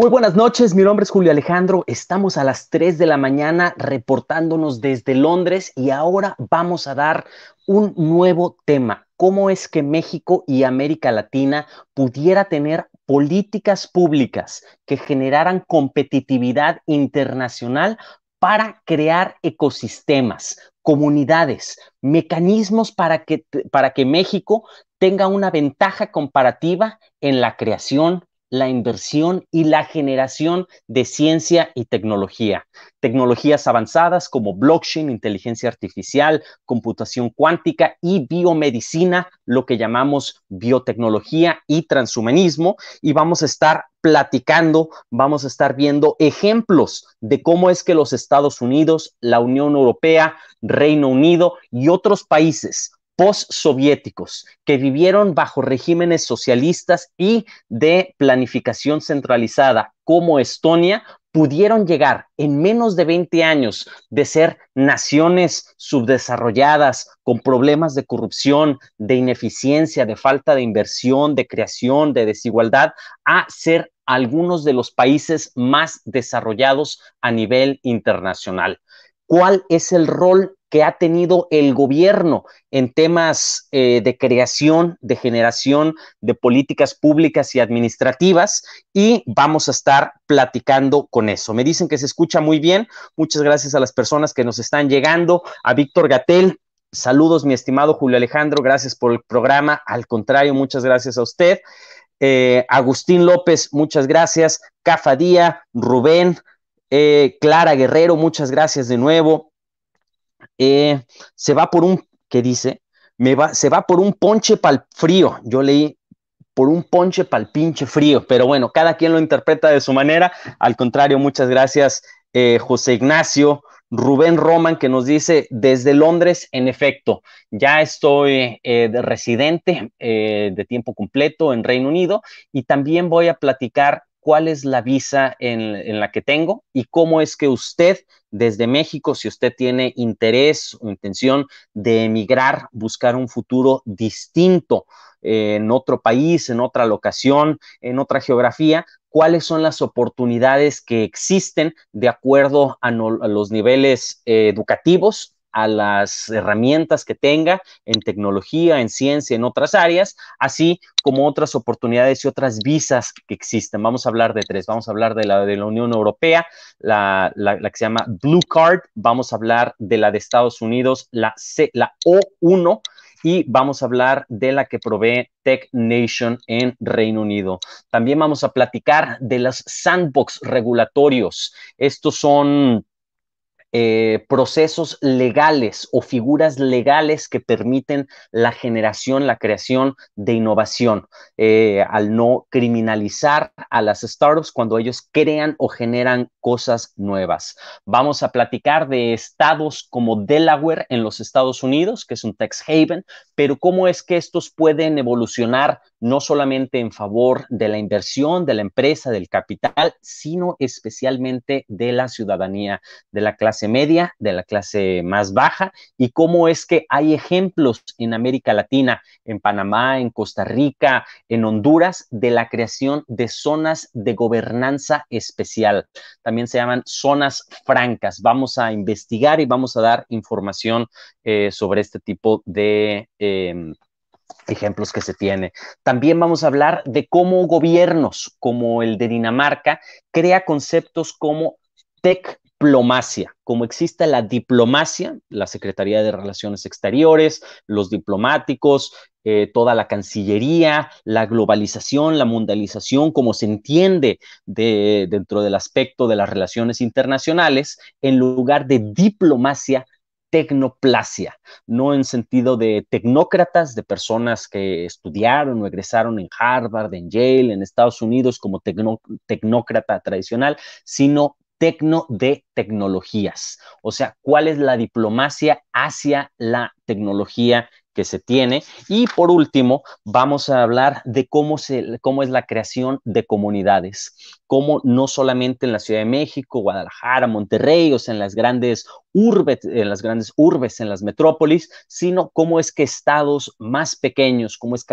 Muy buenas noches, mi nombre es Julio Alejandro, estamos a las 3 de la mañana reportándonos desde Londres y ahora vamos a dar un nuevo tema, cómo es que México y América Latina pudiera tener políticas públicas que generaran competitividad internacional para crear ecosistemas, comunidades, mecanismos para que, para que México tenga una ventaja comparativa en la creación, la inversión y la generación de ciencia y tecnología. Tecnologías avanzadas como blockchain, inteligencia artificial, computación cuántica y biomedicina, lo que llamamos biotecnología y transhumanismo. Y vamos a estar platicando, vamos a estar viendo ejemplos de cómo es que los Estados Unidos, la Unión Europea, Reino Unido y otros países postsoviéticos que vivieron bajo regímenes socialistas y de planificación centralizada, como Estonia, pudieron llegar en menos de 20 años de ser naciones subdesarrolladas, con problemas de corrupción, de ineficiencia, de falta de inversión, de creación, de desigualdad, a ser algunos de los países más desarrollados a nivel internacional. ¿Cuál es el rol que ha tenido el gobierno en temas eh, de creación, de generación de políticas públicas y administrativas y vamos a estar platicando con eso. Me dicen que se escucha muy bien. Muchas gracias a las personas que nos están llegando. A Víctor Gatel, saludos mi estimado Julio Alejandro, gracias por el programa. Al contrario, muchas gracias a usted. Eh, Agustín López, muchas gracias. Cafadía, Rubén, eh, Clara Guerrero, muchas gracias de nuevo. Eh, se va por un, ¿qué dice? Me va, se va por un ponche pal frío. Yo leí por un ponche pal pinche frío, pero bueno, cada quien lo interpreta de su manera. Al contrario, muchas gracias, eh, José Ignacio. Rubén Roman que nos dice desde Londres, en efecto, ya estoy eh, de residente de tiempo completo en Reino Unido y también voy a platicar cuál es la visa en, la que tengo y cómo es que usted desde México, si usted tiene interés o intención de emigrar, buscar un futuro distinto eh, en otro país, en otra locación, en otra geografía, cuáles son las oportunidades que existen de acuerdo a, los niveles eh, educativos a las herramientas que tenga en tecnología, en ciencia, en otras áreas, así como otras oportunidades y otras visas que existen. Vamos a hablar de tres. Vamos a hablar de la de la Unión Europea, la, que se llama Blue Card. Vamos a hablar de la de Estados Unidos, la, la O1 y vamos a hablar de la que provee Tech Nation en Reino Unido. También vamos a platicar de las sandbox regulatorios. Estos son eh, procesos legales o figuras legales que permiten la generación, la creación de innovación, eh, al no criminalizar a las startups cuando ellos crean o generan cosas nuevas. Vamos a platicar de estados como Delaware en los Estados Unidos, que es un tax haven, pero cómo es que estos pueden evolucionar no solamente en favor de la inversión, de la empresa, del capital, sino especialmente de la ciudadanía, de la clase media, de la clase más baja, y cómo es que hay ejemplos en América Latina, en Panamá, en Costa Rica, en Honduras, de la creación de zonas de gobernanza especial. También se llaman zonas francas. Vamos a investigar y vamos a dar información eh, sobre este tipo de... Em, ejemplos que se tiene. También vamos a hablar de cómo gobiernos como el de Dinamarca crea conceptos como tecplomacia, como exista la diplomacia, la Secretaría de Relaciones Exteriores, los diplomáticos, eh, toda la Cancillería, la globalización, la mundialización, como se entiende dentro del aspecto de las relaciones internacionales, en lugar de diplomacia tecnoplasia, no en sentido de tecnócratas, de personas que estudiaron o egresaron en Harvard, en Yale, en Estados Unidos como tecnócrata tradicional, sino tecno de tecnologías. O sea, ¿cuál es la diplomacia hacia la tecnología que se tiene. Y por último, vamos a hablar de cómo, se, cómo es la creación de comunidades, cómo no solamente en la Ciudad de México, Guadalajara, Monterrey, o sea, en las grandes urbes, en las grandes urbes, en las metrópolis, sino cómo es que estados más pequeños, como es que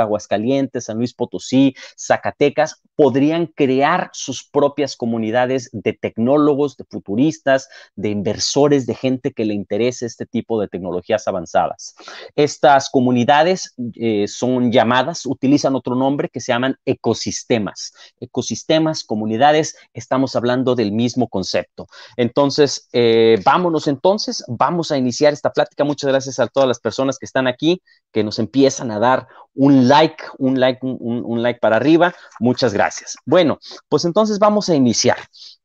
San Luis Potosí, Zacatecas, podrían crear sus propias comunidades de tecnólogos, de futuristas, de inversores, de gente que le interese este tipo de tecnologías avanzadas. Estas comunidades eh, son llamadas, utilizan otro nombre que se llaman ecosistemas. Ecosistemas, comunidades, estamos hablando del mismo concepto. Entonces, eh, vámonos entonces, vamos a iniciar esta plática. Muchas gracias a todas las personas que están aquí, que nos empiezan a dar un like, un like, un, like para arriba. Muchas gracias. Bueno, pues entonces vamos a iniciar.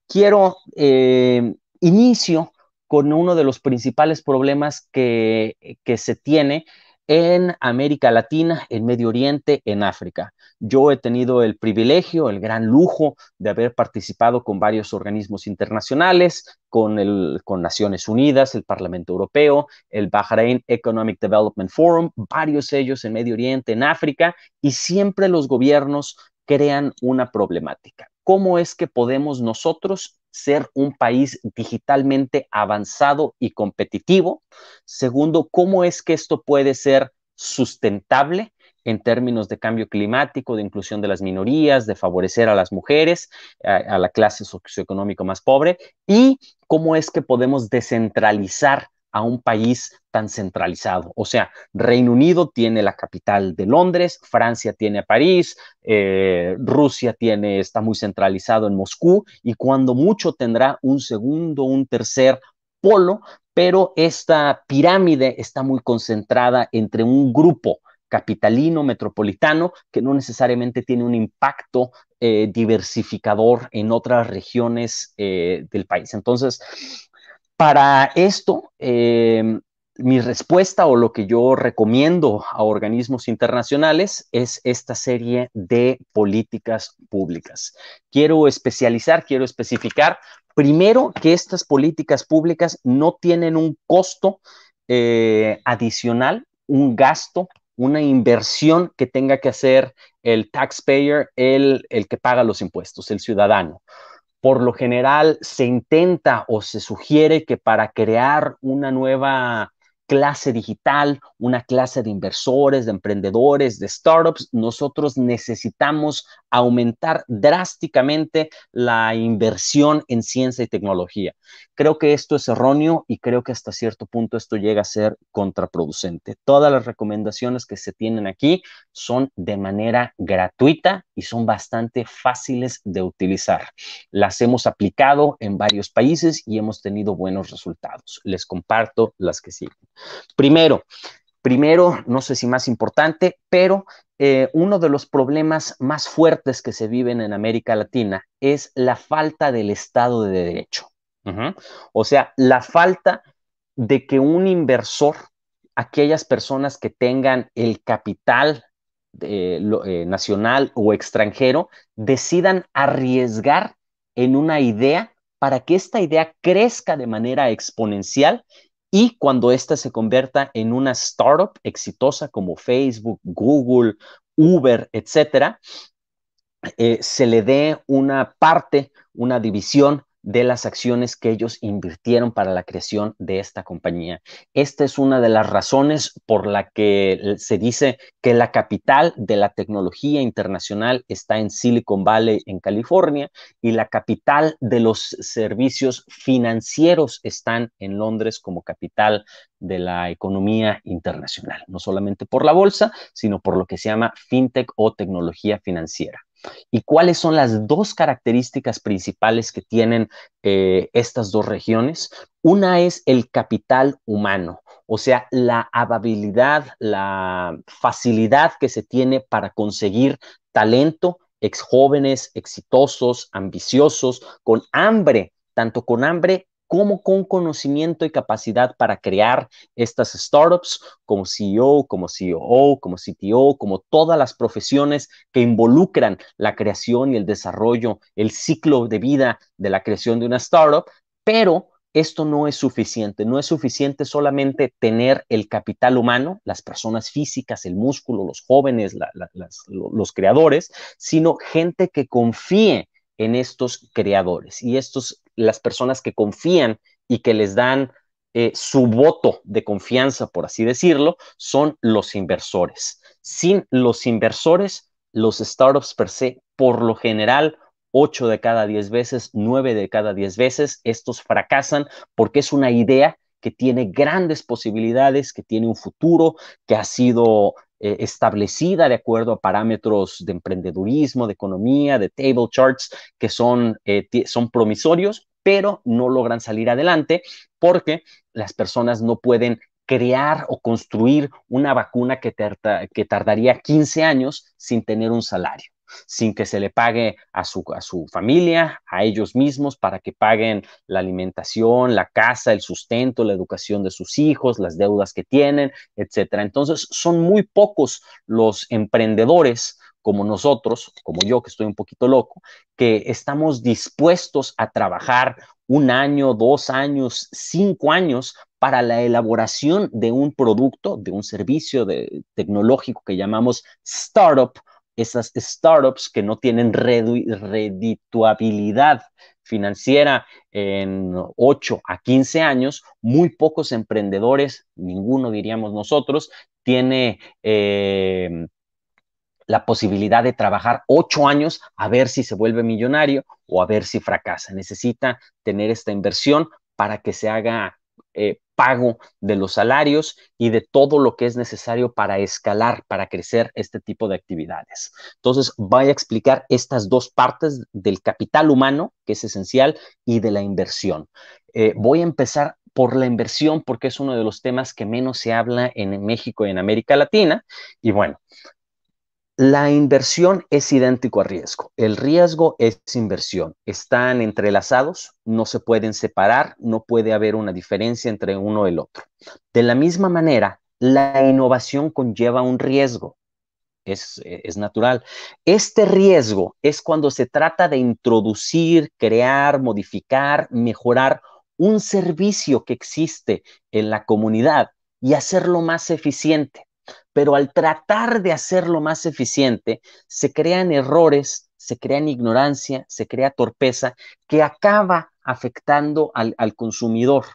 Quiero, eh, inicio con uno de los principales problemas que, que se tiene en América Latina, en Medio Oriente, en África. Yo he tenido el privilegio, el gran lujo de haber participado con varios organismos internacionales, con, el, con Naciones Unidas, el Parlamento Europeo, el Bahrain Economic Development Forum, varios de ellos en Medio Oriente, en África, y siempre los gobiernos crean una problemática cómo es que podemos nosotros ser un país digitalmente avanzado y competitivo. Segundo, cómo es que esto puede ser sustentable en términos de cambio climático, de inclusión de las minorías, de favorecer a las mujeres, a, la clase socioeconómica más pobre, y cómo es que podemos descentralizar a un país tan centralizado. O sea, Reino Unido tiene la capital de Londres, Francia tiene a París, eh, Rusia tiene, está muy centralizado en Moscú y cuando mucho tendrá un segundo, un tercer polo, pero esta pirámide está muy concentrada entre un grupo capitalino, metropolitano, que no necesariamente tiene un impacto eh, diversificador en otras regiones eh, del país. Entonces, para esto, em, mi respuesta o lo que yo recomiendo a organismos internacionales es esta serie de políticas públicas. Quiero especializar, quiero especificar, primero que estas políticas públicas no tienen un costo eh, adicional, un gasto, una inversión que tenga que hacer el taxpayer, el que paga los impuestos, el ciudadano por lo general se intenta o se sugiere que para crear una nueva clase digital una clase de inversores, de emprendedores, de startups, nosotros necesitamos aumentar drásticamente la inversión en ciencia y tecnología. Creo que esto es erróneo y creo que hasta cierto punto esto llega a ser contraproducente. Todas las recomendaciones que se tienen aquí son de manera gratuita y son bastante fáciles de utilizar. Las hemos aplicado en varios países y hemos tenido buenos resultados. Les comparto las que siguen. Primero, Primero, no sé si más importante, pero eh, uno de los problemas más fuertes que se viven en América Latina es la falta del Estado de Derecho. O sea, la falta de que un inversor, aquellas personas que tengan el capital eh, eh, nacional o extranjero, decidan arriesgar en una idea para que esta idea crezca de manera exponencial y cuando ésta se convierta en una startup exitosa como Facebook, Google, Uber, etcétera, eh, se le dé una parte, una división de las acciones que ellos invirtieron para la creación de esta compañía. Esta es una de las razones por la que eh, se dice que la capital de la tecnología internacional está en Silicon Valley, en California, y la capital de los servicios financieros están en Londres como capital de la economía internacional, no solamente por la bolsa, sino por lo que se llama fintech o tecnología financiera. ¿Y cuáles son las dos características principales que tienen eh, estas dos regiones? Una es el capital humano, o sea, la habilidad, la facilidad que se tiene para conseguir talento, ex jóvenes, exitosos, ambiciosos, con hambre tanto con hambre como con conocimiento y capacidad para crear estas startups como CEO, como COO, e como CTO, como todas las profesiones que involucran la creación y el desarrollo, el ciclo de vida de la creación de una startup, pero esto no es suficiente, no es suficiente solamente tener el capital humano, las personas físicas, el músculo, los jóvenes, los creadores, sino gente que confíe en estos creadores y estos, las personas que confían y que les dan eh, su voto de confianza, por así decirlo, son los inversores. Sin los inversores, los startups per se, por lo general, 8 de cada 10 veces, 9 de cada 10 veces, estos fracasan porque es una idea que tiene grandes posibilidades, que tiene un futuro, que ha sido eh, establecida de acuerdo a parámetros de emprendedurismo, de economía, de table charts que son, eh, son promisorios, pero no logran salir adelante porque las personas no pueden crear o construir una vacuna que, que tardaría 15 años sin tener un salario sin que se le pague a su, familia, a ellos mismos, para que paguen la alimentación, la casa, el sustento, la educación de sus hijos, las deudas que tienen, etcétera. Entonces, son muy pocos los emprendedores como nosotros, como yo que estoy un poquito loco, que estamos dispuestos a trabajar un año, dos años, cinco años para la elaboración de un producto, de un servicio de, tecnológico que llamamos startup esas startups que no tienen redituabilidad financiera en 8 a 15 años, muy pocos emprendedores, ninguno diríamos nosotros, tiene em, la posibilidad de trabajar 8 años a ver si se vuelve millonario o a ver si fracasa. Necesita tener esta inversión para que se haga eh, pago de los salarios y de todo lo que es necesario para escalar, para crecer este tipo de actividades. Entonces, voy a explicar estas dos partes del capital humano, que es esencial, y de la inversión. Eh, voy a empezar por la inversión, porque es uno de los temas que menos se habla en México y en América Latina. Y bueno, la inversión es idéntico a riesgo. El riesgo es inversión. Están entrelazados, no se pueden separar, no puede haber una diferencia entre uno y el otro. De la misma manera, la innovación conlleva un riesgo. Es, es, natural. Este riesgo es cuando se trata de introducir, crear, modificar, mejorar un servicio que existe en la comunidad y hacerlo más eficiente pero al tratar de hacerlo más eficiente, se crean errores, se crean ignorancia, se crea torpeza que acaba afectando al, consumidor,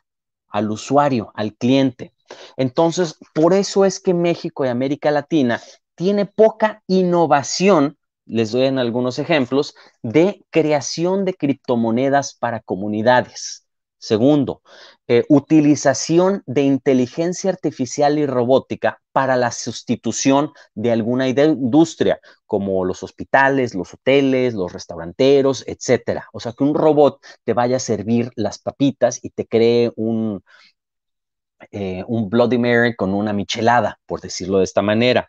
al usuario, al cliente. Entonces, por eso es que México y América Latina tiene poca innovación, les doy en algunos ejemplos, de creación de criptomonedas para comunidades. Segundo, eh, utilización de inteligencia artificial y robótica para la sustitución de alguna industria, como los hospitales, los hoteles, los restauranteros, etcétera. O sea, que un robot te vaya a servir las papitas y te cree un, eh, un Bloody Mary con una michelada, por decirlo de esta manera.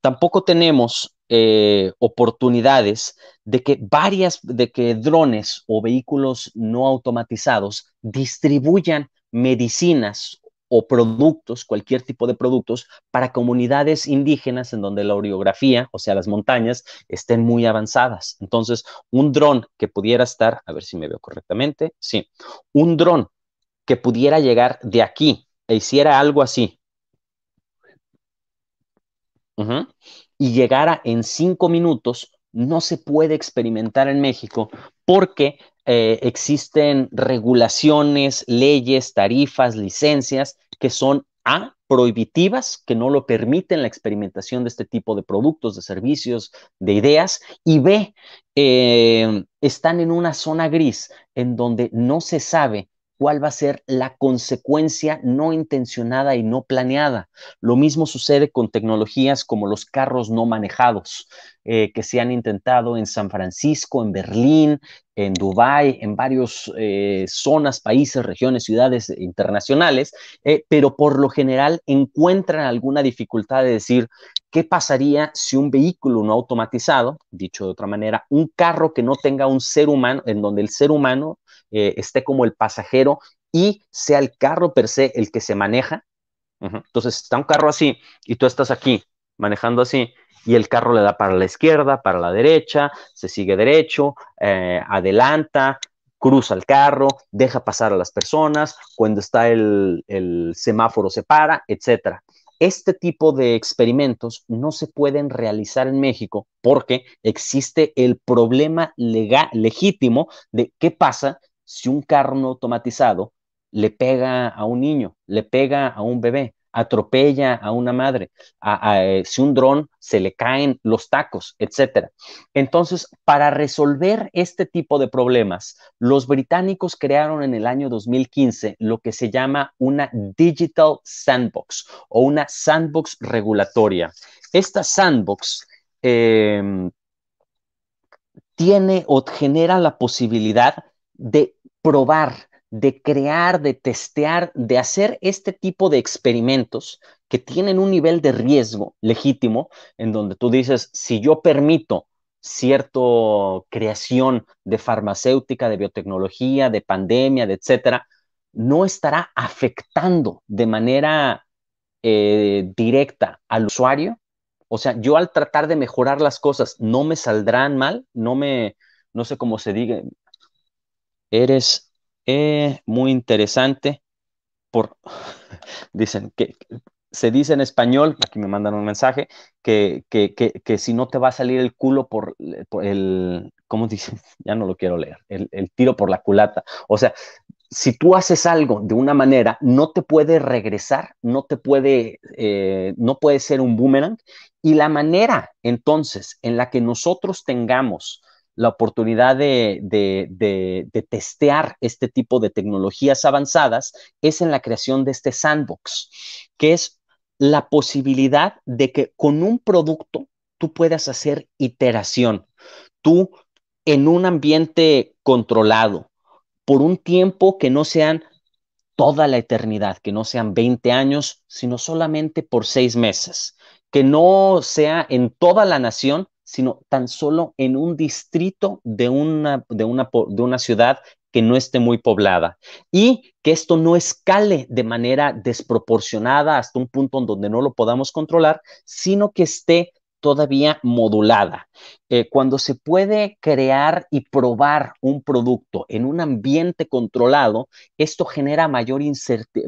Tampoco tenemos eh, oportunidades de que varias, de que drones o vehículos no automatizados distribuyan medicinas o productos, cualquier tipo de productos, para comunidades indígenas en donde la orografía, o sea, las montañas, estén muy avanzadas. Entonces, un dron que pudiera estar, a ver si me veo correctamente, sí, un dron que pudiera llegar de aquí e hiciera algo así y llegara en cinco minutos, no se puede experimentar en México porque eh, existen regulaciones, leyes, tarifas, licencias que son A, prohibitivas, que no lo permiten la experimentación de este tipo de productos, de servicios, de ideas, y B, eh, están en una zona gris en donde no se sabe cuál va a ser la consecuencia no intencionada y no planeada. Lo mismo sucede con tecnologías como los carros no manejados, eh, que se han intentado en San Francisco, en Berlín, en Dubái, en varias eh, zonas, países, regiones, ciudades internacionales, eh, pero por lo general encuentran alguna dificultad de decir qué pasaría si un vehículo no automatizado, dicho de otra manera, un carro que no tenga un ser humano, en donde el ser humano eh, esté como el pasajero y sea el carro per se el que se maneja. Entonces está un carro así y tú estás aquí manejando así y el carro le da para la izquierda, para la derecha, se sigue derecho, eh, adelanta, cruza el carro, deja pasar a las personas, cuando está el, semáforo se para, etcétera. Este tipo de experimentos no se pueden realizar en México porque existe el problema legítimo de qué pasa si un carro automatizado le pega a un niño, le pega a un bebé, atropella a una madre, eh, si un dron se le caen los tacos, etcétera. Entonces, para resolver este tipo de problemas, los británicos crearon en el año 2015 lo que se llama una Digital Sandbox o una sandbox regulatoria. Esta sandbox em, tiene o genera la posibilidad de probar, de crear, de testear, de hacer este tipo de experimentos que tienen un nivel de riesgo legítimo, en donde tú dices, si yo permito cierta creación de farmacéutica, de biotecnología, de pandemia, de etcétera, no estará afectando de manera eh, directa al usuario. O sea, yo al tratar de mejorar las cosas no me saldrán mal, no me, no sé cómo se diga, eres eh, muy interesante por, dicen que se dice en español, aquí me mandan un mensaje, que, que, que, si no te va a salir el culo por, el, ¿cómo dicen? Ya no lo quiero leer, el, tiro por la culata. O sea, si tú haces algo de una manera, no te puede regresar, no te puede, eh, no puede ser un boomerang. Y la manera entonces en la que nosotros tengamos la oportunidad de, testear este tipo de tecnologías avanzadas es en la creación de este sandbox, que es la posibilidad de que con un producto tú puedas hacer iteración. Tú en un ambiente controlado, por un tiempo que no sean toda la eternidad, que no sean 20 años, sino solamente por seis meses, que no sea en toda la nación, sino tan solo en un distrito de una, de una, ciudad que no esté muy poblada y que esto no escale de manera desproporcionada hasta un punto en donde no lo podamos controlar, sino que esté todavía modulada. Eh, cuando se puede crear y probar un producto en un ambiente controlado, esto genera mayor,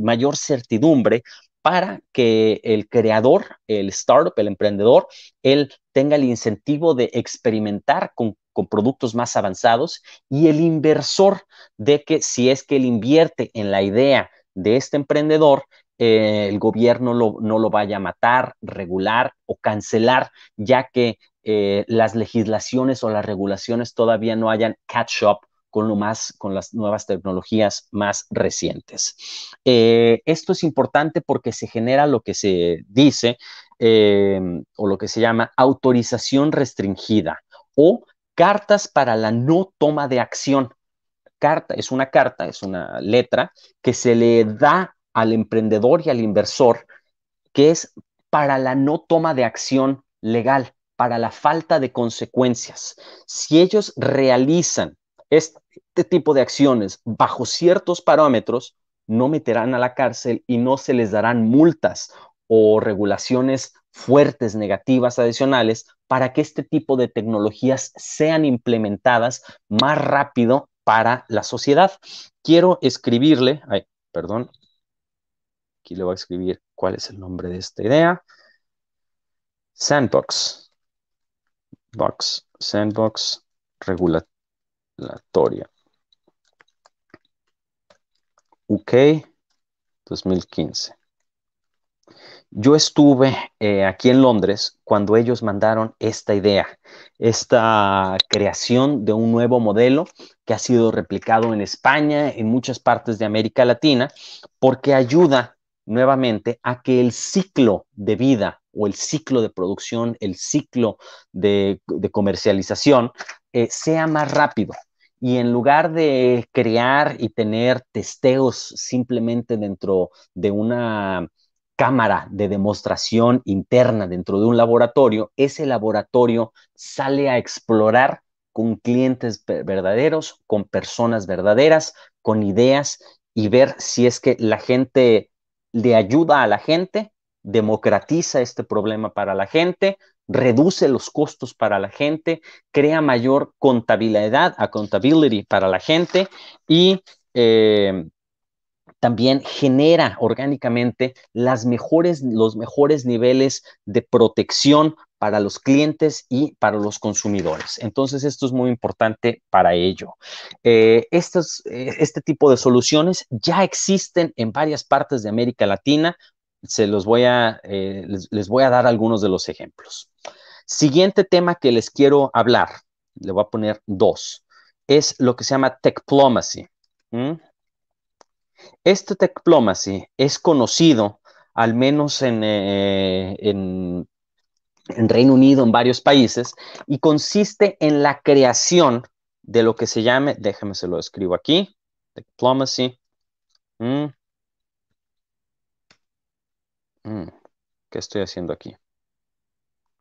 mayor certidumbre para que el creador, el startup, el emprendedor, él tenga el incentivo de experimentar con, productos más avanzados y el inversor de que si es que él invierte en la idea de este emprendedor, eh, el gobierno no lo vaya a matar, regular o cancelar, ya que eh, las legislaciones o las regulaciones todavía no hayan catch up con, lo más, con las nuevas tecnologías más recientes. Eh, esto es importante porque se genera lo que se dice em, o lo que se llama autorización restringida o cartas para la no toma de acción. Carta es una carta, es una letra que se le da al emprendedor y al inversor que es para la no toma de acción legal, para la falta de consecuencias. Si ellos realizan este tipo de acciones bajo ciertos parámetros no meterán a la cárcel y no se les darán multas o regulaciones fuertes, negativas, adicionales, para que este tipo de tecnologías sean implementadas más rápido para la sociedad. Quiero escribirle, ay, perdón, aquí le voy a escribir cuál es el nombre de esta idea. Sandbox. Box, sandbox regulatorio la 2015. Yo estuve eh, aquí en Londres cuando ellos mandaron esta idea, esta creación de un nuevo modelo que ha sido replicado en España, en muchas partes de América Latina, porque ayuda nuevamente a que el ciclo de vida o el ciclo de producción, el ciclo de, comercialización, eh, sea más rápido, y en lugar de crear y tener testeos simplemente dentro de una cámara de demostración interna dentro de un laboratorio, ese laboratorio sale a explorar con clientes verdaderos, con personas verdaderas, con ideas y ver si es que la gente le ayuda a la gente, democratiza este problema para la gente reduce los costos para la gente, crea mayor contabilidad, accountability para la gente y eh, también genera orgánicamente los mejores niveles de protección para los clientes y para los consumidores. Entonces, esto es muy importante para ello. Eh, estos, eh, este tipo de soluciones ya existen en varias partes de América Latina se los voy a, eh, les, voy a dar algunos de los ejemplos. Siguiente tema que les quiero hablar, le voy a poner dos, es lo que se llama techplomacy. Este techplomacy es conocido, al menos eh, en, en, Reino Unido, en varios países, y consiste en la creación de lo que se llame, déjame se lo escribo aquí, techplomacy. Mm, ¿qué estoy haciendo aquí?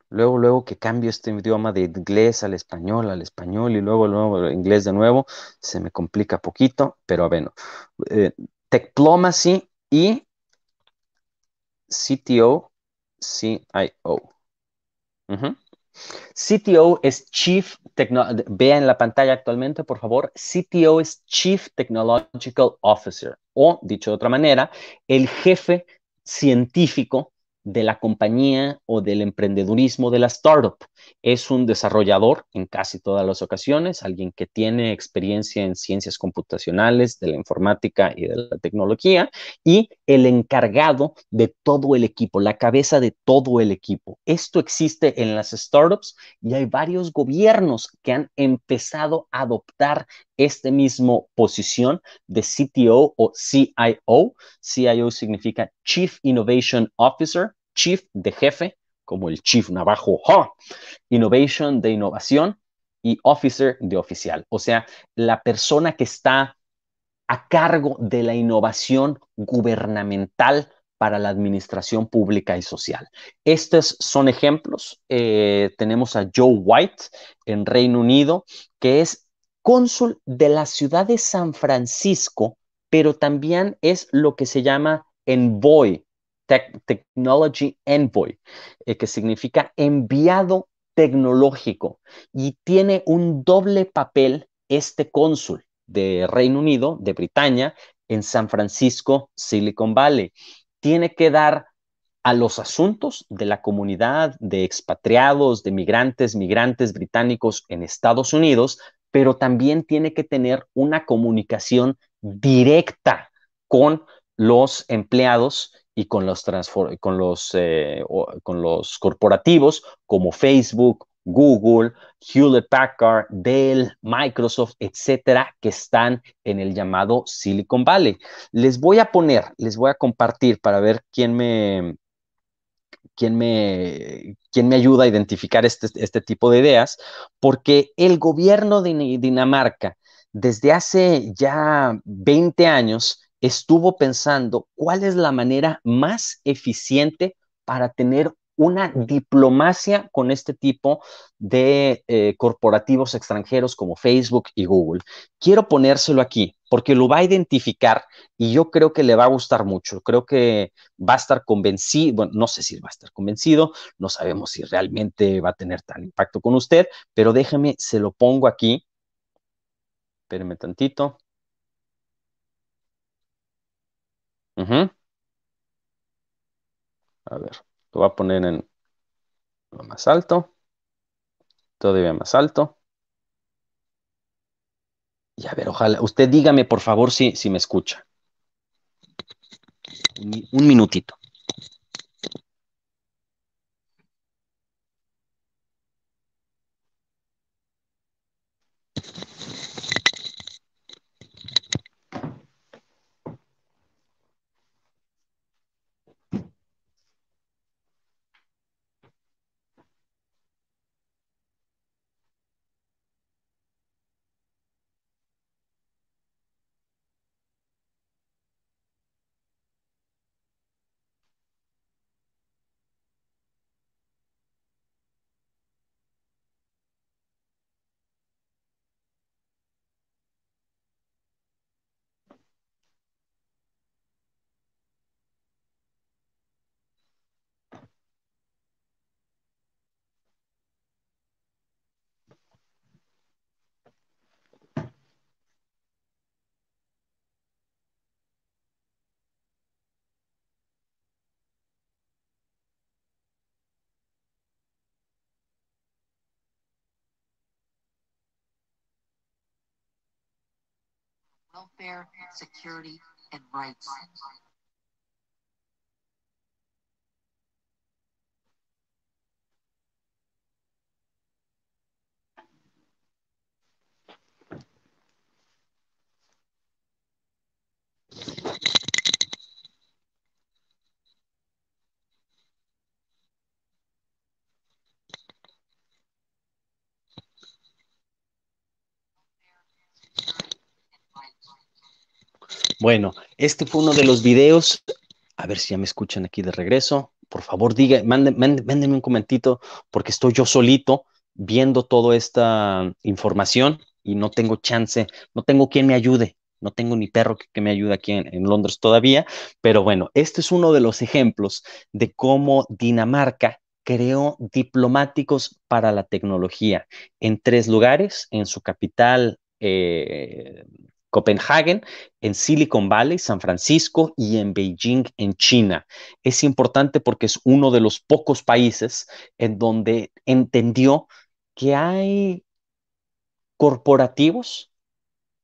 Luego, luego que cambio este idioma de inglés al español, al español, y luego, luego inglés de nuevo, se me complica poquito, pero bueno. Eh, Techplomacy y CTO, CIO. CTO es Chief Technology, vea en la pantalla actualmente, por favor, CTO es Chief Technological Officer, o dicho de otra manera, el jefe científico de la compañía o del emprendedurismo de la startup. Es un desarrollador en casi todas las ocasiones, alguien que tiene experiencia en ciencias computacionales, de la informática y de la tecnología, y el encargado de todo el equipo, la cabeza de todo el equipo. Esto existe en las startups y hay varios gobiernos que han empezado a adoptar este mismo posición de CTO o CIO. CIO significa Chief Innovation Officer, Chief de jefe, como el Chief Navajo, Innovation de innovación y Officer de oficial. O sea, la persona que está a cargo de la innovación gubernamental para la administración pública y social. Estos son ejemplos. Eh, tenemos a Joe White en Reino Unido, que es cónsul de la ciudad de San Francisco, pero también es lo que se llama envoy, Technology Envoy, eh, que significa enviado tecnológico, y tiene un doble papel este cónsul de Reino Unido, de Britania, en San Francisco, Silicon Valley. Tiene que dar a los asuntos de la comunidad de expatriados, de migrantes, migrantes británicos en Estados Unidos, pero también tiene que tener una comunicación directa con los empleados y con los, eh, con los, corporativos como Facebook, Google, Hewlett Packard, Dell, Microsoft, etcétera, que están en el llamado Silicon Valley. Les voy a poner, les voy a compartir para ver quién me, Quién me, me ayuda a identificar este, este tipo de ideas, porque el gobierno de Dinamarca desde hace ya 20 años estuvo pensando cuál es la manera más eficiente para tener una mm. diplomacia con este tipo de eh, corporativos extranjeros como Facebook y Google. Quiero ponérselo aquí porque lo va a identificar y yo creo que le va a gustar mucho. Creo que va a estar convencido, bueno, no sé si va a estar convencido, no sabemos si realmente va a tener tal impacto con usted, pero déjeme, se lo pongo aquí. Espéreme tantito. A ver. Lo voy a poner en lo más alto. Todavía más alto. Y a ver, ojalá. Usted dígame, por favor, si, si me escucha. un minutito. welfare, security, and rights. Bueno, este fue uno de los videos. A ver si ya me escuchan aquí de regreso. Por favor, diga, mándenme, un comentito porque estoy yo solito viendo toda esta información y no tengo chance, no tengo quien me ayude, no tengo ni perro que, me ayude aquí en, en, Londres todavía, pero bueno, este es uno de los ejemplos de cómo Dinamarca creó diplomáticos para la tecnología en tres lugares, en su capital eh, Copenhague, en Silicon Valley, San Francisco y en Beijing, en China. Es importante porque es uno de los pocos países en donde entendió que hay corporativos,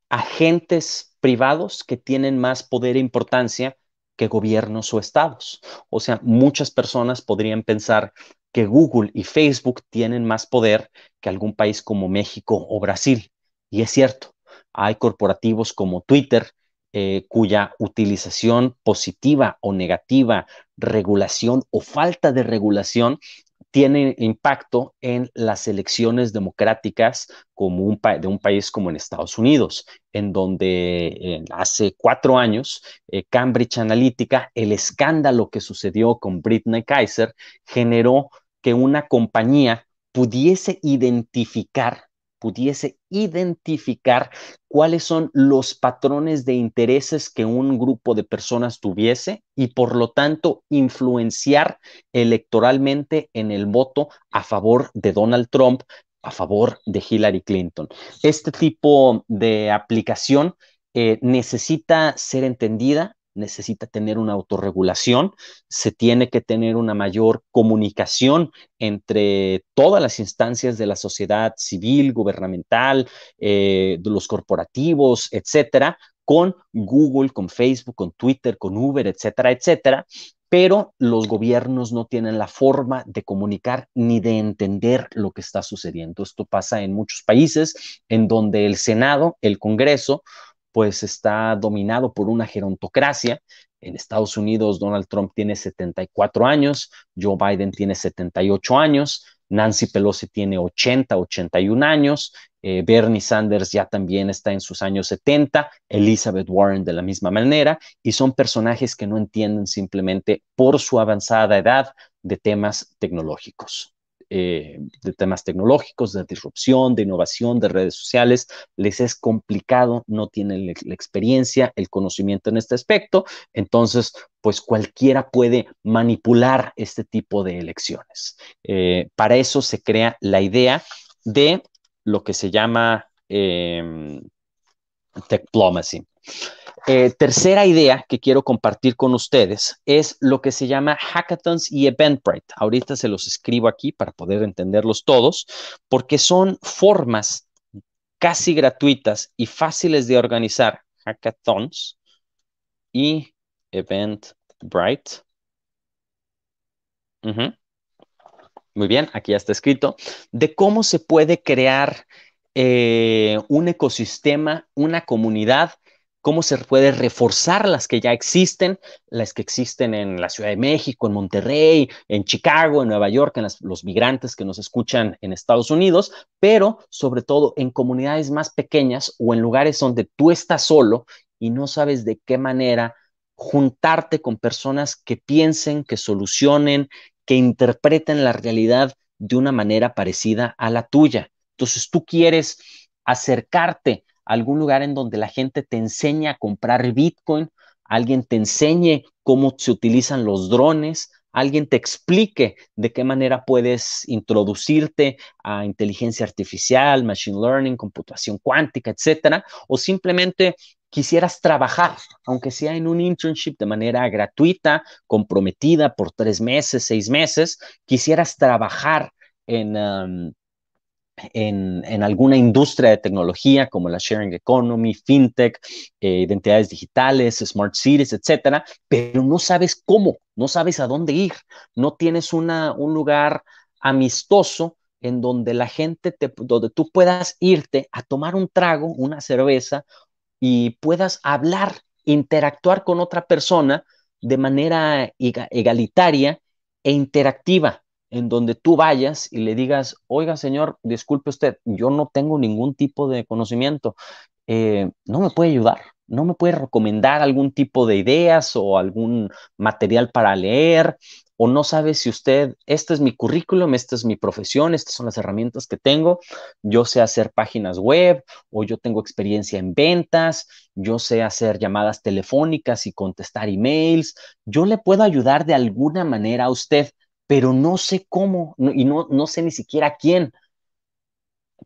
agentes privados que tienen más poder e importancia que gobiernos o estados. O sea, muchas personas podrían pensar que Google y Facebook tienen más poder que algún país como México o Brasil. Y es cierto, hay corporativos como Twitter, eh, cuya utilización positiva o negativa, regulación o falta de regulación tiene impacto en las elecciones democráticas como de un país como en Estados Unidos, en donde hace cuatro años eh, Cambridge Analytica, el escándalo que sucedió con Britney Kaiser, generó que una compañía pudiese identificar pudiese identificar cuáles son los patrones de intereses que un grupo de personas tuviese y por lo tanto influenciar electoralmente en el voto a favor de Donald Trump, a favor de Hillary Clinton. Este tipo de aplicación eh, necesita ser entendida, necesita tener una autorregulación, se tiene que tener una mayor comunicación entre todas las instancias de la sociedad civil, gubernamental, eh, de los corporativos, etcétera, con Google, con Facebook, con Twitter, con Uber, etcétera, etcétera, pero los gobiernos no tienen la forma de comunicar ni de entender lo que está sucediendo. Esto pasa en muchos países en donde el Senado, el Congreso, pues está dominado por una gerontocracia. En Estados Unidos, Donald Trump tiene 74 años, Joe Biden tiene 78 años, Nancy Pelosi tiene 80, 81 años, eh, Bernie Sanders ya también está en sus años 70, Elizabeth Warren de la misma manera, y son personajes que no entienden simplemente por su avanzada edad de temas tecnológicos. Eh, de temas tecnológicos, de disrupción, de innovación, de redes sociales, les es complicado, no tienen la, experiencia, el conocimiento en este aspecto, entonces pues cualquiera puede manipular este tipo de elecciones. Eh, para eso se crea la idea de lo que se llama eh, em, techplomacy. Eh, tercera idea que quiero compartir con ustedes es lo que se llama hackathons y Eventbrite. Ahorita se los escribo aquí para poder entenderlos todos, porque son formas casi gratuitas y fáciles de organizar hackathons y Eventbrite. Muy bien, aquí ya está escrito, de cómo se puede crear eh, un ecosistema, una comunidad cómo se puede reforzar las que ya existen, las que existen en la Ciudad de México, en Monterrey, en Chicago, en Nueva York, en los migrantes que nos escuchan en Estados Unidos, pero sobre todo en comunidades más pequeñas o en lugares donde tú estás solo y no sabes de qué manera juntarte con personas que piensen, que solucionen, que interpreten la realidad de una manera parecida a la tuya. Entonces tú quieres acercarte algún lugar en donde la gente te enseñe a comprar Bitcoin, alguien te enseñe cómo se utilizan los drones, alguien te explique de qué manera puedes introducirte a inteligencia artificial, machine learning, computación cuántica, etcétera, o simplemente quisieras trabajar, aunque sea en un internship de manera gratuita, comprometida por tres meses, seis meses, quisieras trabajar en, en, alguna industria de tecnología como la sharing economy, fintech, eh, identidades digitales, smart cities, etcétera, pero no sabes cómo, no sabes a dónde ir, no tienes una, un lugar amistoso en donde la gente, te, donde tú puedas irte a tomar un trago, una cerveza y puedas hablar, interactuar con otra persona de manera egalitaria e interactiva, en donde tú vayas y le digas, oiga señor, disculpe usted, yo no tengo ningún tipo de conocimiento, eh, no me puede ayudar, no me puede recomendar algún tipo de ideas o algún material para leer, o no sabe si usted, este es mi currículum, esta es mi profesión, estas son las herramientas que tengo, yo sé hacer páginas web o yo tengo experiencia en ventas, yo sé hacer llamadas telefónicas y contestar emails, yo le puedo ayudar de alguna manera a usted pero no sé cómo y no, sé ni siquiera quién.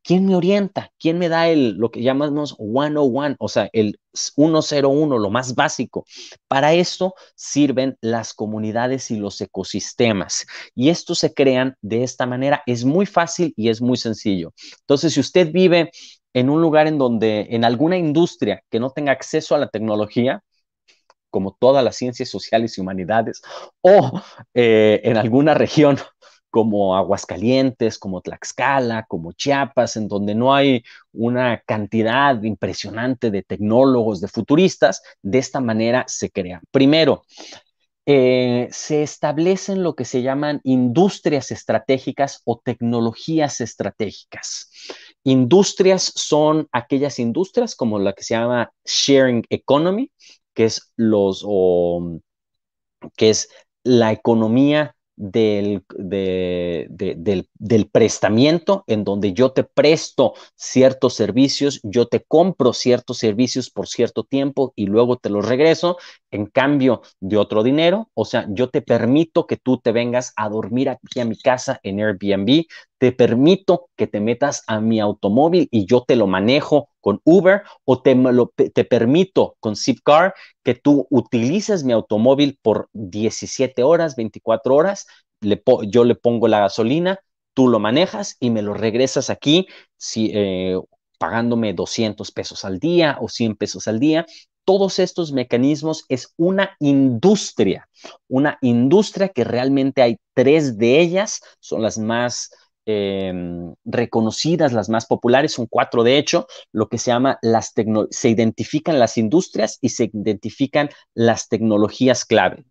¿Quién me orienta? ¿Quién me da el, lo que llamamos 101, o sea, el 101, lo más básico? Para esto sirven las comunidades y los ecosistemas. Y estos se crean de esta manera. Es muy fácil y es muy sencillo. Entonces, si usted vive en un lugar en donde, en alguna industria que no tenga acceso a la tecnología, como todas las ciencias sociales y humanidades, o eh, en alguna región como Aguascalientes, como Tlaxcala, como Chiapas, en donde no hay una cantidad impresionante de tecnólogos, de futuristas, de esta manera se crea. Primero, eh, se establecen lo que se llaman industrias estratégicas o tecnologías estratégicas. Industrias son aquellas industrias como la que se llama sharing economy, que es los que es la economía del, del, del, prestamiento, en donde yo te presto ciertos servicios, yo te compro ciertos servicios por cierto tiempo y luego te los regreso en cambio de otro dinero. O sea, yo te permito que tú te vengas a dormir aquí a mi casa en Airbnb, te permito que te metas a mi automóvil y yo te lo manejo con Uber o te, te permito con Zipcar que tú utilices mi automóvil por 17 horas, 24 horas, yo le pongo la gasolina, tú lo manejas y me lo regresas aquí eh, pagándome 200 pesos al día o 100 pesos al día. Todos estos mecanismos es una industria, una industria que realmente hay tres de ellas, son las más Em, reconocidas, las más populares, son cuatro de hecho, lo que se llama las se identifican las industrias y se identifican las tecnologías clave.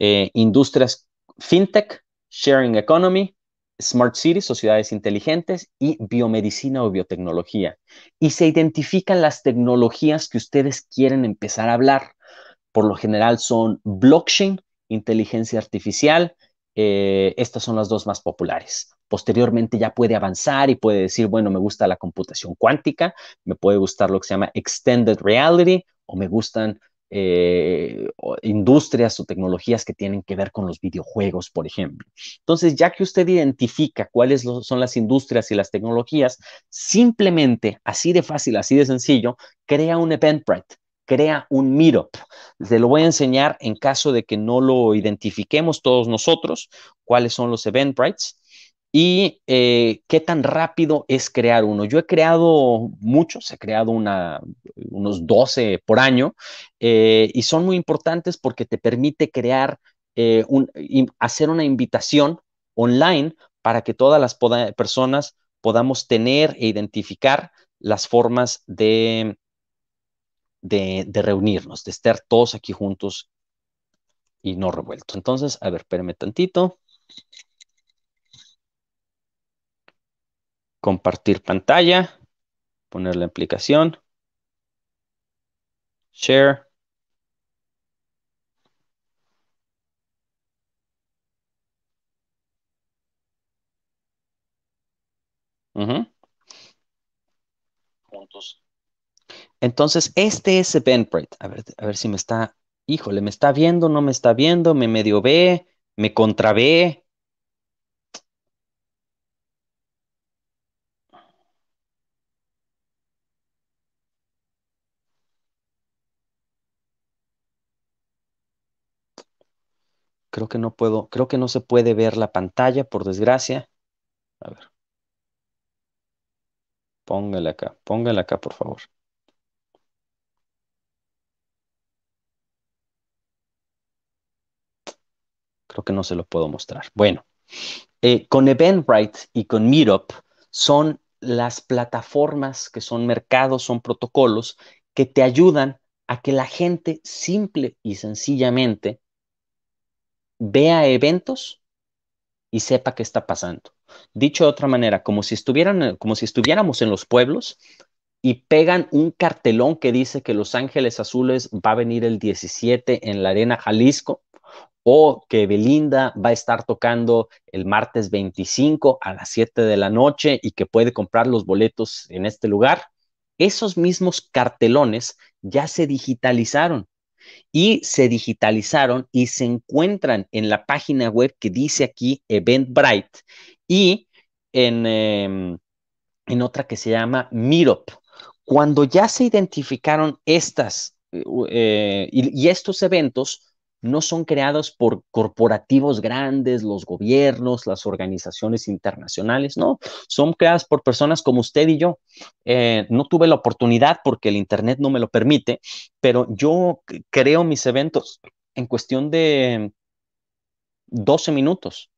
Eh, industrias fintech, sharing economy, smart cities, sociedades inteligentes y biomedicina o biotecnología. Y se identifican las tecnologías que ustedes quieren empezar a hablar. Por lo general son blockchain, inteligencia artificial, eh, estas son las dos más populares. Posteriormente ya puede avanzar y puede decir, bueno, me gusta la computación cuántica, me puede gustar lo que se llama extended reality o me gustan eh, industrias o tecnologías que tienen que ver con los videojuegos, por ejemplo. Entonces, ya que usted identifica cuáles son las industrias y las tecnologías, simplemente, así de fácil, así de sencillo, crea un Eventbrite, crea un meetup. se lo voy a enseñar en caso de que no lo identifiquemos todos nosotros, cuáles son los Eventbrites y eh, qué tan rápido es crear uno. Yo he creado muchos, he creado una, unos 12 por año eh, y son muy importantes porque te permite crear, eh, un, hacer una invitación online para que todas las personas podamos tener e identificar las formas de, de, reunirnos, de estar todos aquí juntos y no revueltos. Entonces, a ver, espérame tantito. compartir pantalla, poner la aplicación, share. Juntos. Entonces, este es Eventbrite. A ver, a ver si me está, híjole, me está viendo, no me está viendo, me medio ve, me contravé. creo que no puedo, creo que no se puede ver la pantalla, por desgracia. A ver. Póngale acá, póngale acá, por favor. Creo que no se lo puedo mostrar. Bueno, eh, con Eventbrite y con Meetup son las plataformas que son mercados, son protocolos que te ayudan a que la gente simple y sencillamente vea eventos y sepa qué está pasando. Dicho de otra manera, como si, estuvieran, como si estuviéramos en los pueblos y pegan un cartelón que dice que Los Ángeles Azules va a venir el 17 en la Arena Jalisco o que Belinda va a estar tocando el martes 25 a las 7 de la noche y que puede comprar los boletos en este lugar. Esos mismos cartelones ya se digitalizaron y se digitalizaron y se encuentran en la página web que dice aquí Eventbrite y en, em, en otra que se llama Meetup. Cuando ya se identificaron estas eh, eh, y estos eventos, no son creados por corporativos grandes, los gobiernos, las organizaciones internacionales, no, son creadas por personas como usted y yo. Eh, no tuve la oportunidad porque el Internet no me lo permite, pero yo creo mis eventos en cuestión de 12 mm, minutos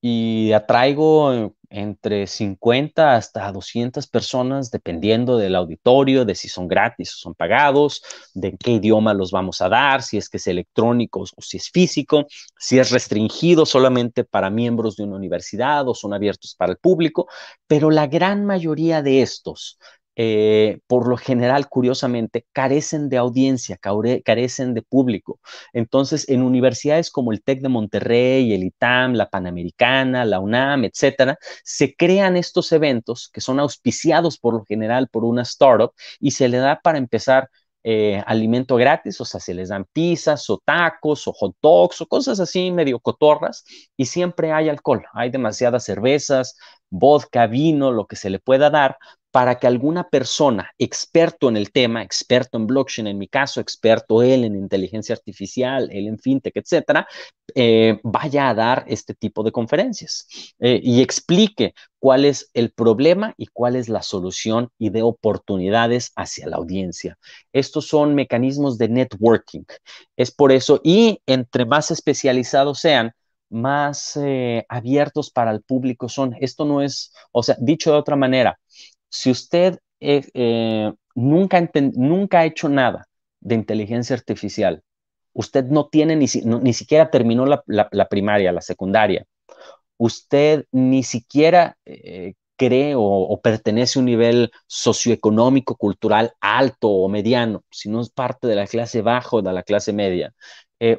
y atraigo eh, entre 50 hasta 200 personas, dependiendo del auditorio, de si son gratis o son pagados, de qué idioma los vamos a dar, si es que es electrónico o si es físico, si es restringido solamente para miembros de una universidad o son abiertos para el público, pero la gran mayoría de estos eh, por lo general, curiosamente, carecen de audiencia, carecen de público. Entonces, en universidades como el TEC de Monterrey, el ITAM, la Panamericana, la UNAM, etcétera, se crean estos eventos que son auspiciados por lo general por una startup y se le da para empezar eh, alimento gratis, o sea, se les dan pizzas o tacos o hot dogs o cosas así medio cotorras y siempre hay alcohol, hay demasiadas cervezas, vodka, vino, lo que se le pueda dar para que alguna persona, experto en el tema, experto en blockchain, en mi caso, experto él en inteligencia artificial, él en fintech, etcétera, eh, vaya a dar este tipo de conferencias eh, y explique cuál es el problema y cuál es la solución y de oportunidades hacia la audiencia. Estos son mecanismos de networking. Es por eso, y entre más especializados sean, más eh, abiertos para el público son. Esto no es, o sea, dicho de otra manera, si usted eh, eh, nunca, ha hecho nada de inteligencia artificial, usted no tiene ni, siquiera terminó la, primaria, la secundaria, usted ni siquiera eh, cree o, pertenece a un nivel socioeconómico, cultural alto o mediano, si no es parte de la clase baja o de la clase media.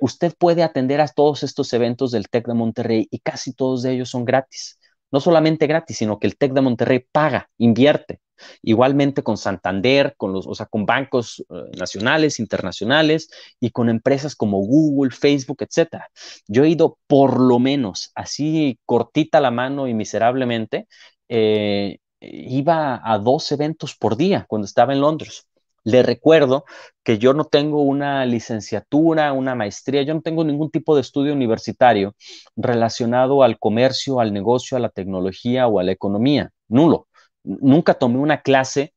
usted puede atender a todos estos eventos del TEC de Monterrey y casi todos de ellos son gratis no solamente gratis, sino que el TEC de Monterrey paga, invierte. Igualmente con Santander, con los, o sea, con bancos eh, nacionales, internacionales y con empresas como Google, Facebook, etcétera. Yo he ido por lo menos así cortita la mano y miserablemente, eh, iba a dos eventos por día cuando estaba en Londres. Le recuerdo que yo no tengo una licenciatura, una maestría, yo no tengo ningún tipo de estudio universitario relacionado al comercio, al negocio, a la tecnología o a la economía. Nulo. Nunca tomé una clase,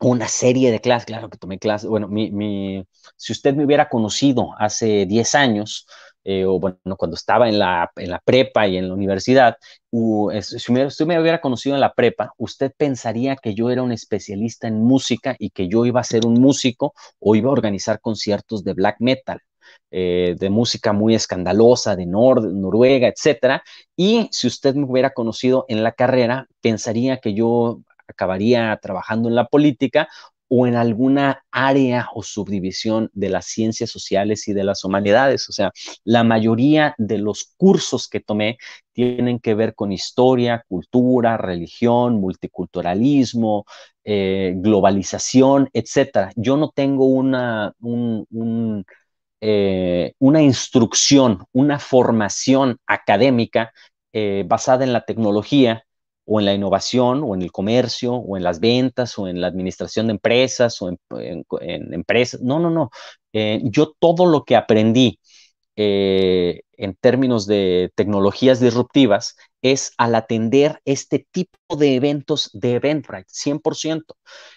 una serie de clases, claro que tomé clases. Bueno, mi, si usted me hubiera conocido hace 10 años, eh, o bueno, cuando estaba en la, prepa y en la universidad, si usted me hubiera conocido en la prepa, usted pensaría que yo era un especialista en música y que yo iba a ser un músico o iba a organizar conciertos de black metal. Eh, de música muy escandalosa de Noruega, etcétera. Y si usted me hubiera conocido en la carrera, pensaría que yo acabaría trabajando en la política o en alguna área o subdivisión de las ciencias sociales y de las humanidades. O sea, la mayoría de los cursos que tomé tienen que ver con historia, cultura, religión, multiculturalismo, eh, globalización, etc. Yo no tengo una, eh, una instrucción, una formación académica eh, basada en la tecnología o en la innovación, o en el comercio, o en las ventas, o en la administración de empresas, o en, empresas. No, no, no. Eh, yo todo lo que aprendí eh, en términos de tecnologías disruptivas es al atender este tipo de eventos de Eventbrite, 100%.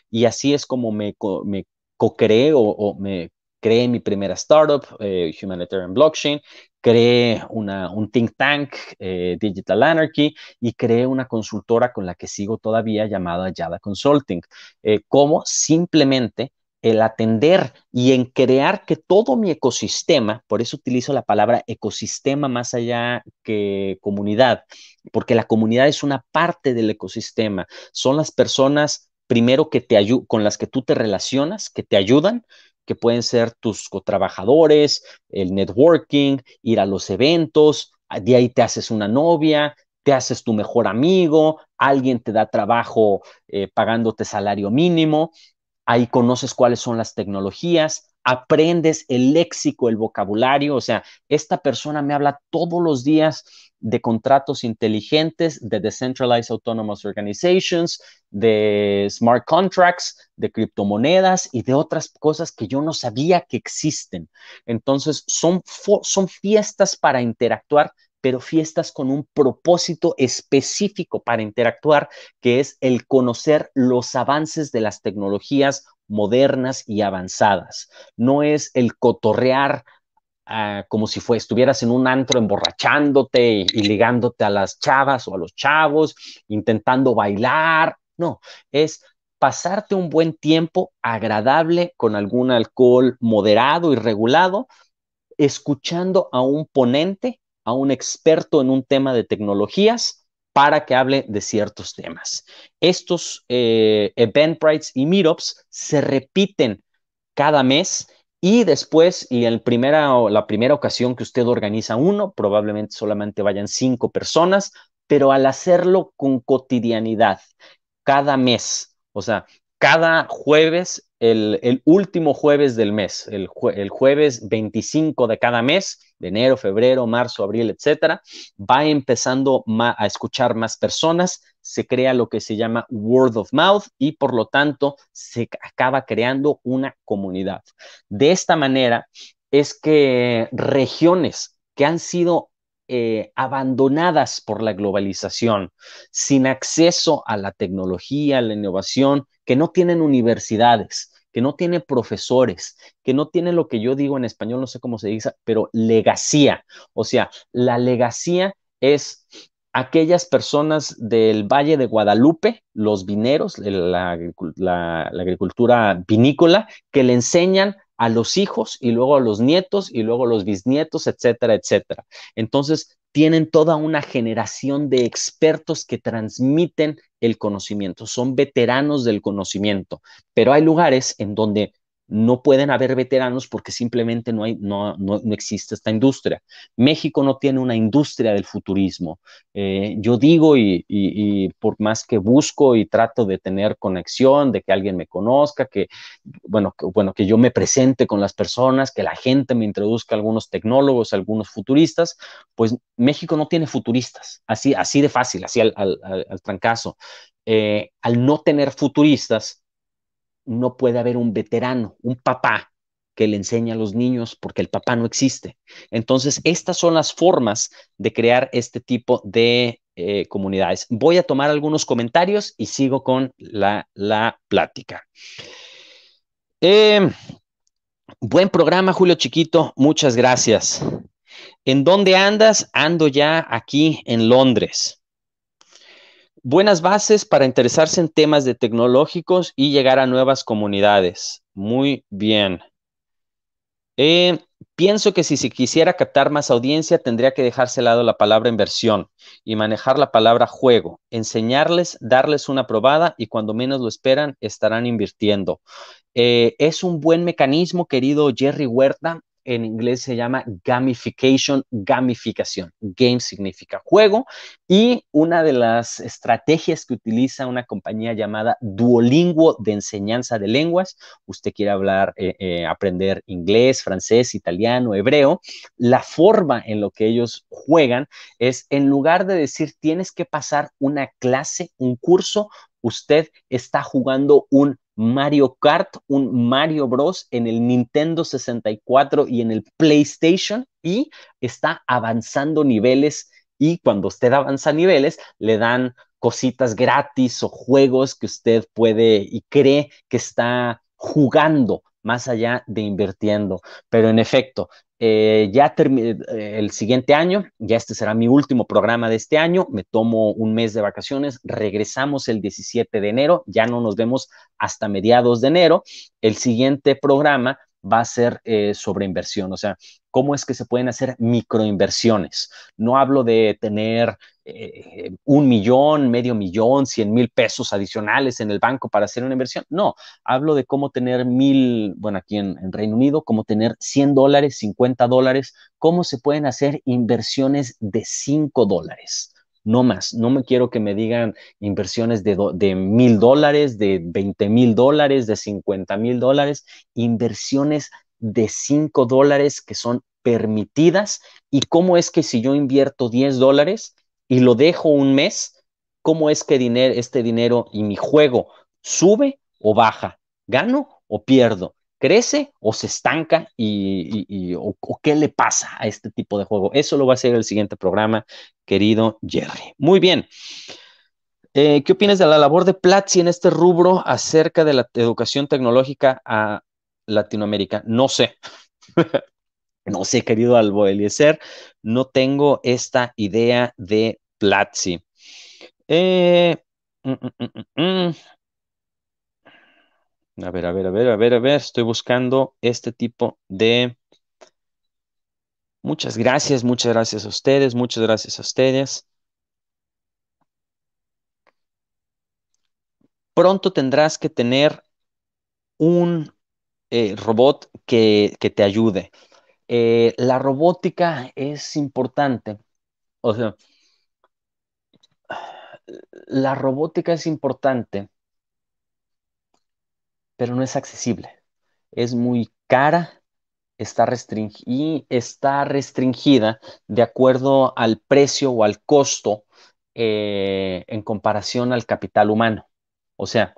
Y así es como me, me co-creé o, me creé mi primera startup, eh, Humanitarian Blockchain, creé un think tank, eh, Digital Anarchy, y creé una consultora con la que sigo todavía llamada Yada Consulting. Eh, como simplemente el atender y en crear que todo mi ecosistema, por eso utilizo la palabra ecosistema más allá que comunidad, porque la comunidad es una parte del ecosistema, son las personas primero que te con las que tú te relacionas, que te ayudan, que pueden ser tus co-trabajadores, el networking, ir a los eventos, ah, de ahí te haces una novia, te haces tu mejor amigo, alguien te da trabajo eh, pagándote salario mínimo, ahí conoces cuáles son las tecnologías, aprendes el léxico, el vocabulario, o sea, esta persona me habla todos los días de contratos inteligentes, de Decentralized Autonomous Organizations, de smart contracts, de criptomonedas y de otras cosas que yo no sabía que existen. Entonces, son, son fiestas para interactuar pero fiestas con un propósito específico para interactuar, que es el conocer los avances de las tecnologías modernas y avanzadas. No es el cotorrear Ah, como si estuvieras en un antro emborrachándote y, ligándote a las chavas o a los chavos, intentando bailar. No, es pasarte un buen tiempo agradable con algún alcohol moderado y regulado, escuchando a un ponente, a un experto en un tema de tecnologías para que hable de ciertos temas. Estos eh, Eventbrites y Meetups se repiten cada mes y después, y en la primera ocasión que usted organiza uno, probablemente solamente vayan cinco personas, pero al hacerlo con cotidianidad, cada mes, o sea, cada jueves el, último jueves del mes, el, jueves 25 de cada mes, de enero, febrero, marzo, abril, etcétera, va empezando a escuchar más personas, se crea lo que se llama word of mouth y por lo tanto se acaba creando una comunidad. De esta manera es que regiones que han sido eh, abandonadas por la globalización, sin acceso a la tecnología, a la innovación, que no tienen universidades, que no tienen profesores, que no tienen lo que yo digo en español, no sé cómo se dice, pero legacía. O sea, la legacía es aquellas personas del Valle de Guadalupe, los vineros, la, la, agricultura vinícola, que le enseñan a los hijos y luego a los nietos y luego a los bisnietos, etcétera, etcétera. Entonces, tienen toda una generación de expertos que transmiten el conocimiento, son veteranos del conocimiento, pero hay lugares en donde no pueden haber veteranos porque simplemente no, hay, no, no, existe esta industria. México no tiene una industria del futurismo. Eh, yo digo y, por más que busco y trato de tener conexión, de que alguien me conozca, que bueno, bueno, que yo me presente con las personas, que la gente me introduzca a algunos tecnólogos, a algunos futuristas, pues México no tiene futuristas, así, así de fácil, así al, al, al, trancazo. Eh, al no tener futuristas, no puede haber un veterano, un papá que le enseñe a los niños porque el papá no existe. Entonces, estas son las formas de crear este tipo de eh, comunidades. Voy a tomar algunos comentarios y sigo con la, plática. Em, buen programa, Julio Chiquito. Muchas gracias. ¿En dónde andas? Ando ya aquí en Londres buenas bases para interesarse en temas de tecnológicos y llegar a nuevas comunidades. Muy bien. Eh, pienso que si se quisiera captar más audiencia, tendría que dejarse lado la palabra inversión y manejar la palabra juego, enseñarles, darles una probada y cuando menos lo esperan, estarán invirtiendo. Eh, es un buen mecanismo, querido Jerry Huerta, en inglés se llama gamification, gamificación. Game significa juego y una de las estrategias que utiliza una compañía llamada Duolingo de enseñanza de lenguas, usted quiere hablar, eh, eh, aprender inglés, francés, italiano, hebreo, la forma en lo que ellos juegan es en lugar de decir tienes que pasar una clase, un curso, usted está jugando un Mario Kart, un Mario Bros en el Nintendo 64 y en el PlayStation y está avanzando niveles y cuando usted avanza niveles le dan cositas gratis o juegos que usted puede y cree que está jugando más allá de invirtiendo. Pero en efecto, eh, ya ya eh, el siguiente año, ya este será mi último programa de este año, me tomo un mes de vacaciones, regresamos el 17 de enero, ya no nos vemos hasta mediados de enero. El siguiente programa va a ser eh, sobre inversión, o sea, cómo es que se pueden hacer microinversiones. No hablo de tener eh, un millón, medio millón, cien mil pesos adicionales en el banco para hacer una inversión. No, hablo de cómo tener mil, bueno, aquí en, en Reino Unido, cómo tener 100 dólares, 50 dólares, cómo se pueden hacer inversiones de 5 dólares no más, no me quiero que me digan inversiones de mil dólares, de 20 mil dólares, de cincuenta mil dólares, inversiones de 5 dólares que son permitidas y cómo es que si yo invierto 10 dólares y lo dejo un mes, cómo es que dinero, este dinero y mi juego sube o baja, gano o pierdo crece o se estanca y, o, qué le pasa a este tipo de juego. Eso lo va a hacer el siguiente programa, querido Jerry. Muy bien. Eh, ¿Qué opinas de la labor de Platzi en este rubro acerca de la educación tecnológica a Latinoamérica? No sé. no sé, querido Albo Eliezer, no tengo esta idea de Platzi. Eh, mm, mm, mm, a ver, a ver, a ver, a ver, a ver. Estoy buscando este tipo de... Muchas gracias, muchas gracias a ustedes, muchas gracias a ustedes. Pronto tendrás que tener un eh, robot que, te ayude. Eh, la robótica es importante. O sea, la robótica es importante pero no es accesible. Es muy cara está y está restringida de acuerdo al precio o al costo eh, en comparación al capital humano. O sea,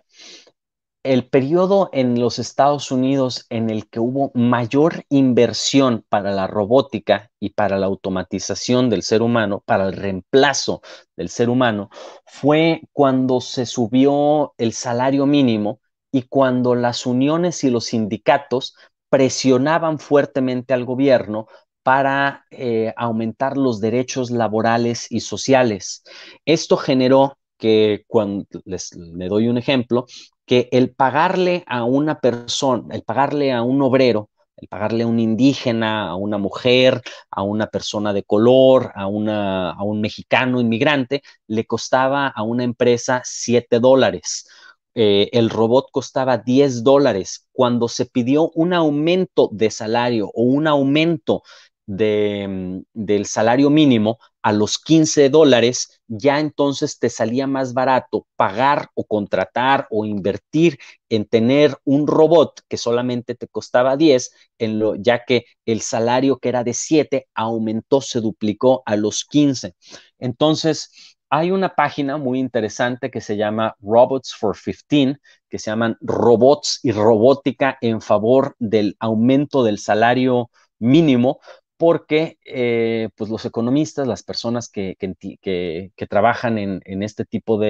el periodo en los Estados Unidos en el que hubo mayor inversión para la robótica y para la automatización del ser humano, para el reemplazo del ser humano, fue cuando se subió el salario mínimo y cuando las uniones y los sindicatos presionaban fuertemente al gobierno para eh, aumentar los derechos laborales y sociales. Esto generó que, cuando les, doy un ejemplo, que el pagarle a una persona, el pagarle a un obrero, el pagarle a un indígena, a una mujer, a una persona de color, a, a un mexicano inmigrante, le costaba a una empresa 7 dólares eh, el robot costaba 10 dólares. Cuando se pidió un aumento de salario o un aumento de, mm, del salario mínimo a los 15 dólares, ya entonces te salía más barato pagar o contratar o invertir en tener un robot que solamente te costaba 10, en lo, ya que el salario que era de 7 aumentó, se duplicó a los 15. Entonces, hay una página muy interesante que se llama Robots for 15, que se llaman robots y robótica en favor del aumento del salario mínimo, porque eh, pues los economistas, las personas que, que, trabajan en, este tipo mm,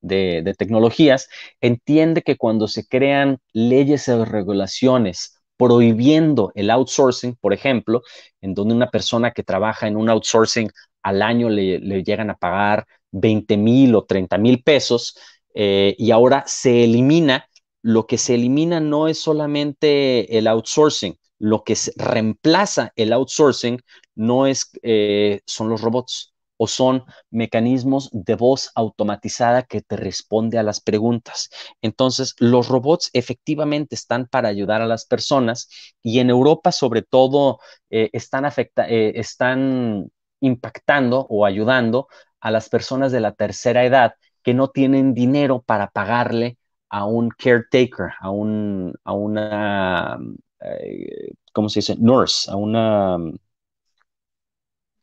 de, de tecnologías, entiende que cuando se crean leyes o regulaciones prohibiendo el outsourcing, por ejemplo, en donde una persona que trabaja en un outsourcing al año le, llegan a pagar 20 mil o 30 mil pesos eh, y ahora se elimina. Lo que se elimina no es solamente el outsourcing, lo que reemplaza el outsourcing no es, eh, son los robots o son mecanismos de voz automatizada que te responde a las preguntas. Entonces, los robots efectivamente están para ayudar a las personas y en Europa sobre todo eh, están, afecta están impactando o ayudando a las personas de la tercera edad que no tienen dinero para pagarle a un caretaker, a, un, a una, eh, ¿cómo se dice? Nurse, a una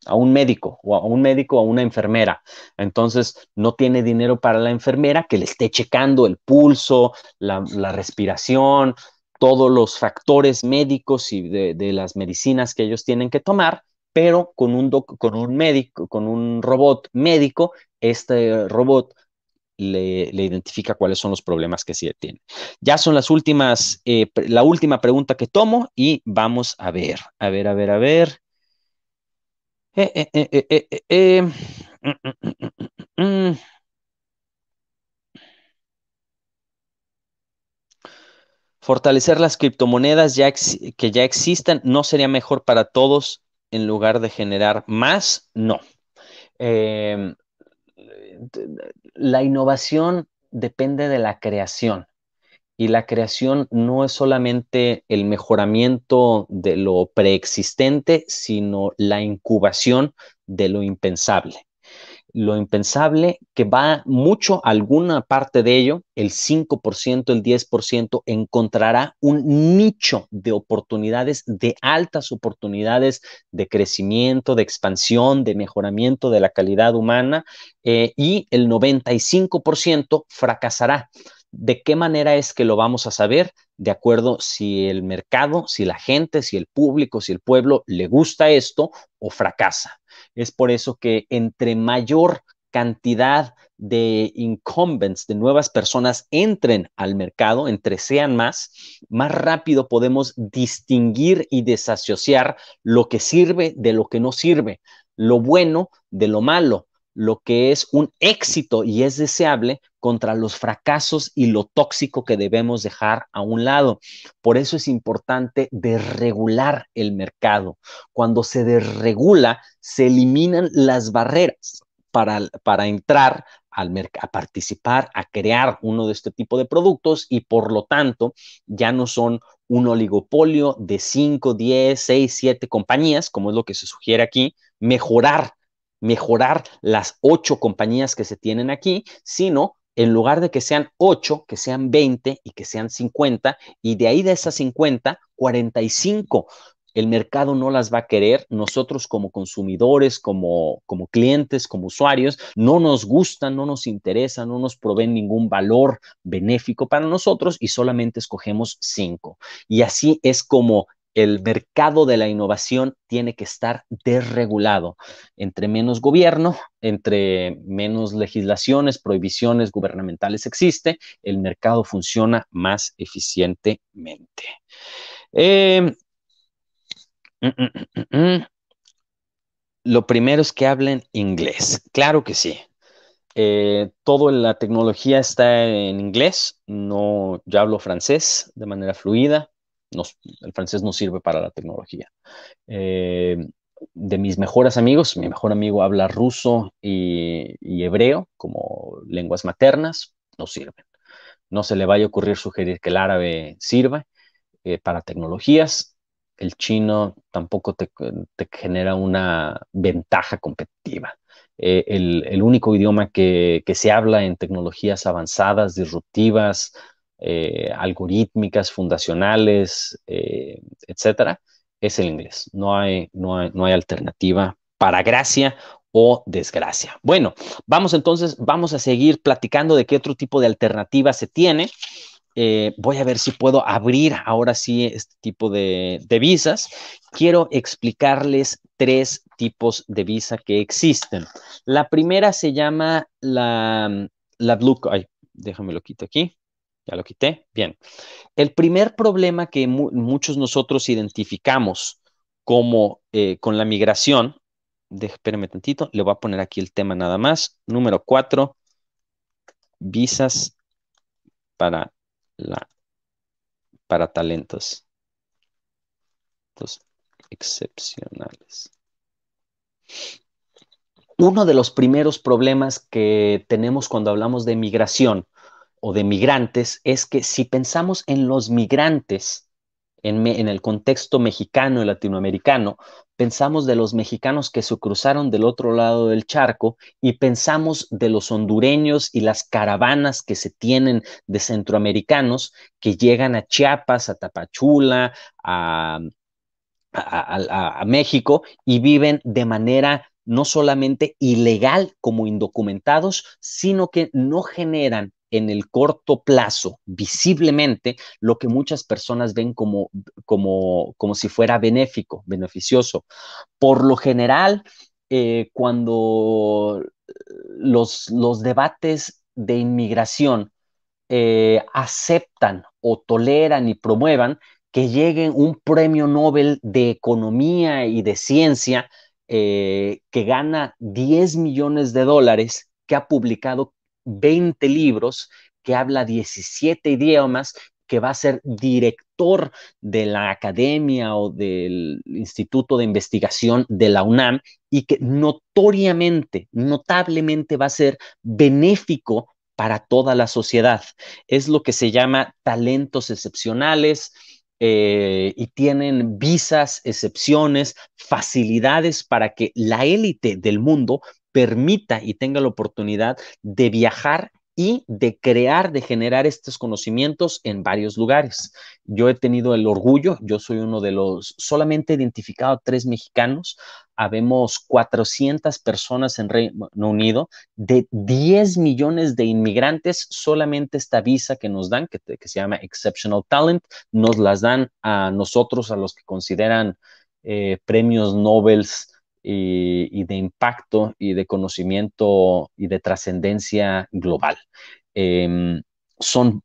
a un médico o a un médico o a una enfermera. Entonces, no tiene dinero para la enfermera que le esté checando el pulso, la, respiración, todos los factores médicos y de, las medicinas que ellos tienen que tomar pero con un, con un médico, con un robot médico, este robot le, identifica cuáles son los problemas que sí tiene. Ya son las últimas, eh, la última pregunta que tomo y vamos a ver, a ver, a ver, a ver. Fortalecer las criptomonedas ya que ya existan no sería mejor para todos en lugar de generar más, no. Em, la innovación depende de la creación y la creación no es solamente el mejoramiento de lo preexistente, sino la incubación de lo impensable lo impensable, que va mucho, alguna parte de ello, el 5%, el 10%, encontrará un nicho de oportunidades, de altas oportunidades de crecimiento, de expansión, de mejoramiento de la calidad humana, eh, y el 95% fracasará. ¿De qué manera es que lo vamos a saber? De acuerdo si el mercado, si la gente, si el público, si el pueblo le gusta esto o fracasa. Es por eso que entre mayor cantidad de incumbents, de nuevas personas entren al mercado, entre sean más, más rápido podemos distinguir y desasociar lo que sirve de lo que no sirve, lo bueno de lo malo, lo que es un éxito y es deseable contra los fracasos y lo tóxico que debemos dejar a un lado. Por eso es importante desregular el mercado. Cuando se desregula, se eliminan las barreras para, entrar al a participar, a crear uno de este tipo de productos y por lo tanto ya no son un oligopolio de 5, 10, 6, 7 compañías, como es lo que se sugiere aquí, mejorar mejorar las ocho compañías que se tienen aquí, sino en lugar de que sean ocho, que sean 20 y que sean 50, y de ahí de esas 50, 45. El mercado no las va a querer. Nosotros como consumidores, como, como clientes, como usuarios, no nos gustan, no nos interesan, no nos proveen ningún valor benéfico para nosotros y solamente escogemos cinco. Y así es como el mercado de la innovación tiene que estar desregulado. Entre menos gobierno, entre menos legislaciones, prohibiciones gubernamentales existe, el mercado funciona más eficientemente. Em, mm, mm, mm, lo primero es que hablen inglés. Claro que sí. Eh, toda la tecnología está en inglés. No, yo hablo francés de manera fluida el francés no sirve para la tecnología. Eh, de mis mejores amigos, mi mejor amigo habla ruso y, hebreo como lenguas maternas, no sirven. No se le vaya a ocurrir sugerir que el árabe sirva eh, para tecnologías. El chino tampoco te, genera una ventaja competitiva. Eh, el, único idioma que, que, se habla en tecnologías avanzadas, disruptivas, eh, algorítmicas, fundacionales, eh, etcétera, es el inglés. No hay, no hay, alternativa para gracia o desgracia. Bueno, vamos entonces, vamos a seguir platicando de qué otro tipo de alternativa se tiene. Eh, voy a ver si puedo abrir ahora sí este tipo de, visas. Quiero explicarles tres tipos de visa que existen. La primera se llama la, la Blue Card. Déjame lo quito aquí. Ya lo quité. Bien. El primer problema que muchos nosotros identificamos como eh, con la migración, de, tantito, le voy a poner aquí el tema nada más. Número cuatro, visas para, la, para talentos. excepcionales. Uno de los primeros problemas que tenemos cuando hablamos de migración o de migrantes es que si pensamos en los migrantes en, el contexto mexicano y latinoamericano, pensamos de los mexicanos que se cruzaron del otro lado del charco y pensamos de los hondureños y las caravanas que se tienen de centroamericanos que llegan a Chiapas, a Tapachula, a México y viven de manera no solamente ilegal como indocumentados, sino que no generan en el corto plazo, visiblemente, lo que muchas personas ven como, como, como si fuera benéfico, beneficioso. Por lo general, eh, cuando eh, los, los debates de inmigración eh, aceptan o toleran y promuevan que llegue un premio Nobel de economía y de ciencia que gana 10 millones de dólares, que ha publicado 20 libros, que habla 17 idiomas, que va a ser director de la academia o del Instituto de Investigación de la UNAM y que notoriamente, notablemente va a ser benéfico para toda la sociedad. Es lo que se llama talentos excepcionales, eh, y tienen visas, excepciones, facilidades para que la élite del mundo permita y tenga la oportunidad de viajar y de crear, de generar estos conocimientos en varios lugares. Yo he tenido el orgullo, yo soy uno de los, solamente identificado tres mexicanos, habemos 400 personas en Reino Unido, de 10 millones de inmigrantes, solamente esta visa que nos dan, que, se llama Exceptional Talent, nos las dan a nosotros, a los que consideran eh, premios Nobel's, y, de impacto y de conocimiento y de trascendencia global. Em, son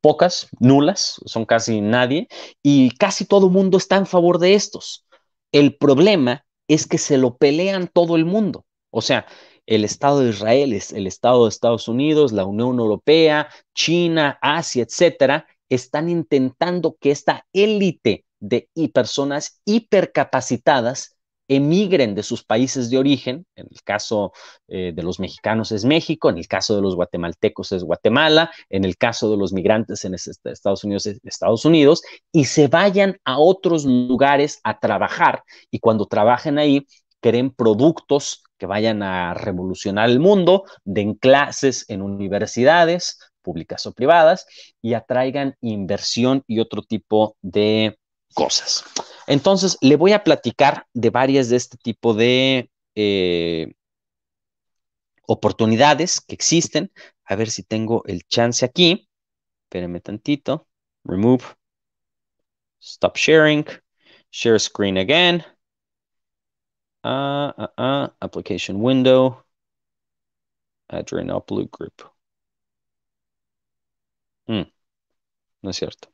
pocas, nulas, son casi nadie, y casi todo el mundo está en favor de estos. El problema es que se lo pelean todo el mundo. O sea, el Estado de Israel, el Estado de Estados Unidos, la Unión Europea, China, Asia, etcétera, están intentando que esta élite de personas hipercapacitadas emigren de sus países de origen, en el caso eh, de los mexicanos es México, en el caso de los guatemaltecos es Guatemala, en el caso de los migrantes en este, Estados Unidos es Estados Unidos, y se vayan a otros lugares a trabajar, y cuando trabajen ahí, creen productos que vayan a revolucionar el mundo, den clases en universidades públicas o privadas y atraigan inversión y otro tipo de cosas. Entonces, le voy a platicar de varias de este tipo de eh, oportunidades que existen. A ver si tengo el chance aquí. Espérenme tantito. Remove. Stop sharing. Share screen again. Ah, ah, ah. Application window. Adrenal Blue Group. Hmm. No es cierto.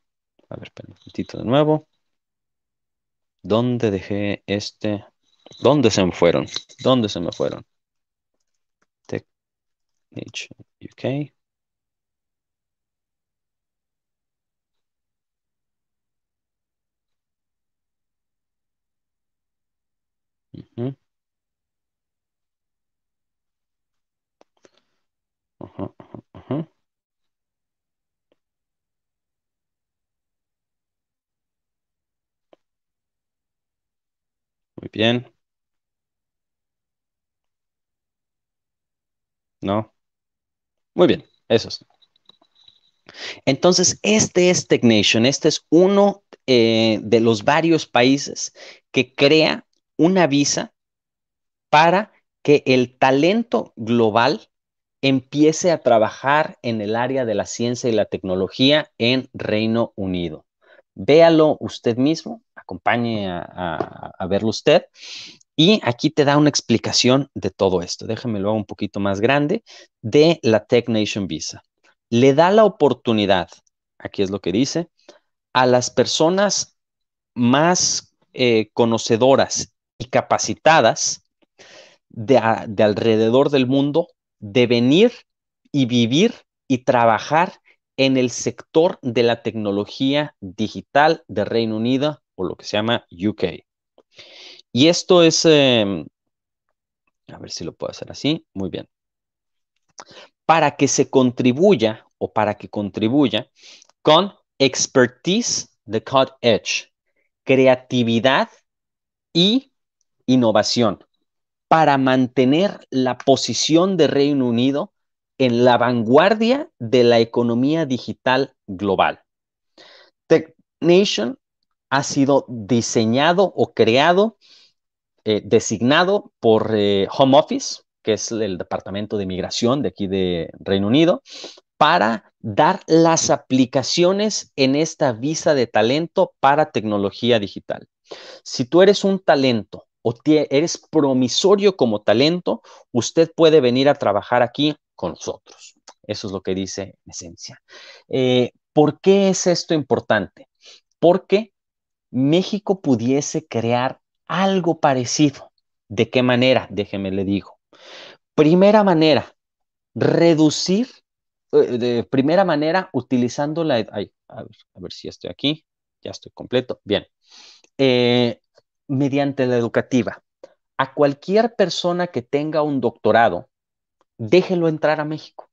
A ver, espérenme tantito de nuevo. ¿Dónde dejé este? ¿Dónde se me fueron? ¿Dónde se me fueron? Tech UK. Muy bien. ¿No? Muy bien, Eso es. Entonces, este es TechNation, este es uno eh, de los varios países que crea una visa para que el talento global empiece a trabajar en el área de la ciencia y la tecnología en Reino Unido. Véalo usted mismo, acompañe a, verlo usted. Y aquí te da una explicación de todo esto. Déjamelo un poquito más grande de la Tech Nation Visa. Le da la oportunidad, aquí es lo que dice, a las personas más eh, conocedoras y capacitadas de alrededor del mundo de venir y vivir y trabajar en el sector de la tecnología digital de Reino Unido o lo que se llama UK. Y esto es, em, a ver si lo puedo hacer así, muy bien. Para que se contribuya o para que contribuya con expertise de cut edge, creatividad y innovación para mantener la posición de Reino Unido en la vanguardia de la economía digital global. Tech Nation ha sido diseñado o creado, eh, designado por eh, Home Office, que es el Departamento de Migración de aquí de Reino Unido, para dar las aplicaciones en esta visa de talento para tecnología digital. Si tú eres un talento o eres promisorio como talento, usted puede venir a trabajar aquí con nosotros. Eso es lo que dice en esencia. Eh, ¿Por qué es esto importante? Porque México pudiese crear algo parecido. ¿De qué manera? Déjeme le digo. Primera manera, reducir, eh, de primera manera, utilizando la... a, ver, si estoy aquí, ya estoy completo. Bien. Eh, mediante la educativa, a cualquier persona que tenga un doctorado, déjelo entrar a México.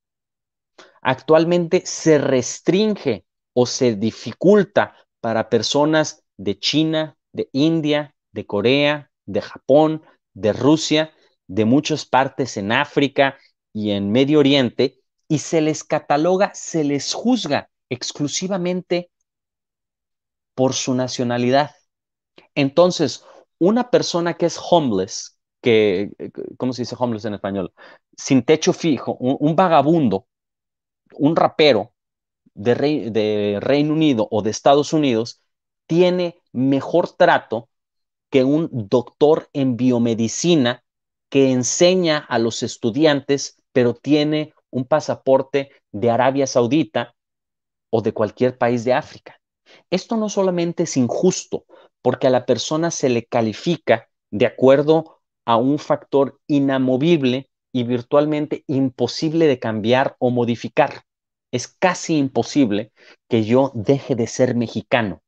Actualmente se restringe o se dificulta para personas de China, de India, de Corea, de Japón, de Rusia, de muchas partes en África y en Medio Oriente, y se les cataloga, se les juzga exclusivamente por su nacionalidad. Entonces, una persona que es homeless, que, ¿cómo se dice homeless en español? Sin techo fijo, un, vagabundo, un rapero de, de Reino Unido o de Estados Unidos, tiene mejor trato que un doctor en biomedicina que enseña a los estudiantes, pero tiene un pasaporte de Arabia Saudita o de cualquier país de África. Esto no solamente es injusto, porque a la persona se le califica de acuerdo a un factor inamovible y virtualmente imposible de cambiar o modificar. Es casi imposible que yo deje de ser mexicano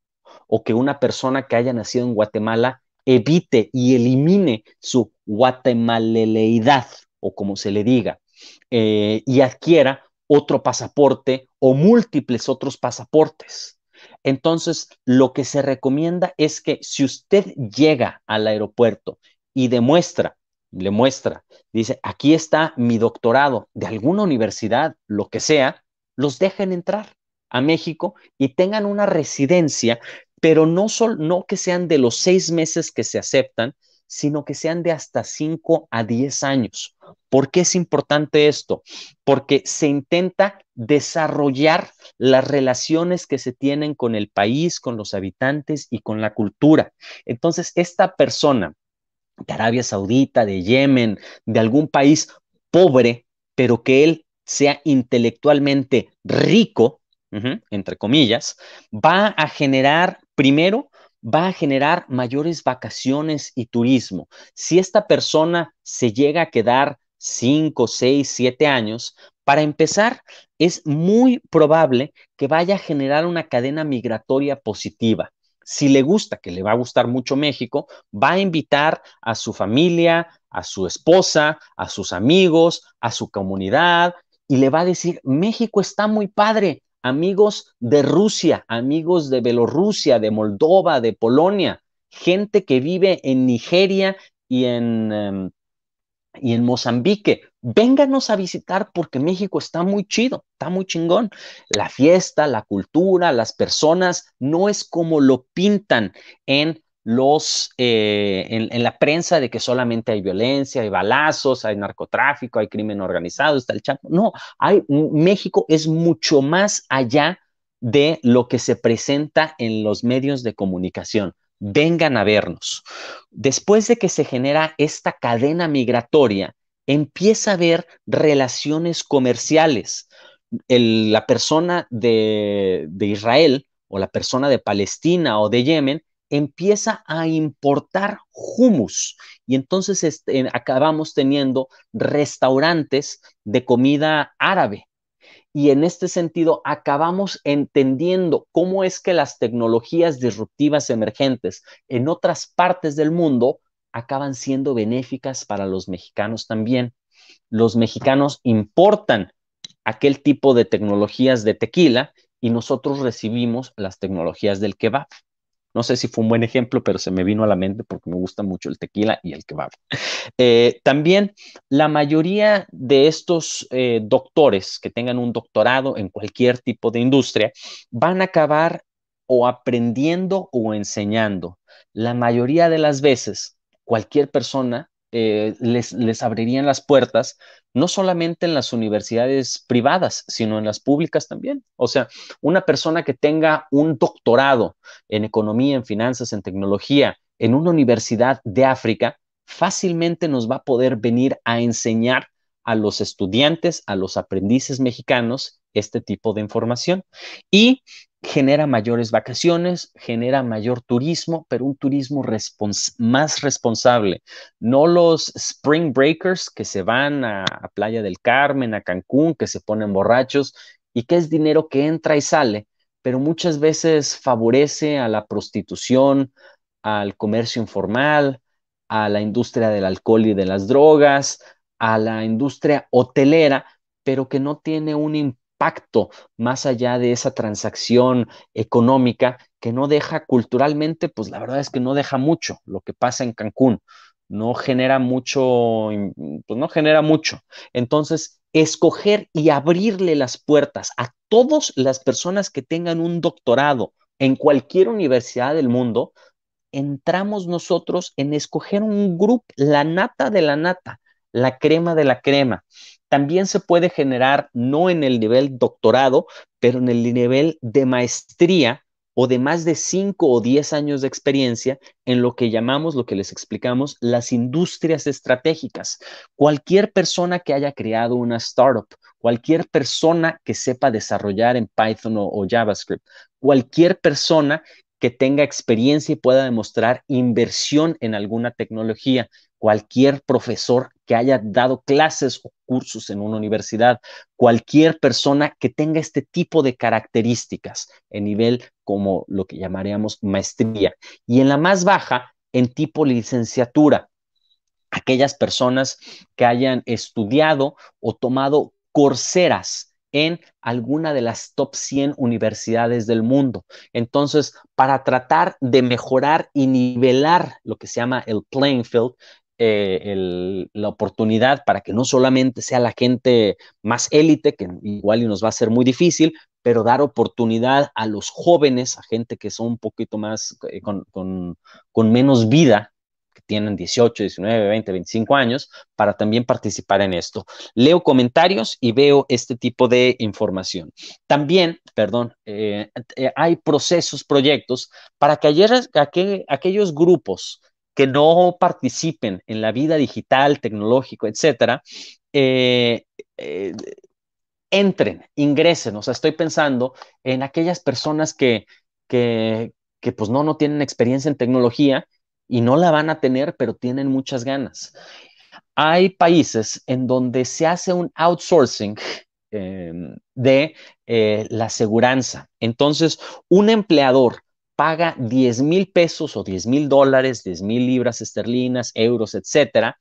o que una persona que haya nacido en Guatemala evite y elimine su guatemaleleidad, o como se le diga, eh, y adquiera otro pasaporte o múltiples otros pasaportes. Entonces, lo que se recomienda es que si usted llega al aeropuerto y demuestra, le muestra, dice, aquí está mi doctorado de alguna universidad, lo que sea, los dejen entrar a México y tengan una residencia pero no, no que sean de los seis meses que se aceptan, sino que sean de hasta cinco a diez años. ¿Por qué es importante esto? Porque se intenta desarrollar las relaciones que se tienen con el país, con los habitantes y con la cultura. Entonces, esta persona de Arabia Saudita, de Yemen, de algún país pobre, pero que él sea intelectualmente rico, entre comillas, va a generar primero va a generar mayores vacaciones y turismo. Si esta persona se llega a quedar 5, 6, 7 años, para empezar, es muy probable que vaya a generar una cadena migratoria positiva. Si le gusta, que le va a gustar mucho México, va a invitar a su familia, a su esposa, a sus amigos, a su comunidad y le va a decir, México está muy padre, amigos de Rusia, amigos de Bielorrusia, de Moldova, de Polonia, gente que vive en Nigeria y en, em, y en Mozambique. Vénganos a visitar porque México está muy chido, está muy chingón. La fiesta, la cultura, las personas, no es como lo pintan en los, eh, en, la prensa de que solamente hay violencia, hay balazos, hay narcotráfico, hay crimen organizado, está el Chapo. No, hay, México es mucho más allá de lo que se presenta en los medios de comunicación. Vengan a vernos. Después de que se genera esta cadena migratoria, empieza a haber relaciones comerciales. la persona de Israel o la persona de Palestina o de Yemen empieza a importar humus y entonces este, acabamos teniendo restaurantes de comida árabe. Y en este sentido, acabamos entendiendo cómo es que las tecnologías disruptivas emergentes en otras partes del mundo acaban siendo benéficas para los mexicanos también. Los mexicanos importan aquel tipo de tecnologías de tequila y nosotros recibimos las tecnologías del kebab. No sé si fue un buen ejemplo, pero se me vino a la mente porque me gusta mucho el tequila y el kebab. Eh, también la mayoría de estos eh, doctores que tengan un doctorado en cualquier tipo de industria van a acabar o aprendiendo o enseñando. La mayoría de las veces, cualquier persona eh, les, les abrirían las puertas, no solamente en las universidades privadas, sino en las públicas también. O sea, una persona que tenga un doctorado en economía, en finanzas, en tecnología, en una universidad de África, fácilmente nos va a poder venir a enseñar a los estudiantes, a los aprendices mexicanos, este tipo de información. Y genera mayores vacaciones, genera mayor turismo, pero un turismo más responsable. No los spring breakers que se van a, a, Playa del Carmen, a Cancún, que se ponen borrachos y que es dinero que entra y sale, pero muchas veces favorece a la prostitución, al comercio informal, a la industria del alcohol y de las drogas, a la industria hotelera, pero que no tiene un impacto más allá de esa transacción económica que no deja culturalmente, pues la verdad es que no deja mucho lo que pasa en Cancún, no genera mucho, pues no genera mucho. Entonces, escoger y abrirle las puertas a todas las personas que tengan un doctorado en cualquier universidad del mundo, entramos nosotros en escoger un grupo, la nata de la nata, la crema de la crema. También se puede generar no en el nivel doctorado, pero en el nivel de maestría o de más de 5 o 10 años de experiencia en lo que llamamos, lo que les explicamos, las industrias estratégicas. Cualquier persona que haya creado una startup, cualquier persona que sepa desarrollar en Python o, o JavaScript, cualquier persona que tenga experiencia y pueda demostrar inversión en alguna tecnología, cualquier profesor que haya dado clases o cursos en una universidad, cualquier persona que tenga este tipo de características en nivel como lo que llamaríamos maestría. Y en la más baja, en tipo licenciatura, aquellas personas que hayan estudiado o tomado corseras en alguna de las top 100 universidades del mundo. Entonces, para tratar de mejorar y nivelar lo que se llama el playing field, eh, la oportunidad para que no solamente sea la gente más élite, que igual y nos va a ser muy difícil, pero dar oportunidad a los jóvenes, a gente que son un poquito más, eh, con, menos vida, que tienen 18, 19, 20, 25 años, para también participar en esto. Leo comentarios y veo este tipo de información. También, perdón, eh, hay procesos, proyectos para que ayer, aquellos grupos que no participen en la vida digital, tecnológico, etcétera, eh, eh, entren, ingresen. O sea, estoy pensando en aquellas personas que, que, que pues no, no tienen experiencia en tecnología y no la van a tener, pero tienen muchas ganas. Hay países en donde se hace un outsourcing em, de eh, la seguridad. Entonces, un empleador paga 10 mil pesos o 10 mil dólares, 10 mil libras esterlinas, euros, etcétera,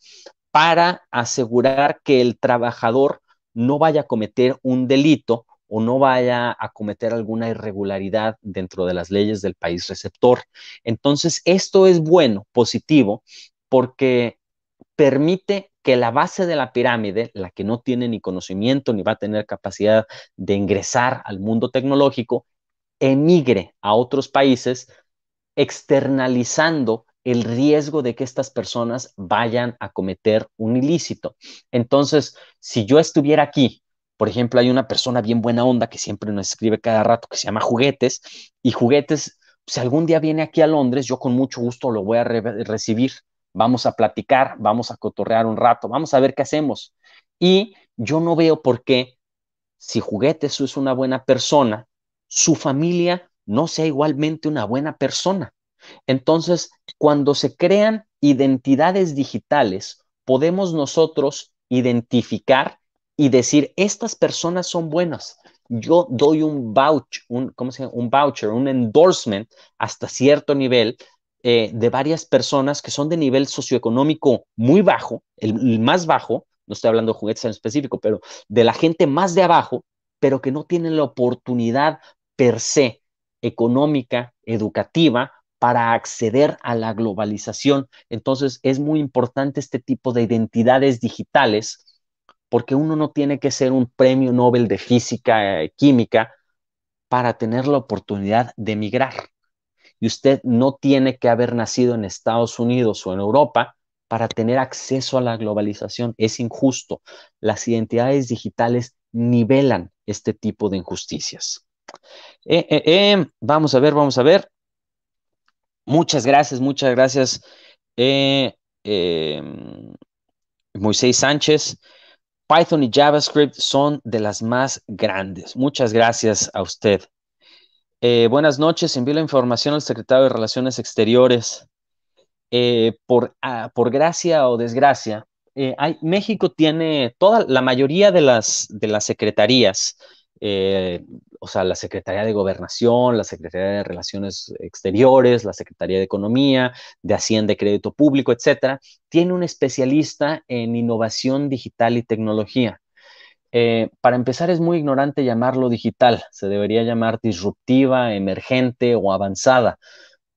para asegurar que el trabajador no vaya a cometer un delito o no vaya a cometer alguna irregularidad dentro de las leyes del país receptor. Entonces, esto es bueno, positivo, porque permite que la base de la pirámide, la que no tiene ni conocimiento ni va a tener capacidad de ingresar al mundo tecnológico, emigre a otros países externalizando el riesgo de que estas personas vayan a cometer un ilícito. Entonces, si yo estuviera aquí, por ejemplo, hay una persona bien buena onda que siempre nos escribe cada rato que se llama Juguetes, y Juguetes, si algún día viene aquí a Londres, yo con mucho gusto lo voy a recibir. Vamos a platicar, vamos a cotorrear un rato, vamos a ver qué hacemos. Y yo no veo por qué, si Juguetes es una buena persona, su familia no sea igualmente una buena persona. Entonces, cuando se crean identidades digitales, podemos nosotros identificar y decir, estas personas son buenas. Yo doy un vouch, un, ¿cómo un voucher, un endorsement hasta cierto nivel eh, de varias personas que son de nivel socioeconómico muy bajo, el, el más bajo, no estoy hablando de juguetes en específico, pero de la gente más de abajo, pero que no tienen la oportunidad per se económica, educativa, para acceder a la globalización. Entonces es muy importante este tipo de identidades digitales porque uno no tiene que ser un premio Nobel de física eh, química para tener la oportunidad de emigrar. Y usted no tiene que haber nacido en Estados Unidos o en Europa para tener acceso a la globalización. Es injusto. Las identidades digitales nivelan este tipo de injusticias. Eh, eh, eh, vamos a ver, vamos a ver. Muchas gracias, muchas gracias. Em, Moisés Sánchez, Python y JavaScript son de las más grandes. Muchas gracias a usted. buenas noches, envío la información al secretario de Relaciones Exteriores. por, ah, por gracia o desgracia, hay, México tiene toda la mayoría de las, de las secretarías eh, o sea, la Secretaría de Gobernación, la Secretaría de Relaciones Exteriores, la Secretaría de Economía, de Hacienda y Crédito Público, etcétera, tiene un especialista en innovación digital y tecnología. Eh, para empezar, es muy ignorante llamarlo digital, se debería llamar disruptiva, emergente o avanzada,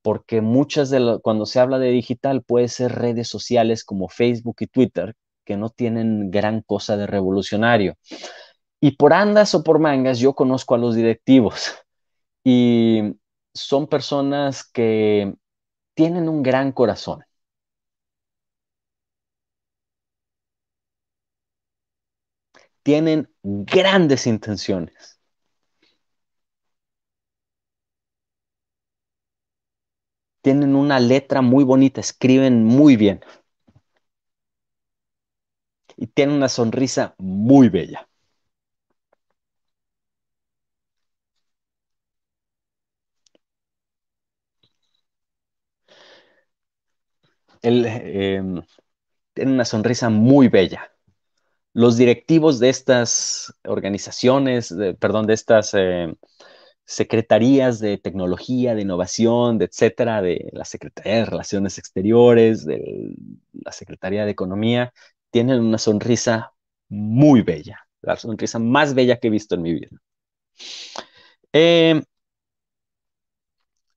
porque muchas de cuando se habla de digital puede ser redes sociales como Facebook y Twitter, que no tienen gran cosa de revolucionario. Y por andas o por mangas yo conozco a los directivos y son personas que tienen un gran corazón. Tienen grandes intenciones. Tienen una letra muy bonita, escriben muy bien. Y tienen una sonrisa muy bella. él em, tiene una sonrisa muy bella. Los directivos de estas organizaciones, perdón, de estas em, secretarías de tecnología, de innovación, de etcétera, de la Secretaría de Relaciones Exteriores, de la Secretaría de Economía, tienen una sonrisa muy bella, la sonrisa más bella que he visto en mi vida. Eh,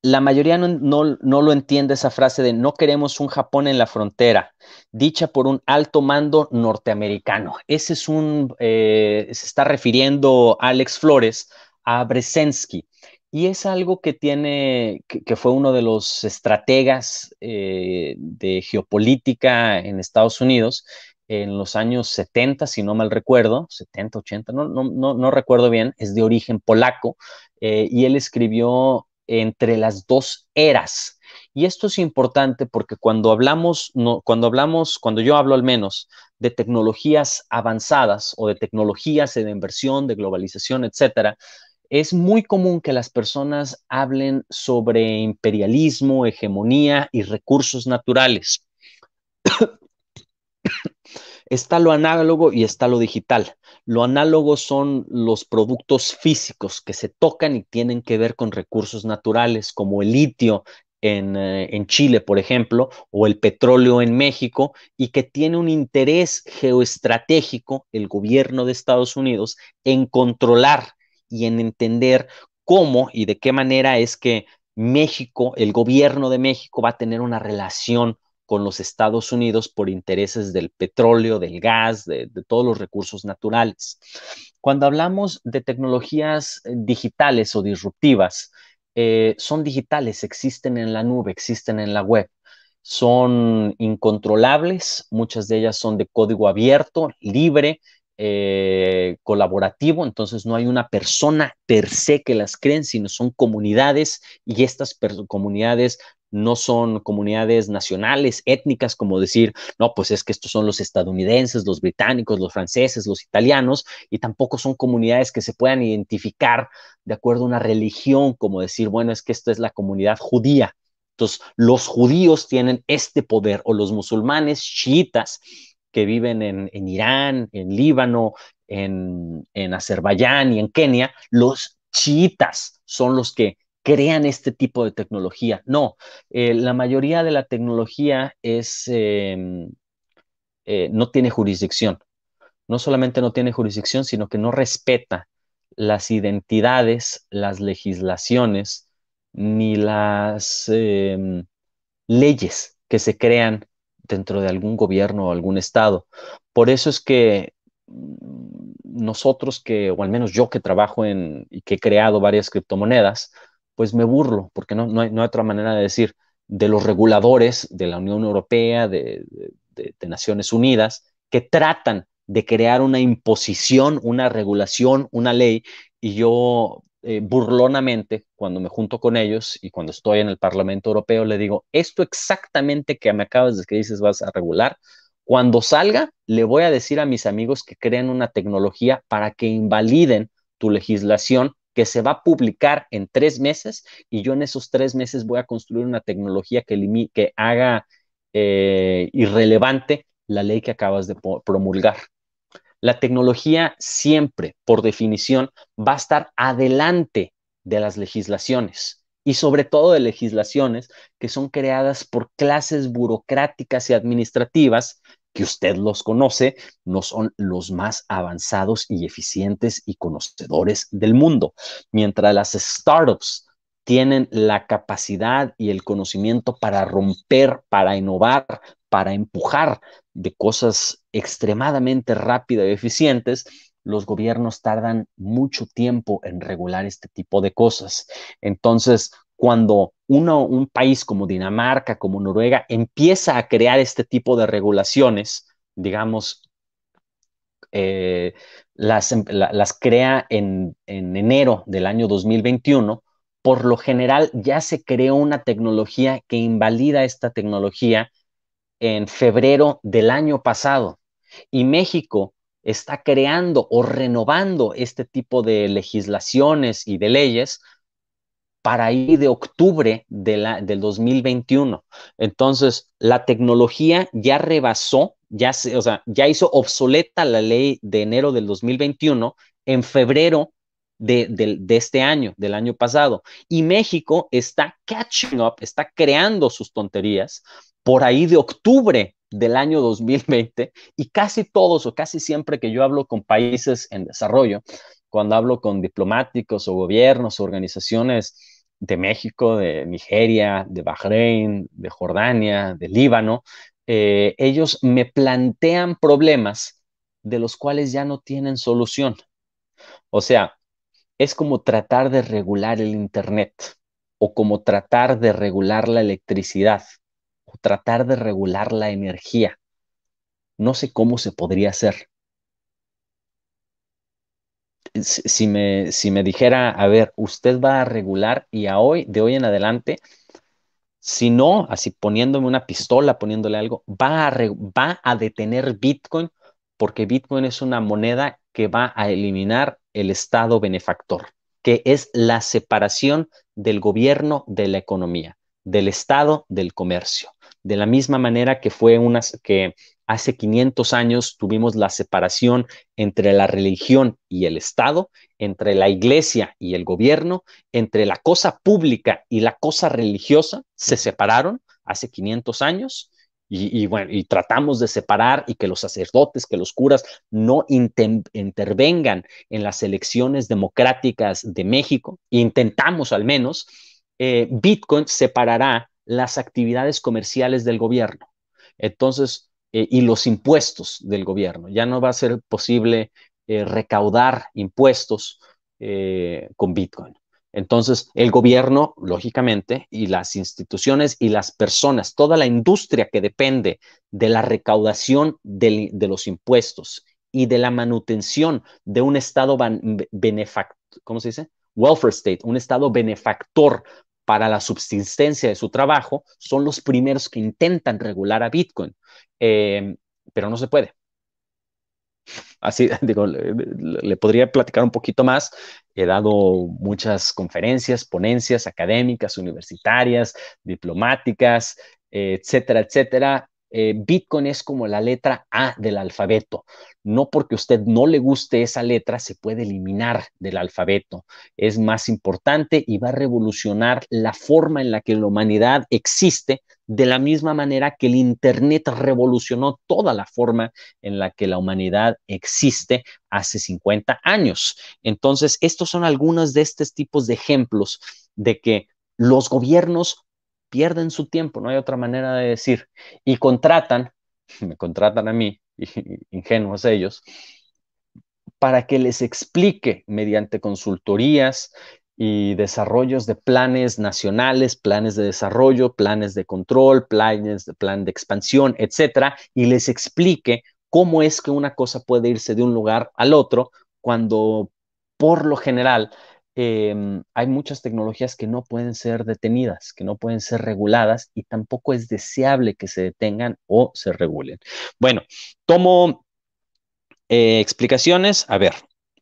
la mayoría no, lo entiende esa frase de no queremos un Japón en la frontera, dicha por un alto mando norteamericano. Ese es un, eh, se está refiriendo Alex Flores a Bresensky, Y es algo que tiene, que, fue uno de los estrategas eh, de geopolítica en Estados Unidos en los años 70, si no mal recuerdo, 70, 80, no, no, recuerdo bien, es de origen polaco, eh, y él escribió entre las dos eras. Y esto es importante porque cuando hablamos, no, cuando hablamos, cuando yo hablo al menos de tecnologías avanzadas o de tecnologías de inversión, de globalización, etcétera, es muy común que las personas hablen sobre imperialismo, hegemonía y recursos naturales. Está lo análogo y está lo digital. Lo análogo son los productos físicos que se tocan y tienen que ver con recursos naturales como el litio, eh, en, Chile, por ejemplo, o el petróleo en México, y que tiene un interés geoestratégico el gobierno de Estados Unidos en controlar y en entender cómo y de qué manera es que México, el gobierno de México va a tener una relación con los Estados Unidos por intereses del petróleo, del gas, de, todos los recursos naturales. Cuando hablamos de tecnologías eh, digitales o disruptivas, eh, son digitales, existen en la nube, existen en la web, son incontrolables, muchas de ellas son de código abierto, libre, eh, colaborativo, entonces no hay una persona per se que las creen, sino son comunidades y estas comunidades no son comunidades nacionales, étnicas, como decir, no, pues es que estos son los estadounidenses, los británicos, los franceses, los italianos, y tampoco son comunidades que se puedan identificar de acuerdo a una religión, como decir, bueno, es que esta es la comunidad judía. Entonces, los judíos tienen este poder, o los musulmanes chiitas que viven en, Irán, en Líbano, en, en Azerbaiyán y en Kenia, los chiitas son los que crean este tipo de tecnología. No, eh, la mayoría de la tecnología es, em, eh, no tiene jurisdicción. No solamente no tiene jurisdicción, sino que no respeta las identidades, las legislaciones, ni las em, leyes que se crean dentro de algún gobierno o algún estado. Por eso es que mm, nosotros que, o al menos yo que trabajo en y que he creado varias criptomonedas, pues me burlo, porque no, no, hay, otra manera de decir, de los reguladores de la Unión Europea, de, Naciones Unidas, que tratan de crear una imposición, una regulación, una ley, y yo eh, burlonamente, cuando me junto con ellos y cuando estoy en el Parlamento Europeo, le digo, esto exactamente que me acabas de que dices vas a regular, cuando salga, le voy a decir a mis amigos que creen una tecnología para que invaliden tu legislación que se va a publicar en tres meses y yo en esos tres meses voy a construir una tecnología que, haga eh, irrelevante la ley que acabas de promulgar. La tecnología siempre, por definición, va a estar adelante de las legislaciones y sobre todo de legislaciones que son creadas por clases burocráticas y administrativas que usted los conoce, no son los más avanzados y eficientes y conocedores del mundo. Mientras las startups tienen la capacidad y el conocimiento para romper, para innovar, para empujar de cosas extremadamente rápidas y eficientes, los gobiernos tardan mucho tiempo en regular este tipo de cosas. Entonces, cuando un país como Dinamarca, como Noruega, empieza a crear este tipo de regulaciones, digamos, eh, em, las, crea en enero del año 2021, por lo general ya se creó una tecnología que invalida esta tecnología en febrero del año pasado. Y México está creando o renovando este tipo de legislaciones y de leyes para ahí de octubre de del 2021. Entonces, la tecnología ya rebasó, ya, se, o sea, ya hizo obsoleta la ley de enero del 2021 en febrero de, de, este año, del año pasado. Y México está catching up, está creando sus tonterías por ahí de octubre del año 2020 y casi todos o casi siempre que yo hablo con países en desarrollo, cuando hablo con diplomáticos o gobiernos o organizaciones de México, de Nigeria, de Bahrein, de Jordania, de Líbano, eh, ellos me plantean problemas de los cuales ya no tienen solución. O sea, es como tratar de regular el Internet o como tratar de regular la electricidad o tratar de regular la energía. No sé cómo se podría hacer, si me, dijera, a ver, usted va a regular y a hoy, de hoy en adelante, si no, así poniéndome una pistola, poniéndole algo, va a, va a detener Bitcoin porque Bitcoin es una moneda que va a eliminar el Estado benefactor, que es la separación del gobierno de la economía, del Estado del comercio. De la misma manera que fue una... que hace 500 años tuvimos la separación entre la religión y el Estado, entre la iglesia y el gobierno, entre la cosa pública y la cosa religiosa, se separaron hace 500 años. Y, bueno, y tratamos de separar y que los sacerdotes, que los curas no intervengan en las elecciones democráticas de México, intentamos al menos, eh, Bitcoin separará las actividades comerciales del gobierno. Entonces, eh, y los impuestos del gobierno. Ya no va a ser posible eh, recaudar impuestos eh, con Bitcoin. Entonces, el gobierno, lógicamente, y las instituciones y las personas, toda la industria que depende de la recaudación de, de los impuestos y de la manutención de un Estado benefactor, ¿cómo se dice? Welfare state, un Estado benefactor para la subsistencia de su trabajo son los primeros que intentan regular a Bitcoin, em, pero no se puede. Así, digo, le, podría platicar un poquito más. He dado muchas conferencias, ponencias académicas, universitarias, diplomáticas, etcétera, etcétera, eh, Bitcoin es como la letra A del alfabeto. No porque usted no le guste esa letra, se puede eliminar del alfabeto. Es más importante y va a revolucionar la forma en la que la humanidad existe, de la misma manera que el Internet revolucionó toda la forma en la que la humanidad existe hace 50 años. Entonces, estos son algunos de estos tipos de ejemplos de que los gobiernos pierden su tiempo, no hay otra manera de decir, y contratan, me contratan a mí, ingenuos ellos, para que les explique mediante consultorías y desarrollos de planes nacionales, planes de desarrollo, planes de control, planes de plan de expansión, etcétera, y les explique cómo es que una cosa puede irse de un lugar al otro cuando por lo general Em, hay muchas tecnologías que no pueden ser detenidas, que no pueden ser reguladas y tampoco es deseable que se detengan o se regulen. Bueno, tomo eh, explicaciones. A ver.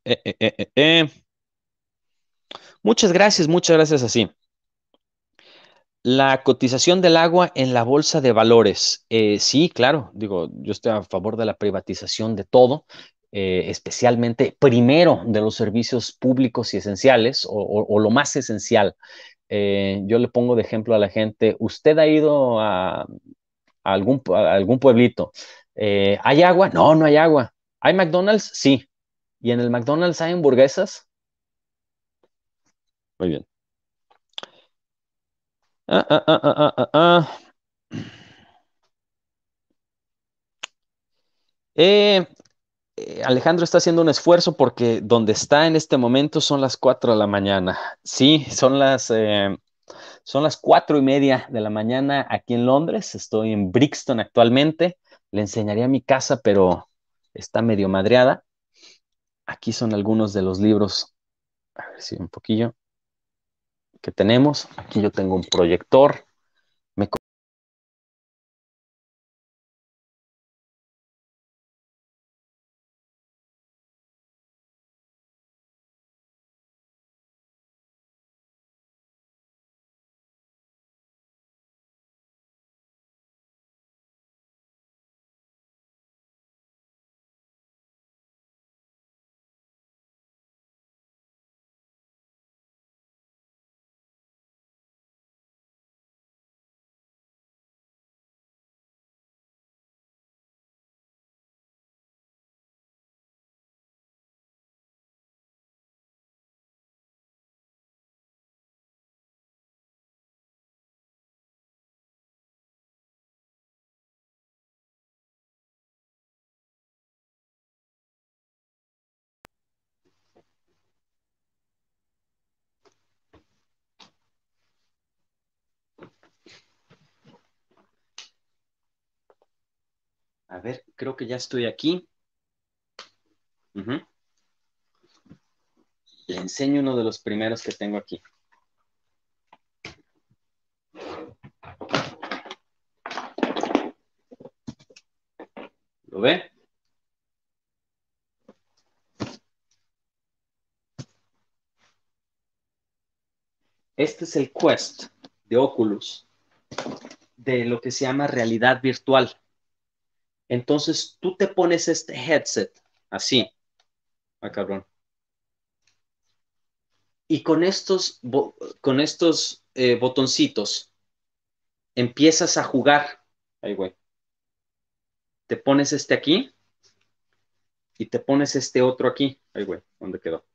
Eh, eh, muchas gracias, muchas gracias así. La cotización del agua en la bolsa de valores. sí, claro, digo, yo estoy a favor de la privatización de todo. Eh, especialmente primero de los servicios públicos y esenciales o, lo más esencial. Eh, yo le pongo de ejemplo a la gente, usted ha ido a, algún, algún, pueblito, eh, ¿hay agua? No, no hay agua. ¿Hay McDonald's? Sí. ¿Y en el McDonald's hay hamburguesas? Muy bien. Ah, ah, ah, eh, eh, Alejandro está haciendo un esfuerzo porque donde está en este momento son las 4 de la mañana. Sí, son las, eh, son las 4 y media de la mañana aquí en Londres. Estoy en Brixton actualmente. Le enseñaría mi casa, pero está medio madreada. Aquí son algunos de los libros. A ver si un poquillo que tenemos. Aquí yo tengo un proyector A ver, creo que ya estoy aquí. Le enseño uno de los primeros que tengo aquí. ¿Lo ve? Este es el Quest de Oculus de lo que se llama realidad virtual. Entonces tú te pones este headset así. Ah, cabrón. Y con estos, con estos eh, botoncitos empiezas a jugar. Ahí, güey. Te pones este aquí y te pones este otro aquí. Ahí, güey, ¿dónde quedó?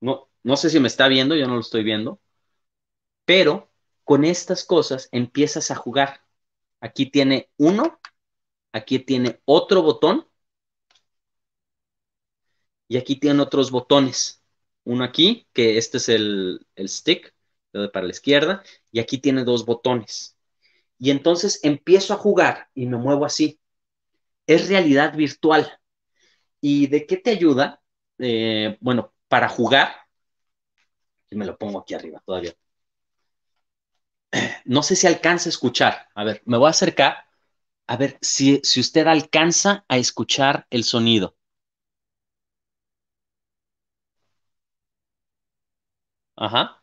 No, no sé si me está viendo, yo no lo estoy viendo. Pero con estas cosas empiezas a jugar. Aquí tiene uno, Aquí tiene otro botón. Y aquí tiene otros botones. Uno aquí, que este es el, el stick, para la izquierda. Y aquí tiene dos botones. Y entonces empiezo a jugar y me muevo así. Es realidad virtual. ¿Y de qué te ayuda? Eh, bueno, para jugar, y me lo pongo aquí arriba todavía. No sé si alcanza a escuchar. A ver, me voy a acercar a ver si, usted alcanza a escuchar el sonido. Ajá.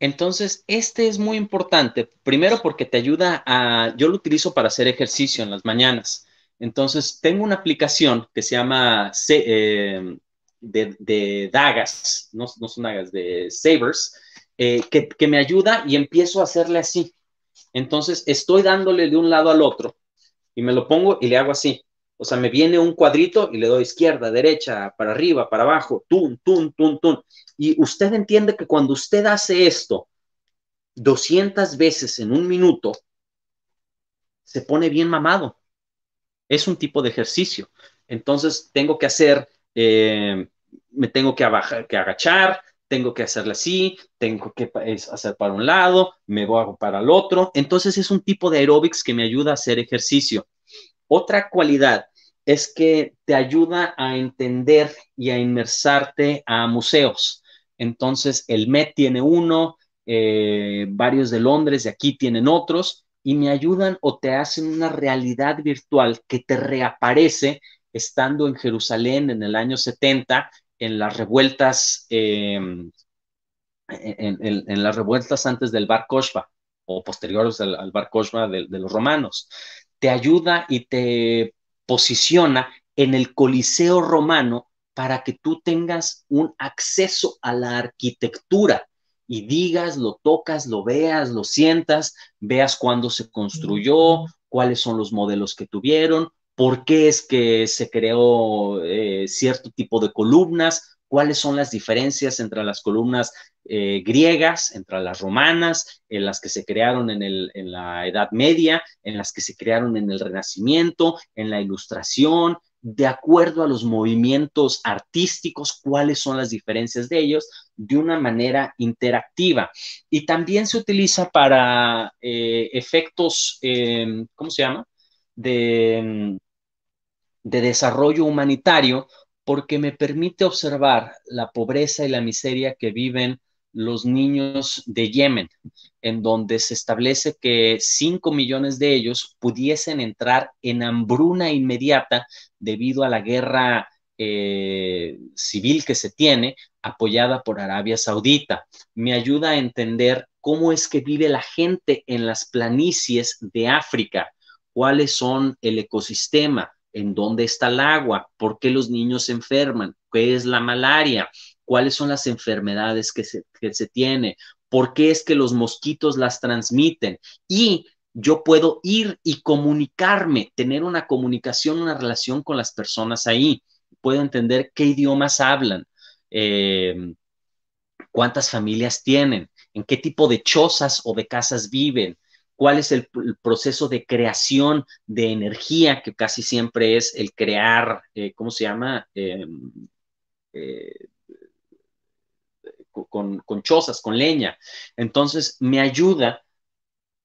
Entonces, este es muy importante. Primero porque te ayuda a, yo lo utilizo para hacer ejercicio en las mañanas. Entonces, tengo una aplicación que se llama em, de, dagas, no, son dagas, de sabers, eh, que me ayuda y empiezo a hacerle así. Entonces, estoy dándole de un lado al otro y me lo pongo y le hago así. O sea, me viene un cuadrito y le doy izquierda, derecha, para arriba, para abajo, tun, tun, tun, tun. Y usted entiende que cuando usted hace esto 200 veces en un minuto, se pone bien mamado. Es un tipo de ejercicio. Entonces, tengo que hacer, eh, me tengo que, abajar, que agachar, tengo que hacerle así, tengo que hacer para un lado, me voy para el otro. Entonces es un tipo de aeróbics que me ayuda a hacer ejercicio. Otra cualidad es que te ayuda a entender y a inmersarte a museos. Entonces el Met tiene uno, eh, varios de Londres, de aquí tienen otros, y me ayudan o te hacen una realidad virtual que te reaparece estando en Jerusalén en el año 70 en las revueltas, em, en, las revueltas antes del Bar o posteriores al, al Bar de los romanos. Te ayuda y te posiciona en el Coliseo romano para que tú tengas un acceso a la arquitectura y digas, lo tocas, lo veas, lo sientas, veas cuándo se construyó, cuáles son los modelos que tuvieron, por qué es que se creó eh, cierto tipo de columnas, cuáles son las diferencias entre las columnas eh, griegas, entre las romanas, en las que se crearon en, la Edad Media, en las que se crearon en el Renacimiento, en la Ilustración, de acuerdo a los movimientos artísticos, cuáles son las diferencias de ellos, de una manera interactiva. Y también se utiliza para eh, efectos, em, ¿cómo se llama? De em, de desarrollo humanitario porque me permite observar la pobreza y la miseria que viven los niños de Yemen, en donde se establece que 5 millones de ellos pudiesen entrar en hambruna inmediata debido a la guerra eh, civil que se tiene apoyada por Arabia Saudita. Me ayuda a entender cómo es que vive la gente en las planicies de África, cuáles son el ecosistema, en dónde está el agua, por qué los niños se enferman, qué es la malaria, cuáles son las enfermedades que se, que tiene, por qué es que los mosquitos las transmiten y yo puedo ir y comunicarme, tener una comunicación, una relación con las personas ahí. Puedo entender qué idiomas hablan, em, cuántas familias tienen, en qué tipo de chozas o de casas viven, cuál es el, proceso de creación de energía, que casi siempre es el crear, eh, ¿cómo se llama? Eh, eh, con, con, chozas, con leña. Entonces, me ayuda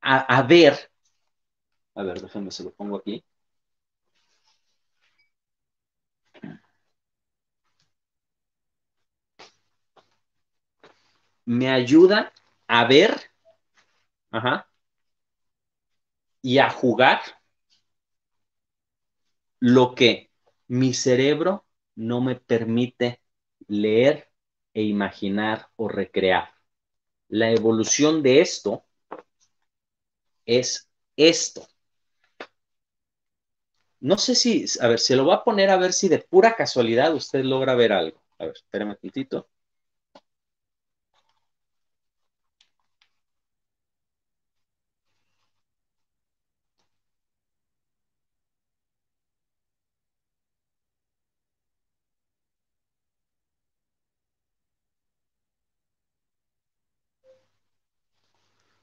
a, a ver, a ver, déjenme, se lo pongo aquí. Me ayuda a ver, ajá, y a jugar lo que mi cerebro no me permite leer e imaginar o recrear. La evolución de esto es esto. No sé si, a ver, se lo voy a poner a ver si de pura casualidad usted logra ver algo. A ver, espérame un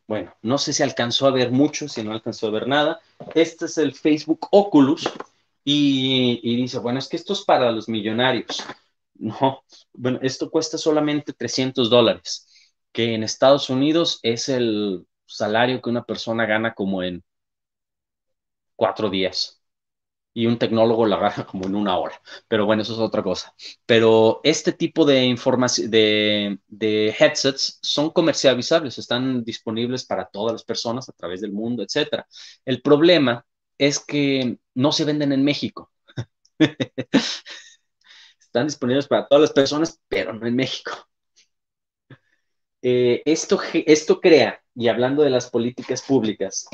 Bueno, no sé si alcanzó a ver mucho, si no alcanzó a ver nada. Este es el Facebook Oculus y, dice, bueno, es que esto es para los millonarios. No, bueno, esto cuesta solamente 300 dólares, que en Estados Unidos es el salario que una persona gana como en cuatro días y un tecnólogo la agarra como en una hora. Pero bueno, eso es otra cosa. Pero este tipo de información, de, headsets son comercializables, están disponibles para todas las personas a través del mundo, etc. El problema es que no se venden en México. están disponibles para todas las personas, pero no en México. Eh, esto, esto crea, y hablando de las políticas públicas,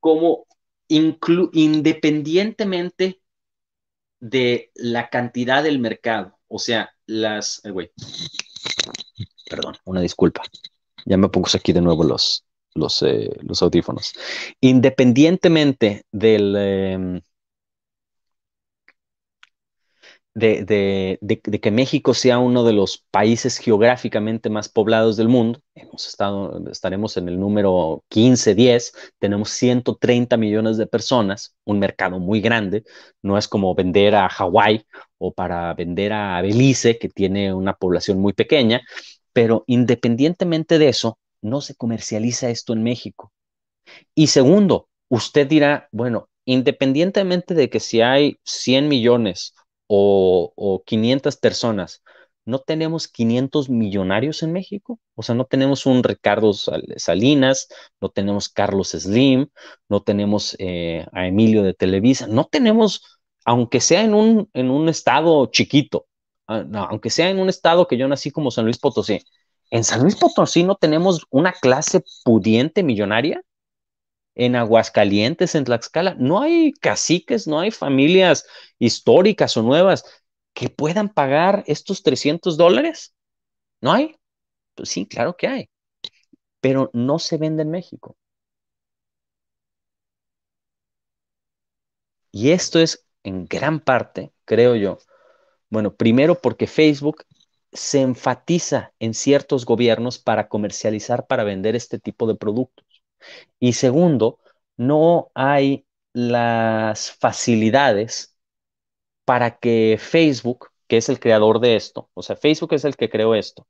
como independientemente de la cantidad del mercado. O sea, las... Perdón, una disculpa. Ya me pongo aquí de nuevo los, los, eh, audífonos. Independientemente del, em, de, que México sea uno de los países geográficamente más poblados del mundo. Hemos estado, estaremos en el número 15, 10, tenemos 130 millones de personas, un mercado muy grande, no es como vender a Hawái o para vender a Belice, que tiene una población muy pequeña, pero independientemente de eso, no se comercializa esto en México. Y segundo, usted dirá, bueno, independientemente de que si hay 100 millones o, 500 personas. ¿No tenemos 500 millonarios en México? O sea, no tenemos un Ricardo Salinas, no tenemos Carlos Slim, no tenemos eh, a Emilio de Televisa, no tenemos, aunque sea en un, en un estado chiquito, ah, aunque sea en un estado que yo nací como San Luis Potosí, en San Luis Potosí no tenemos una clase pudiente millonaria en Aguascalientes, en Tlaxcala. No hay caciques, no hay familias históricas o nuevas que puedan pagar estos 300 dólares. ¿No hay? Pues sí, claro que hay, pero no se vende en México. Y esto es en gran parte, creo yo, bueno, primero porque Facebook se enfatiza en ciertos gobiernos para comercializar, para vender este tipo de producto. Y segundo, no hay las facilidades para que Facebook, que es el creador de esto, o sea, Facebook es el que creó esto,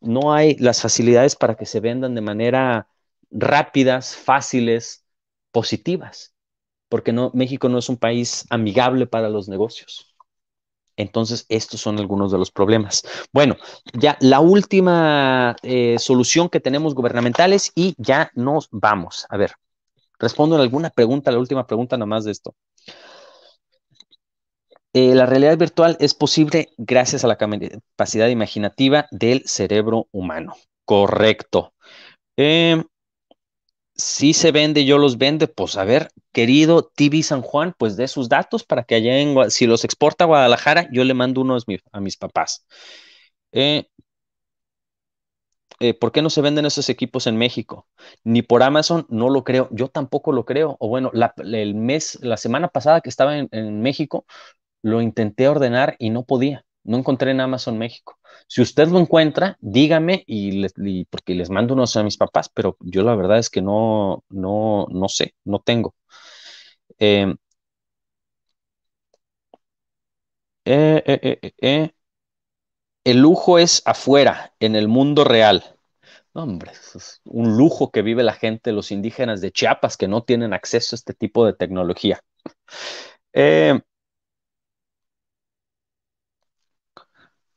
no hay las facilidades para que se vendan de manera rápidas, fáciles, positivas, porque no, México no es un país amigable para los negocios. Entonces, estos son algunos de los problemas. Bueno, ya la última eh, solución que tenemos gubernamentales y ya nos vamos. A ver, respondo en alguna pregunta, la última pregunta nomás de esto. Eh, la realidad virtual es posible gracias a la capacidad imaginativa del cerebro humano. Correcto. Em, si se vende, yo los vende, pues a ver, querido TV San Juan, pues dé sus datos para que allá en, si los exporta a Guadalajara, yo le mando uno a mis, papás. Eh, eh, ¿por qué no se venden esos equipos en México? Ni por Amazon, no lo creo, yo tampoco lo creo. O bueno, la, el mes, la semana pasada que estaba en México, lo intenté ordenar y no podía, no encontré en Amazon México. Si usted lo encuentra, dígame y, porque les mando unos a mis papás, pero yo la verdad es que no, no, no sé, no tengo. Em, eh, eh, eh, el lujo es afuera, en el mundo real. hombre, es un lujo que vive la gente, los indígenas de Chiapas, que no tienen acceso a este tipo de tecnología. Eh,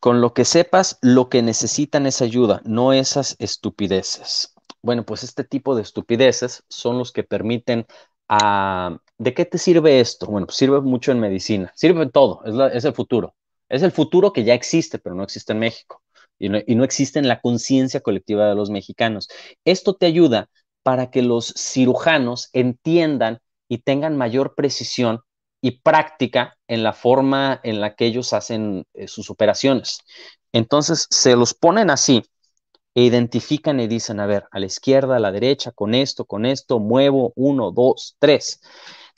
Con lo que sepas, lo que necesitan es ayuda, no esas estupideces. Bueno, pues este tipo de estupideces son los que permiten a... Ah, ¿De qué te sirve esto? Bueno, pues sirve mucho en medicina, sirve en todo, es, el futuro. Es el futuro que ya existe, pero no existe en México y no existe en la conciencia colectiva de los mexicanos. Esto te ayuda para que los cirujanos entiendan y tengan mayor precisión y práctica en la forma en la que ellos hacen eh, sus operaciones. Entonces se los ponen así e identifican y dicen, a ver, a la izquierda, a la derecha, con esto, con esto, muevo, uno, dos, tres.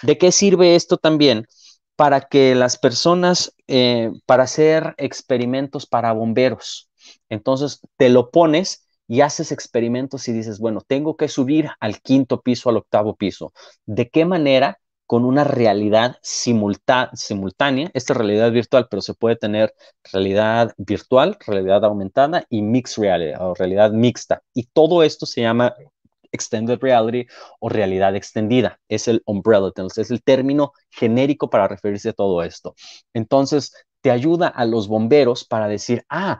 ¿De qué sirve esto también? Para que las personas, eh, para hacer experimentos para bomberos. Entonces te lo pones y haces experimentos y dices, bueno, tengo que subir al quinto piso, al octavo piso. ¿De qué manera con una realidad simultánea, esta realidad virtual, pero se puede tener realidad virtual, realidad aumentada y mixed reality o realidad mixta. Y todo esto se llama extended reality o realidad extendida. Es el umbrella, es el término genérico para referirse a todo esto. Entonces, te ayuda a los bomberos para decir, ah,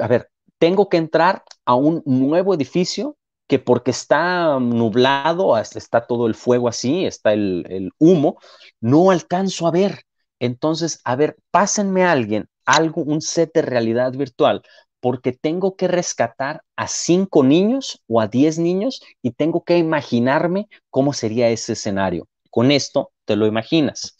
a ver, tengo que entrar a un nuevo edificio que porque está nublado, está todo el fuego así, está el, humo, no alcanzo a ver. Entonces, a ver, pásenme a alguien algo, un set de realidad virtual, porque tengo que rescatar a cinco niños o a diez niños y tengo que imaginarme cómo sería ese escenario. Con esto te lo imaginas.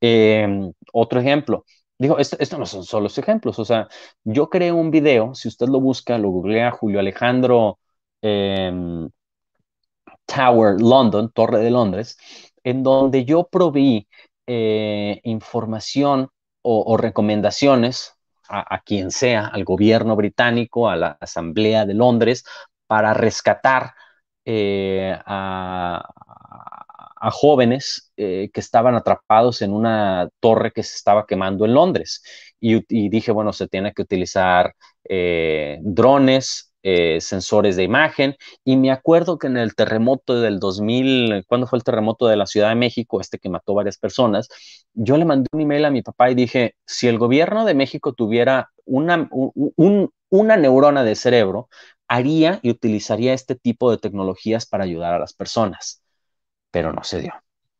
Em, otro ejemplo. Digo, esto, no son solo ejemplos, o sea, yo creé un video, si usted lo busca, lo googlea Julio Alejandro Em, Tower London, Torre de Londres, en donde yo proveí eh, información o, recomendaciones a, quien sea, al gobierno británico, a la Asamblea de Londres, para rescatar eh, a, jóvenes eh, que estaban atrapados en una torre que se estaba quemando en Londres. y dije, bueno, se tiene que utilizar drones, eh, sensores de imagen. Y me acuerdo que en el terremoto del 2000, cuando fue el terremoto de la Ciudad de México, este que mató varias personas, yo le mandé un email a mi papá y dije, si el gobierno de México tuviera una, una neurona de cerebro, haría y utilizaría este tipo de tecnologías para ayudar a las personas. Pero no se dio.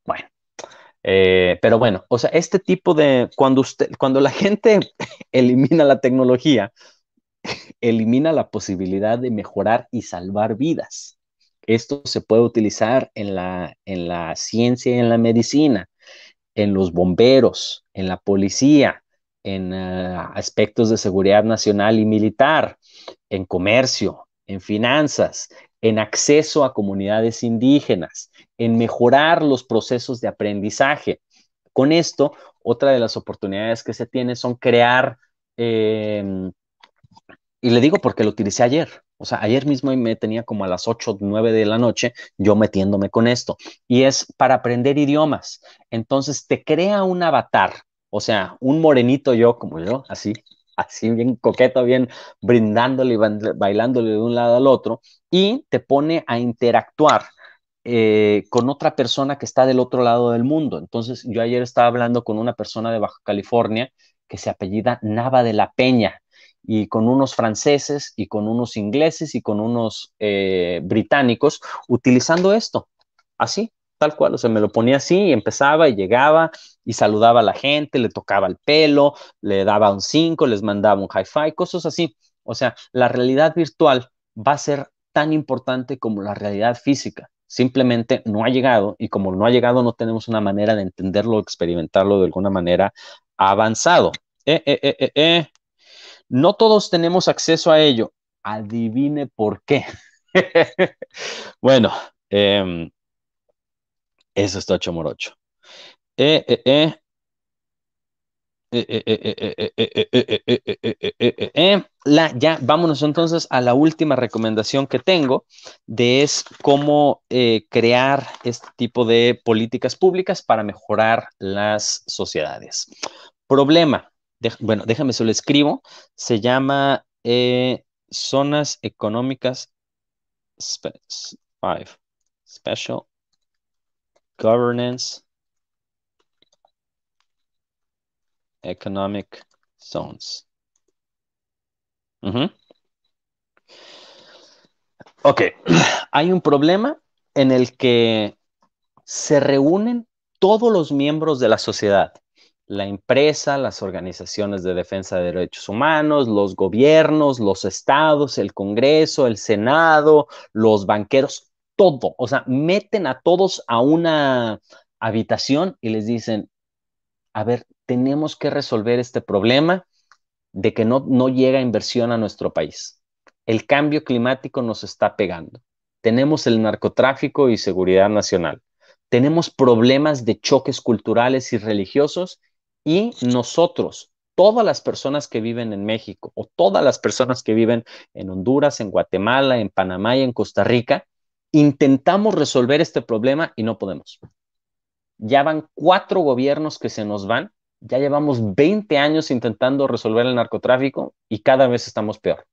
Bueno. Eh, pero bueno, o sea, este tipo de, cuando, usted, cuando la gente elimina la tecnología, elimina la posibilidad de mejorar y salvar vidas. Esto se puede utilizar en la, en la ciencia y en la medicina, en los bomberos, en la policía, en eh, aspectos de seguridad nacional y militar, en comercio, en finanzas, en acceso a comunidades indígenas, en mejorar los procesos de aprendizaje. Con esto, otra de las oportunidades que se tiene son crear em, y le digo porque lo utilicé ayer. O sea, ayer mismo me tenía como a las 8, 9 de la noche yo metiéndome con esto. Y es para aprender idiomas. Entonces te crea un avatar, o sea, un morenito yo como yo, así, así bien coqueto, bien brindándole y bailándole de un lado al otro, y te pone a interactuar eh, con otra persona que está del otro lado del mundo. Entonces yo ayer estaba hablando con una persona de Baja California que se apellida Nava de la Peña y con unos franceses y con unos ingleses y con unos eh, británicos utilizando esto, así, tal cual, o sea, me lo ponía así y empezaba y llegaba y saludaba a la gente, le tocaba el pelo, le daba un 5, les mandaba un hi-fi, cosas así. O sea, la realidad virtual va a ser tan importante como la realidad física. Simplemente no ha llegado y como no ha llegado no tenemos una manera de entenderlo, experimentarlo de alguna manera avanzado. Eh, eh, eh, eh, eh. No todos tenemos acceso a ello. Adivine por qué. bueno, eso está hecho ya vámonos entonces a la última recomendación que tengo de es cómo crear este tipo de políticas públicas para mejorar las sociedades. Problema, bueno, déjame, se lo escribo, se llama eh, Zonas Económicas Special Governance Economic Zones. Ok, hay un problema en el que se reúnen todos los miembros de la sociedad la empresa, las organizaciones de defensa de derechos humanos, los gobiernos, los estados, el Congreso, el Senado, los banqueros, todo. O sea, meten a todos a una habitación y les dicen, a ver, tenemos que resolver este problema de que no, no llega inversión a nuestro país. El cambio climático nos está pegando. Tenemos el narcotráfico y seguridad nacional tenemos problemas de choques culturales y religiosos y nosotros, todas las personas que viven en México o todas las personas que viven en Honduras, en Guatemala, en Panamá y en Costa Rica, intentamos resolver este problema y no podemos. Ya van cuatro gobiernos que se nos van, ya llevamos 20 años intentando resolver el narcotráfico y cada vez estamos peor.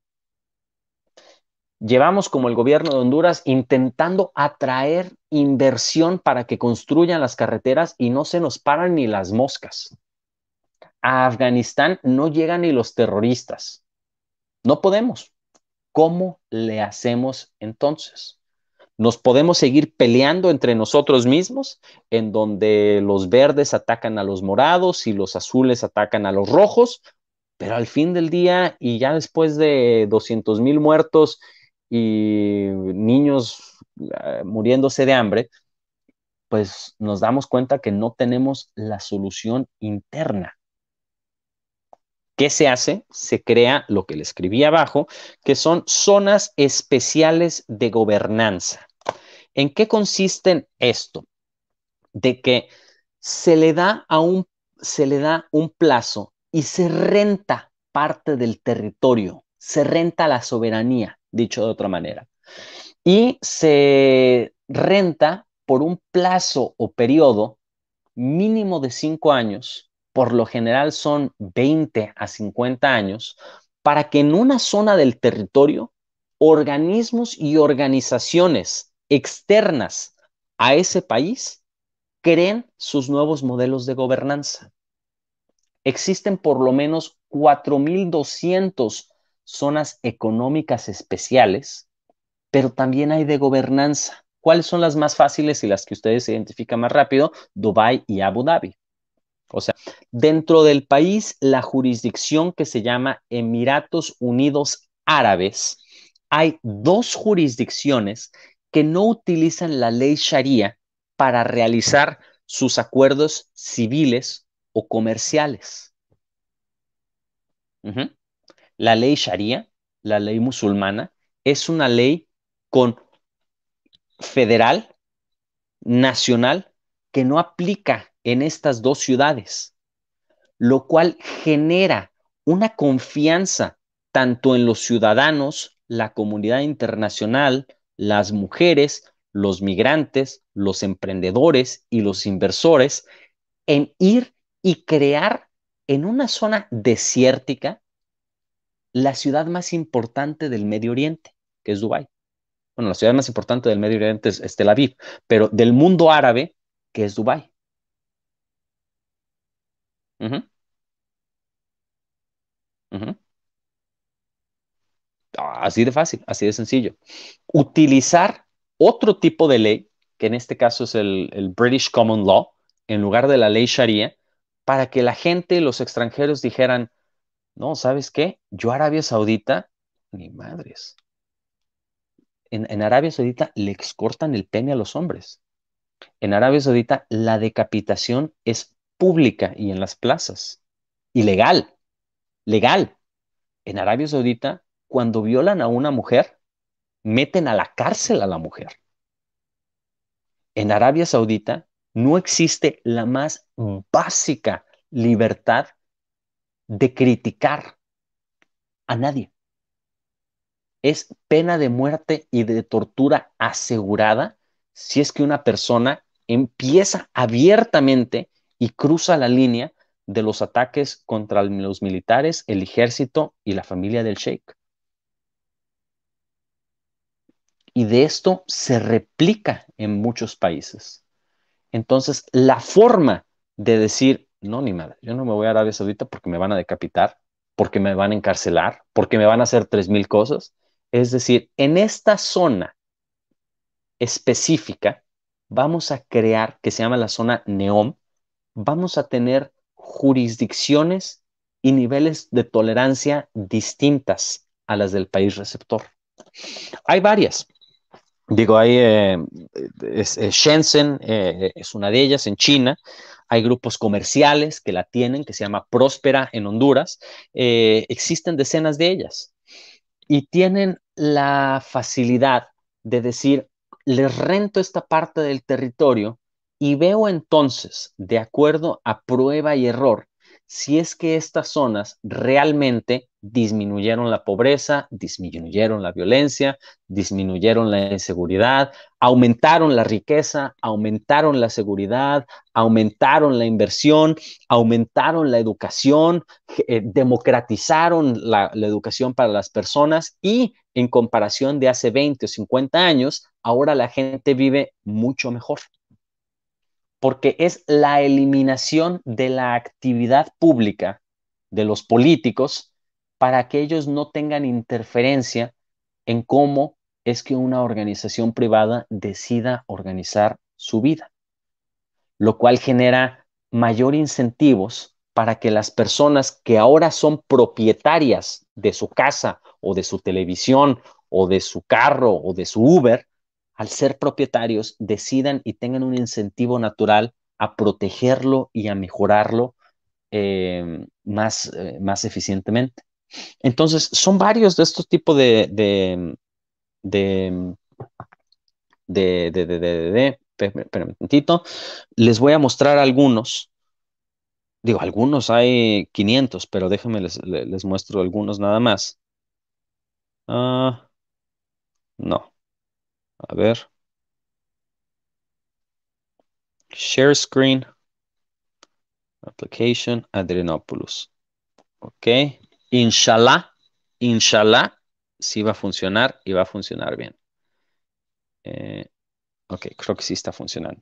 Llevamos como el gobierno de Honduras intentando atraer inversión para que construyan las carreteras y no se nos paran ni las moscas a Afganistán no llegan ni los terroristas. No podemos. ¿Cómo le hacemos entonces? ¿Nos podemos seguir peleando entre nosotros mismos en donde los verdes atacan a los morados y los azules atacan a los rojos? Pero al fin del día y ya después de 200 mil muertos y niños eh, muriéndose de hambre, pues nos damos cuenta que no tenemos la solución interna ¿Qué se hace? Se crea lo que le escribí abajo, que son zonas especiales de gobernanza. ¿En qué consiste esto? De que se le da a un, se le da un plazo y se renta parte del territorio, se renta la soberanía, dicho de otra manera. Y se renta por un plazo o periodo mínimo de cinco años por lo general son 20 a 50 años, para que en una zona del territorio organismos y organizaciones externas a ese país creen sus nuevos modelos de gobernanza. Existen por lo menos 4.200 zonas económicas especiales, pero también hay de gobernanza. ¿Cuáles son las más fáciles y las que ustedes identifican más rápido? Dubái y Abu Dhabi. O sea, dentro del país, la jurisdicción que se llama Emiratos Unidos Árabes, hay dos jurisdicciones que no utilizan la ley sharia para realizar sus acuerdos civiles o comerciales. La ley sharia, la ley musulmana, es una ley con federal, nacional, que no aplica en estas dos ciudades, lo cual genera una confianza tanto en los ciudadanos, la comunidad internacional, las mujeres, los migrantes, los emprendedores y los inversores en ir y crear en una zona desértica la ciudad más importante del Medio Oriente, que es Dubái. Bueno, la ciudad más importante del Medio Oriente es, es Tel Aviv, pero del mundo árabe, que es Dubái. Ah, así de fácil, así de sencillo. Utilizar otro tipo de ley, que en este caso es el, British Common Law, en lugar de la ley Sharia, para que la gente, los extranjeros dijeran, no, ¿sabes qué? Yo Arabia Saudita, ni madres. En, en Arabia Saudita le excortan el pene a los hombres. En Arabia Saudita la decapitación es pública y en las plazas. ilegal legal. En Arabia Saudita, cuando violan a una mujer, meten a la cárcel a la mujer. En Arabia Saudita no existe la más básica libertad de criticar a nadie. Es pena de muerte y de tortura asegurada si es que una persona empieza abiertamente y cruza la línea de los ataques contra los militares, el ejército y la familia del sheikh. Y de esto se replica en muchos países. Entonces, la forma de decir, no, ni madre, yo no me voy a Arabia Saudita porque me van a decapitar, porque me van a encarcelar, porque me van a hacer tres mil cosas. Es decir, en esta zona específica, vamos a crear, que se llama la zona NEOM, vamos a tener jurisdicciones y niveles de tolerancia distintas a las del país receptor. Hay varias. Digo, hay eh, Shenzhen, eh, es una de ellas en China. Hay grupos comerciales que la tienen, que se llama Próspera en Honduras. Eh, existen decenas de ellas. Y tienen la facilidad de decir, les rento esta parte del territorio y veo entonces, de acuerdo a prueba y error, si es que estas zonas realmente disminuyeron la pobreza, disminuyeron la violencia, disminuyeron la inseguridad, aumentaron la riqueza, aumentaron la seguridad, aumentaron la inversión, aumentaron la educación, eh, democratizaron la, la educación para las personas y en comparación de hace 20 o 50 años, ahora la gente vive mucho mejor porque es la eliminación de la actividad pública de los políticos para que ellos no tengan interferencia en cómo es que una organización privada decida organizar su vida, lo cual genera mayor incentivos para que las personas que ahora son propietarias de su casa o de su televisión o de su carro o de su Uber al ser propietarios, decidan y tengan un incentivo natural a protegerlo y a mejorarlo em, más, eh, más eficientemente. Entonces, son varios de estos tipos de, de, de, un momentito. Les voy a mostrar algunos. Digo, algunos hay 500, pero déjenme les, muestro algunos nada más. Ah, no. A ver. Share screen. Application Adrenopoulos. Ok. Inshallah. Inshallah. Sí va a funcionar y va a funcionar bien. Eh, ok, creo que sí está funcionando.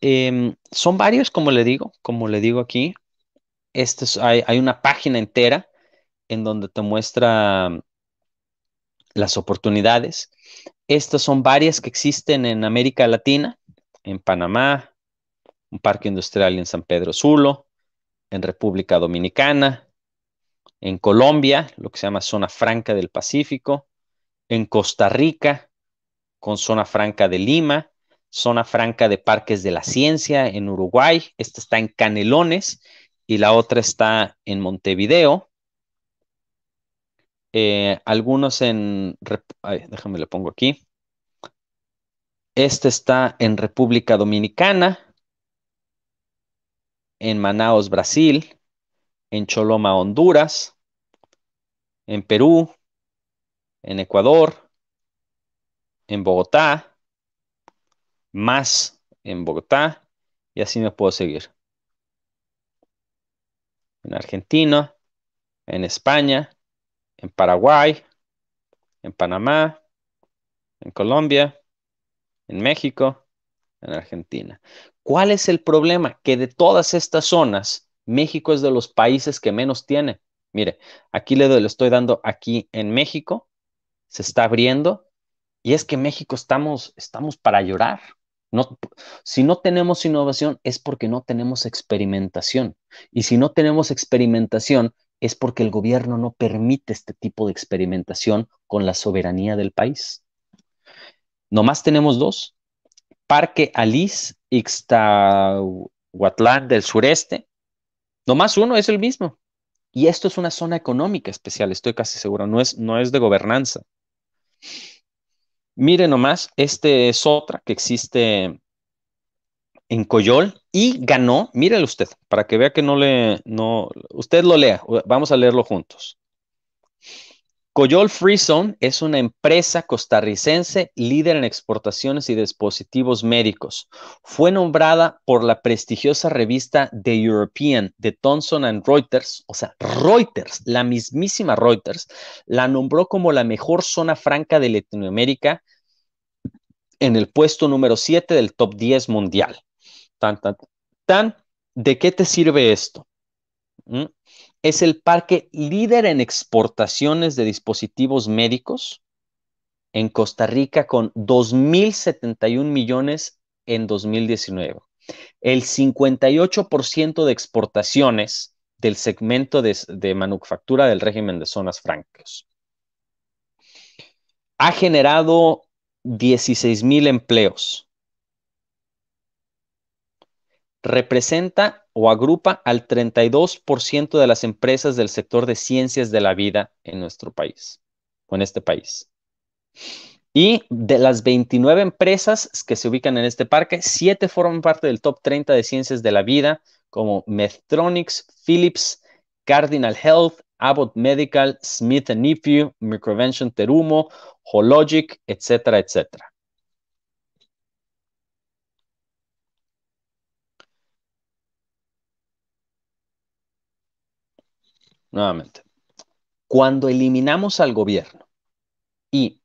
Em, son varios, como le digo, como le digo aquí. Este hay, hay una página entera en donde te muestra mm, las oportunidades. Estas son varias que existen en América Latina, en Panamá, un parque industrial en San Pedro Sulo, en República Dominicana, en Colombia, lo que se llama zona franca del Pacífico, en Costa Rica, con zona franca de Lima, zona franca de parques de la ciencia en Uruguay, esta está en Canelones y la otra está en Montevideo. Eh, algunos en, déjame le pongo aquí. Este está en República Dominicana, en Manaos, Brasil, en Choloma, Honduras, en Perú, en Ecuador, en Bogotá, más en Bogotá, y así me puedo seguir. En Argentina, en España, en Paraguay, en Panamá, en Colombia, en México, en Argentina. ¿Cuál es el problema? Que de todas estas zonas, México es de los países que menos tiene. Mire, aquí le, doy, le estoy dando aquí en México, se está abriendo, y es que México estamos, estamos para llorar. si no tenemos innovación es porque no tenemos experimentación. Y si no tenemos experimentación es porque el gobierno no permite este tipo de experimentación con la soberanía del país. Nomás tenemos dos, Parque Alice, Ixtahuatlán del sureste, nomás uno es el mismo. Y esto es una zona económica especial, estoy casi seguro, no es, no es de gobernanza. Mire nomás, este es otra que existe en Coyol y ganó, mírenlo usted, para que vea que no le, no, usted lo lea, vamos a leerlo juntos. Coyol Free Zone es una empresa costarricense líder en exportaciones y dispositivos médicos. Fue nombrada por la prestigiosa revista The European de Thomson and Reuters, o sea, Reuters, la mismísima Reuters, la nombró como la mejor zona franca de Latinoamérica en el puesto número 7 del top 10 mundial tan, tan, ¿De qué te sirve esto? ¿Mm? Es el parque líder en exportaciones de dispositivos médicos en Costa Rica con 2.071 millones en 2019. El 58% de exportaciones del segmento de, manufactura del régimen de zonas francas. Ha generado 16,000 empleos representa o agrupa al 32% de las empresas del sector de ciencias de la vida en nuestro país, en este país. Y de las 29 empresas que se ubican en este parque, 7 forman parte del top 30 de ciencias de la vida, como Medtronics, Philips, Cardinal Health, Abbott Medical, Smith Nephew, Microvention Terumo, Hologic, etcétera, etcétera. nuevamente, cuando eliminamos al gobierno y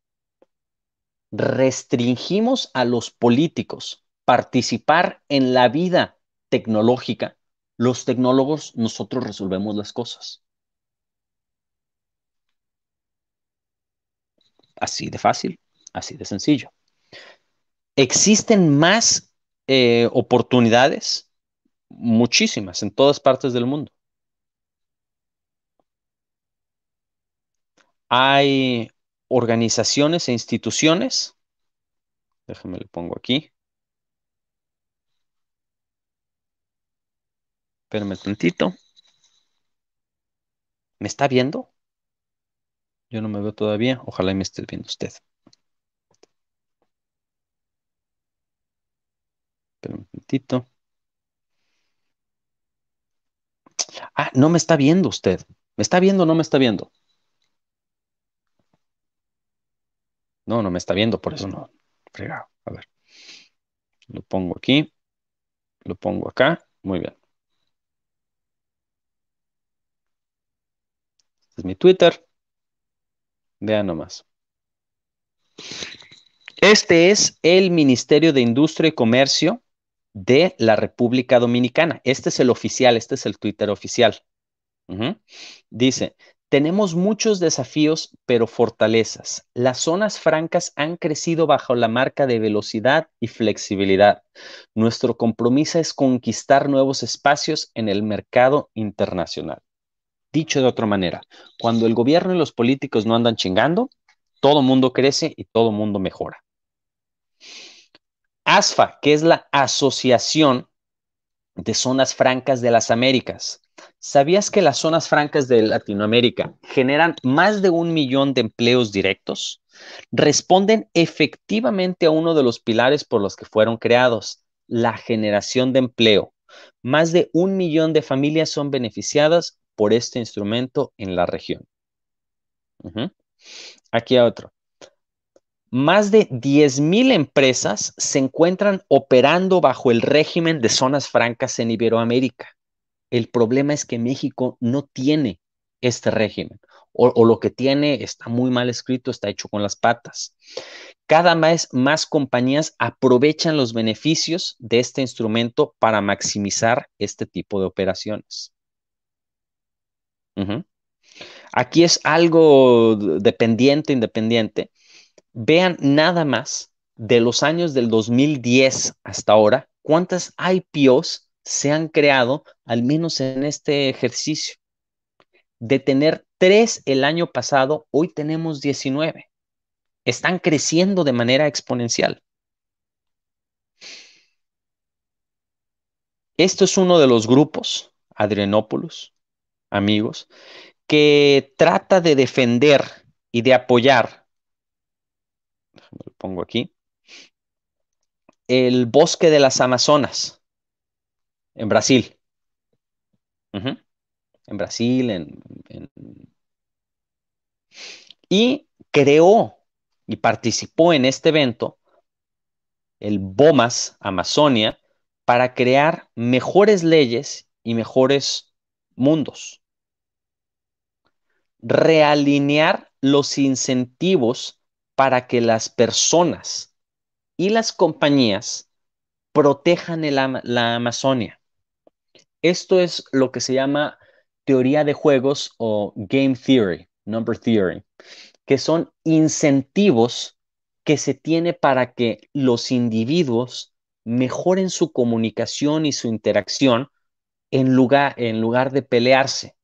restringimos a los políticos participar en la vida tecnológica, los tecnólogos nosotros resolvemos las cosas. Así de fácil, así de sencillo. Existen más eh, oportunidades, muchísimas, en todas partes del mundo. Hay organizaciones e instituciones, déjeme le pongo aquí, espérame tantito, ¿me está viendo? Yo no me veo todavía, ojalá me esté viendo usted. Espérame un Ah, no me está viendo usted. ¿Me está viendo o no me está viendo? No, no me está viendo, por eso no. Fregado. A ver. Lo pongo aquí. Lo pongo acá. Muy bien. Este es mi Twitter. Vean nomás. Este es el Ministerio de Industria y Comercio de la República Dominicana. Este es el oficial, este es el Twitter oficial. Dice, tenemos muchos desafíos, pero fortalezas. Las zonas francas han crecido bajo la marca de velocidad y flexibilidad. Nuestro compromiso es conquistar nuevos espacios en el mercado internacional. Dicho de otra manera, cuando el gobierno y los políticos no andan chingando, todo mundo crece y todo mundo mejora. ASFA, que es la Asociación de Zonas Francas de las Américas, ¿Sabías que las zonas francas de Latinoamérica generan más de un millón de empleos directos? Responden efectivamente a uno de los pilares por los que fueron creados, la generación de empleo. Más de un millón de familias son beneficiadas por este instrumento en la región. Aquí hay otro. Más de 10.000 empresas se encuentran operando bajo el régimen de zonas francas en Iberoamérica. El problema es que México no tiene este régimen. O, lo que tiene está muy mal escrito, está hecho con las patas. Cada vez más compañías aprovechan los beneficios de este instrumento para maximizar este tipo de operaciones. Aquí es algo dependiente, independiente. Vean nada más de los años del 2010 hasta ahora, cuántas IPOs se han creado, al menos en este ejercicio. De tener tres el año pasado, hoy tenemos 19. Están creciendo de manera exponencial. Esto es uno de los grupos, Adrianópolis, amigos, que trata de defender y de apoyar, lo pongo aquí, el bosque de las Amazonas en Brasil. En Brasil, en, Y creó y participó en este evento el BOMAS Amazonia para crear mejores leyes y mejores mundos. Realinear los incentivos para que las personas y las compañías protejan la Amazonia. Esto es lo que se llama teoría de juegos o game theory, number theory, que son incentivos que se tiene para que los individuos mejoren su comunicación y su interacción en lugar, en lugar de pelearse.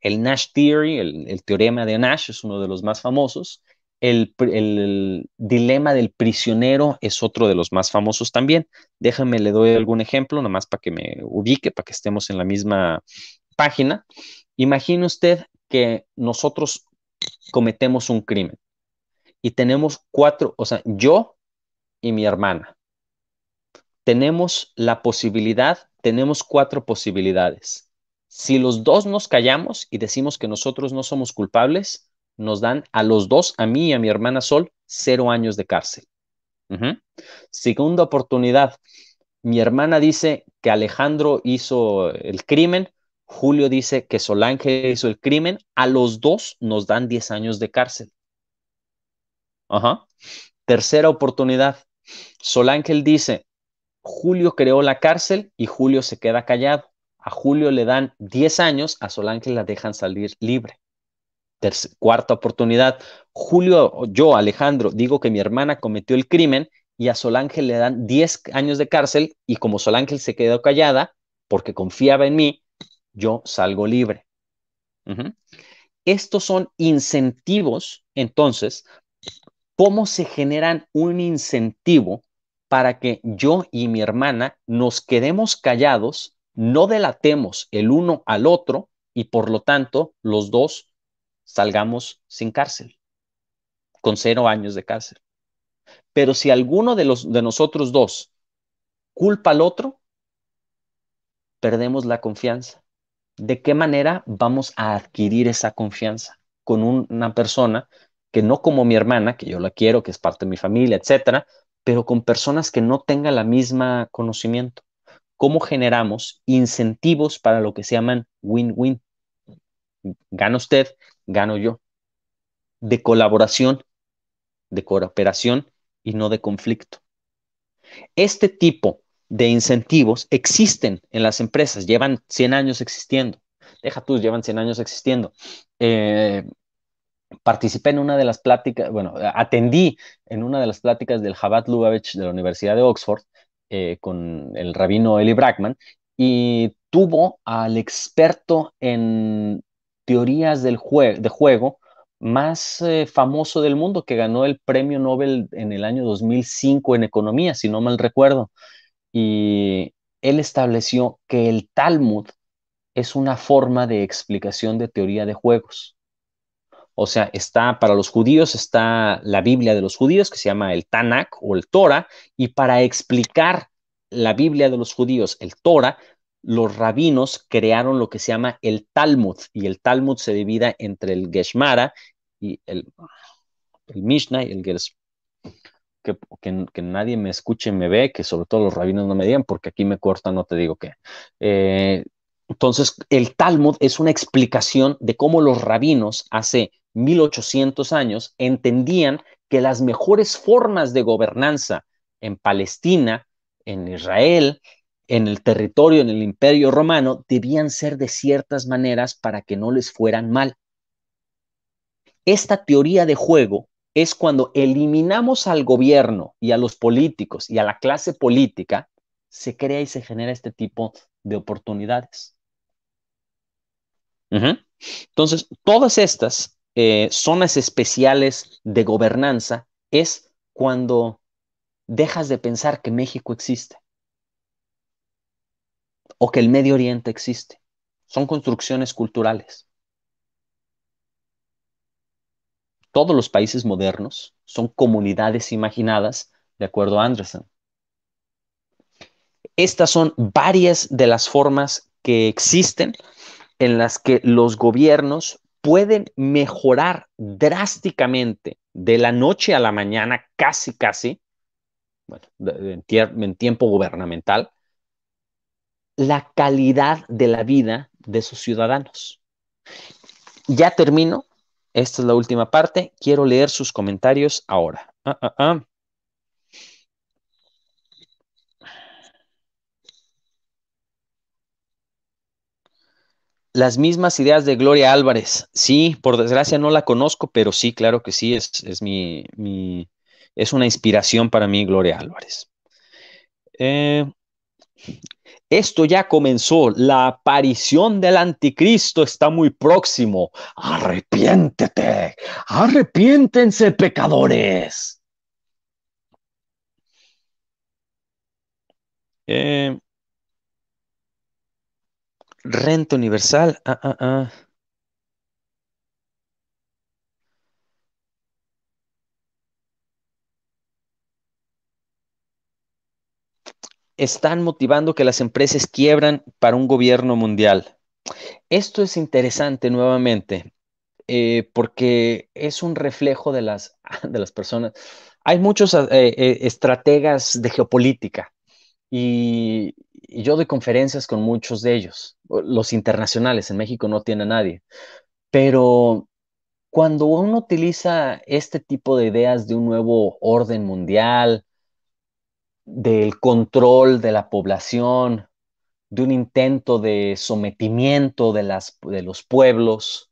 El Nash Theory, el teorema de Nash, es uno de los más famosos, el, dilema del prisionero es otro de los más famosos también. Déjame, le doy algún ejemplo, más para que me ubique, para que estemos en la misma página. Imagine usted que nosotros cometemos un crimen y tenemos cuatro, o sea, yo y mi hermana. Tenemos la posibilidad, tenemos cuatro posibilidades. Si los dos nos callamos y decimos que nosotros no somos culpables, nos dan a los dos, a mí y a mi hermana Sol, cero años de cárcel. Segunda oportunidad. Mi hermana dice que Alejandro hizo el crimen, Julio dice que Solange hizo el crimen, a los dos nos dan 10 años de cárcel. Tercera oportunidad. Solange dice, Julio creó la cárcel y Julio se queda callado. A Julio le dan 10 años, a Solange la dejan salir libre cuarta oportunidad. Julio, yo, Alejandro, digo que mi hermana cometió el crimen y a Solángel le dan 10 años de cárcel y como Solángel se quedó callada porque confiaba en mí, yo salgo libre. Estos son incentivos, entonces, ¿cómo se generan un incentivo para que yo y mi hermana nos quedemos callados, no delatemos el uno al otro y por lo tanto los dos salgamos sin cárcel, con cero años de cárcel. Pero si alguno de, los, de nosotros dos culpa al otro, perdemos la confianza. ¿De qué manera vamos a adquirir esa confianza con una persona que no como mi hermana, que yo la quiero, que es parte de mi familia, etcétera, pero con personas que no tengan la misma conocimiento? ¿Cómo generamos incentivos para lo que se llaman win-win? Gana usted, gano yo. De colaboración, de cooperación y no de conflicto. Este tipo de incentivos existen en las empresas, llevan 100 años existiendo. Deja tú, llevan 100 años existiendo. Eh, participé en una de las pláticas, bueno, atendí en una de las pláticas del Chabad Lubavitch de la Universidad de Oxford eh, con el rabino Eli Brackman y tuvo al experto en teorías del juego de juego más eh, famoso del mundo, que ganó el premio Nobel en el año 2005 en economía, si no mal recuerdo. Y él estableció que el Talmud es una forma de explicación de teoría de juegos. O sea, está para los judíos, está la Biblia de los judíos, que se llama el Tanakh o el Torah, y para explicar la Biblia de los judíos, el Torah, los rabinos crearon lo que se llama el Talmud, y el Talmud se divide entre el Geshmara y el, Mishnah y el Gers. Que, nadie me escuche, me ve, que sobre todo los rabinos no me digan, porque aquí me cortan, no te digo qué. Eh, entonces, el Talmud es una explicación de cómo los rabinos hace 1800 años entendían que las mejores formas de gobernanza en Palestina, en Israel, en el territorio, en el imperio romano, debían ser de ciertas maneras para que no les fueran mal. Esta teoría de juego es cuando eliminamos al gobierno y a los políticos y a la clase política, se crea y se genera este tipo de oportunidades. Entonces, todas estas eh, zonas especiales de gobernanza es cuando dejas de pensar que México existe o que el Medio Oriente existe. Son construcciones culturales. Todos los países modernos son comunidades imaginadas, de acuerdo a Anderson. Estas son varias de las formas que existen en las que los gobiernos pueden mejorar drásticamente de la noche a la mañana, casi, casi, en, tiempo gubernamental, la calidad de la vida de sus ciudadanos. Ya termino. Esta es la última parte. Quiero leer sus comentarios ahora. Ah, ah, ah. Las mismas ideas de Gloria Álvarez. Sí, por desgracia no la conozco, pero sí, claro que sí, es, mi, mi, es una inspiración para mí, Gloria Álvarez. Eh, esto ya comenzó, la aparición del anticristo está muy próximo. Arrepiéntete, arrepiéntense pecadores. Eh, renta universal. Ah, ah, ah. están motivando que las empresas quiebran para un gobierno mundial. Esto es interesante nuevamente, eh, porque es un reflejo de las, de las personas. Hay muchos eh, eh, estrategas de geopolítica y, yo doy conferencias con muchos de ellos, los internacionales, en México no tiene nadie, pero cuando uno utiliza este tipo de ideas de un nuevo orden mundial, del control de la población, de un intento de sometimiento de, las, de los pueblos,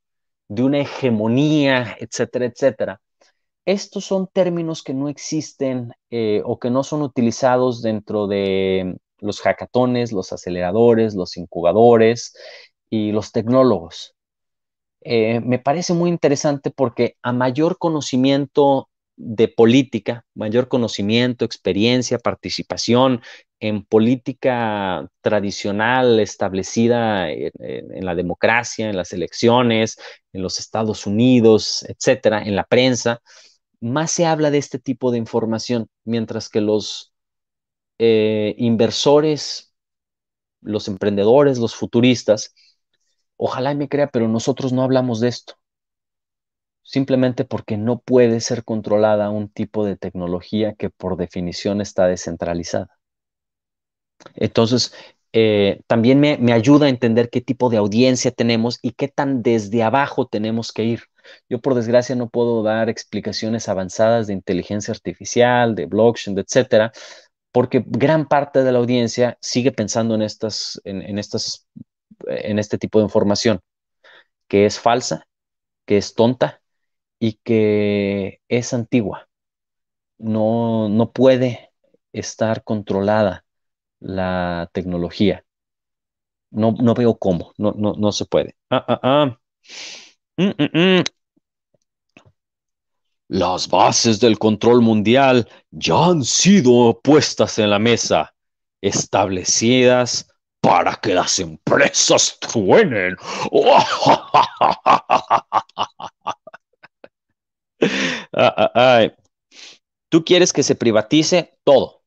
de una hegemonía, etcétera, etcétera. Estos son términos que no existen eh, o que no son utilizados dentro de los jacatones, los aceleradores, los incubadores y los tecnólogos. Eh, me parece muy interesante porque a mayor conocimiento de política, mayor conocimiento, experiencia, participación en política tradicional establecida en, la democracia, en las elecciones, en los Estados Unidos, etcétera, en la prensa, más se habla de este tipo de información, mientras que los eh, inversores, los emprendedores, los futuristas, ojalá y me crea, pero nosotros no hablamos de esto simplemente porque no puede ser controlada un tipo de tecnología que por definición está descentralizada. Entonces, eh, también me, me, ayuda a entender qué tipo de audiencia tenemos y qué tan desde abajo tenemos que ir. Yo, por desgracia, no puedo dar explicaciones avanzadas de inteligencia artificial, de blockchain, etcétera, porque gran parte de la audiencia sigue pensando en, estas, en, estas, en este tipo de información, que es falsa, que es tonta y que es antigua. No, no puede estar controlada la tecnología. No, no veo cómo, no, no, se puede. Ah, ah, ah. Mm, mm, mm. Las bases del control mundial ya han sido puestas en la mesa, establecidas para que las empresas truenen. Ah, ah, Tú quieres que se privatice todo.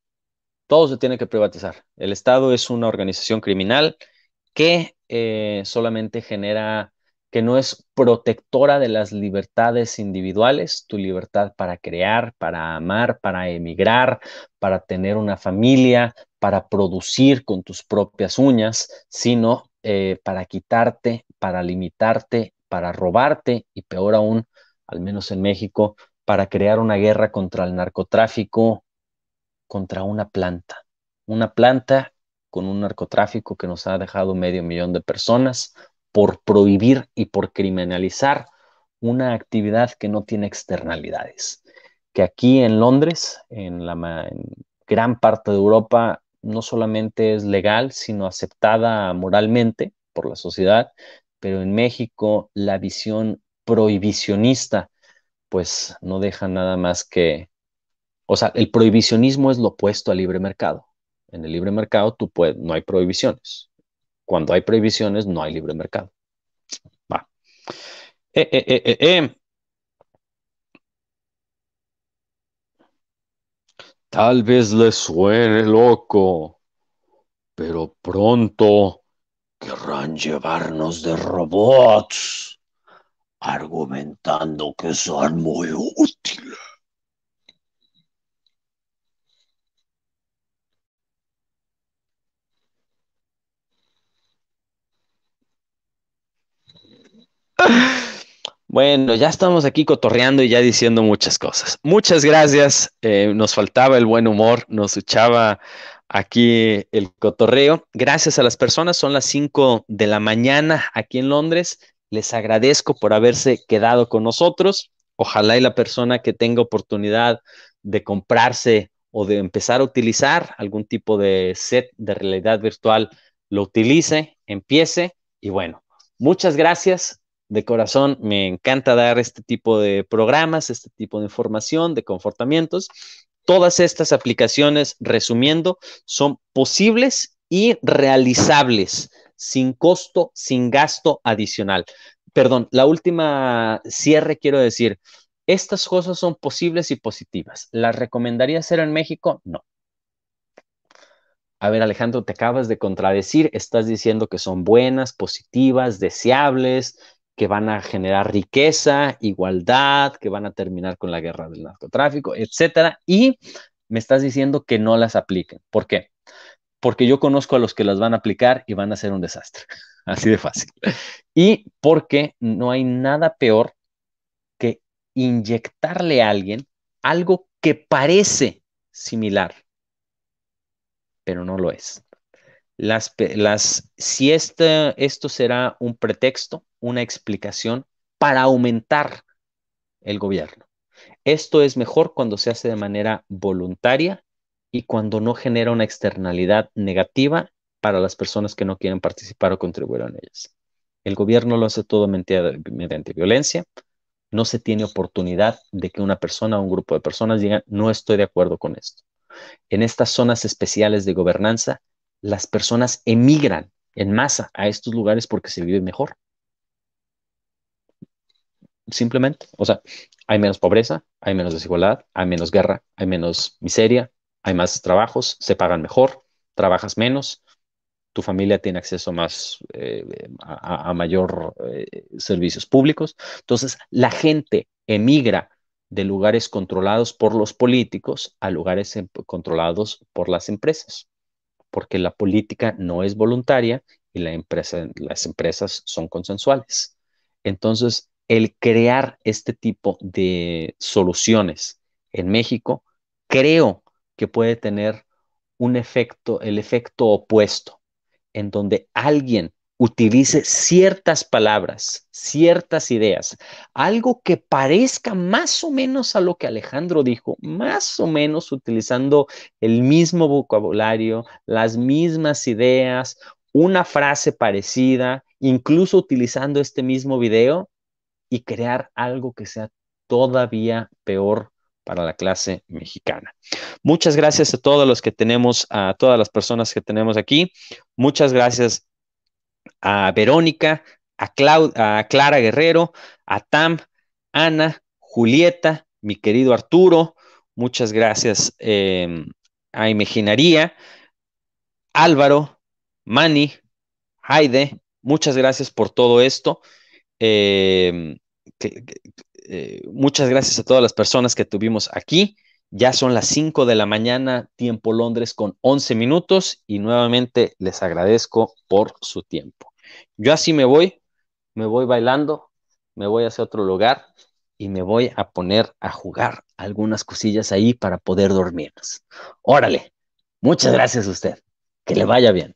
Todo se tiene que privatizar. El Estado es una organización criminal que eh, solamente genera, que no es protectora de las libertades individuales, tu libertad para crear, para amar, para emigrar, para tener una familia, para producir con tus propias uñas, sino eh, para quitarte, para limitarte, para robarte y peor aún, al menos en México, para crear una guerra contra el narcotráfico, contra una planta. Una planta con un narcotráfico que nos ha dejado medio millón de personas por prohibir y por criminalizar una actividad que no tiene externalidades. Que aquí en Londres, en la gran parte de Europa, no solamente es legal, sino aceptada moralmente por la sociedad, pero en México la visión prohibicionista, pues no deja nada más que, o sea, el prohibicionismo es lo opuesto al libre mercado. En el libre mercado tú puedes, no hay prohibiciones. Cuando hay prohibiciones, no hay libre mercado. Va. Eh, eh, eh, eh, eh. Tal vez le suene loco, pero pronto querrán llevarnos de robots argumentando que son muy útiles. Bueno, ya estamos aquí cotorreando y ya diciendo muchas cosas. Muchas gracias. Eh, nos faltaba el buen humor, nos echaba aquí el cotorreo. Gracias a las personas, son las 5 de la mañana aquí en Londres. Les agradezco por haberse quedado con nosotros. Ojalá y la persona que tenga oportunidad de comprarse o de empezar a utilizar algún tipo de set de realidad virtual lo utilice, empiece y bueno, muchas gracias. De corazón, me encanta dar este tipo de programas, este tipo de información, de confortamientos. Todas estas aplicaciones, resumiendo, son posibles y realizables sin costo, sin gasto adicional. Perdón, la última cierre quiero decir, estas cosas son posibles y positivas. ¿Las recomendaría hacer en México? No. A ver, Alejandro, te acabas de contradecir, estás diciendo que son buenas, positivas, deseables, que van a generar riqueza, igualdad, que van a terminar con la guerra del narcotráfico, etcétera, y me estás diciendo que no las apliquen. ¿Por qué? porque yo conozco a los que las van a aplicar y van a ser un desastre. Así de fácil. Y porque no hay nada peor que inyectarle a alguien algo que parece similar, pero no lo es. Las, si este, esto será un pretexto, una explicación para aumentar el gobierno. Esto es mejor cuando se hace de manera voluntaria y cuando no genera una externalidad negativa para las personas que no quieren participar o contribuir a ellas. El gobierno lo hace todo mediante violencia. No se tiene oportunidad de que una persona o un grupo de personas digan, no estoy de acuerdo con esto. En estas zonas especiales de gobernanza, las personas emigran en masa a estos lugares porque se vive mejor. Simplemente, o sea, hay menos pobreza, hay menos desigualdad, hay menos guerra, hay menos miseria, hay más trabajos, se pagan mejor, trabajas menos, tu familia tiene acceso más eh, a, mayor eh, servicios públicos. Entonces, la gente emigra de lugares controlados por los políticos a lugares em, controlados por las empresas, porque la política no es voluntaria y las empresas son consensuales. Entonces, el crear este tipo de soluciones en México, creo que puede tener un efecto, el efecto opuesto, en donde alguien utilice ciertas palabras, ciertas ideas, algo que parezca más o menos a lo que Alejandro dijo, más o menos utilizando el mismo vocabulario, las mismas ideas, una frase parecida, incluso utilizando este mismo video y crear algo que sea todavía peor para la clase mexicana. Muchas gracias a todos los que tenemos, a todas las personas que tenemos aquí. Muchas gracias a Verónica, a, a Clara Guerrero, a Tam, Ana, Julieta, mi querido Arturo. Muchas gracias em, a Imaginaría, Álvaro, Mani, Heide. Muchas gracias por todo esto. Em, eh, muchas gracias a todas las personas que tuvimos aquí. Ya son las 5 de la mañana, tiempo Londres, con 11 minutos y nuevamente les agradezco por su tiempo. Yo así me voy, me voy bailando, me voy hacia otro lugar y me voy a poner a jugar algunas cosillas ahí para poder dormirnos. Órale, muchas gracias a usted. Que le vaya bien.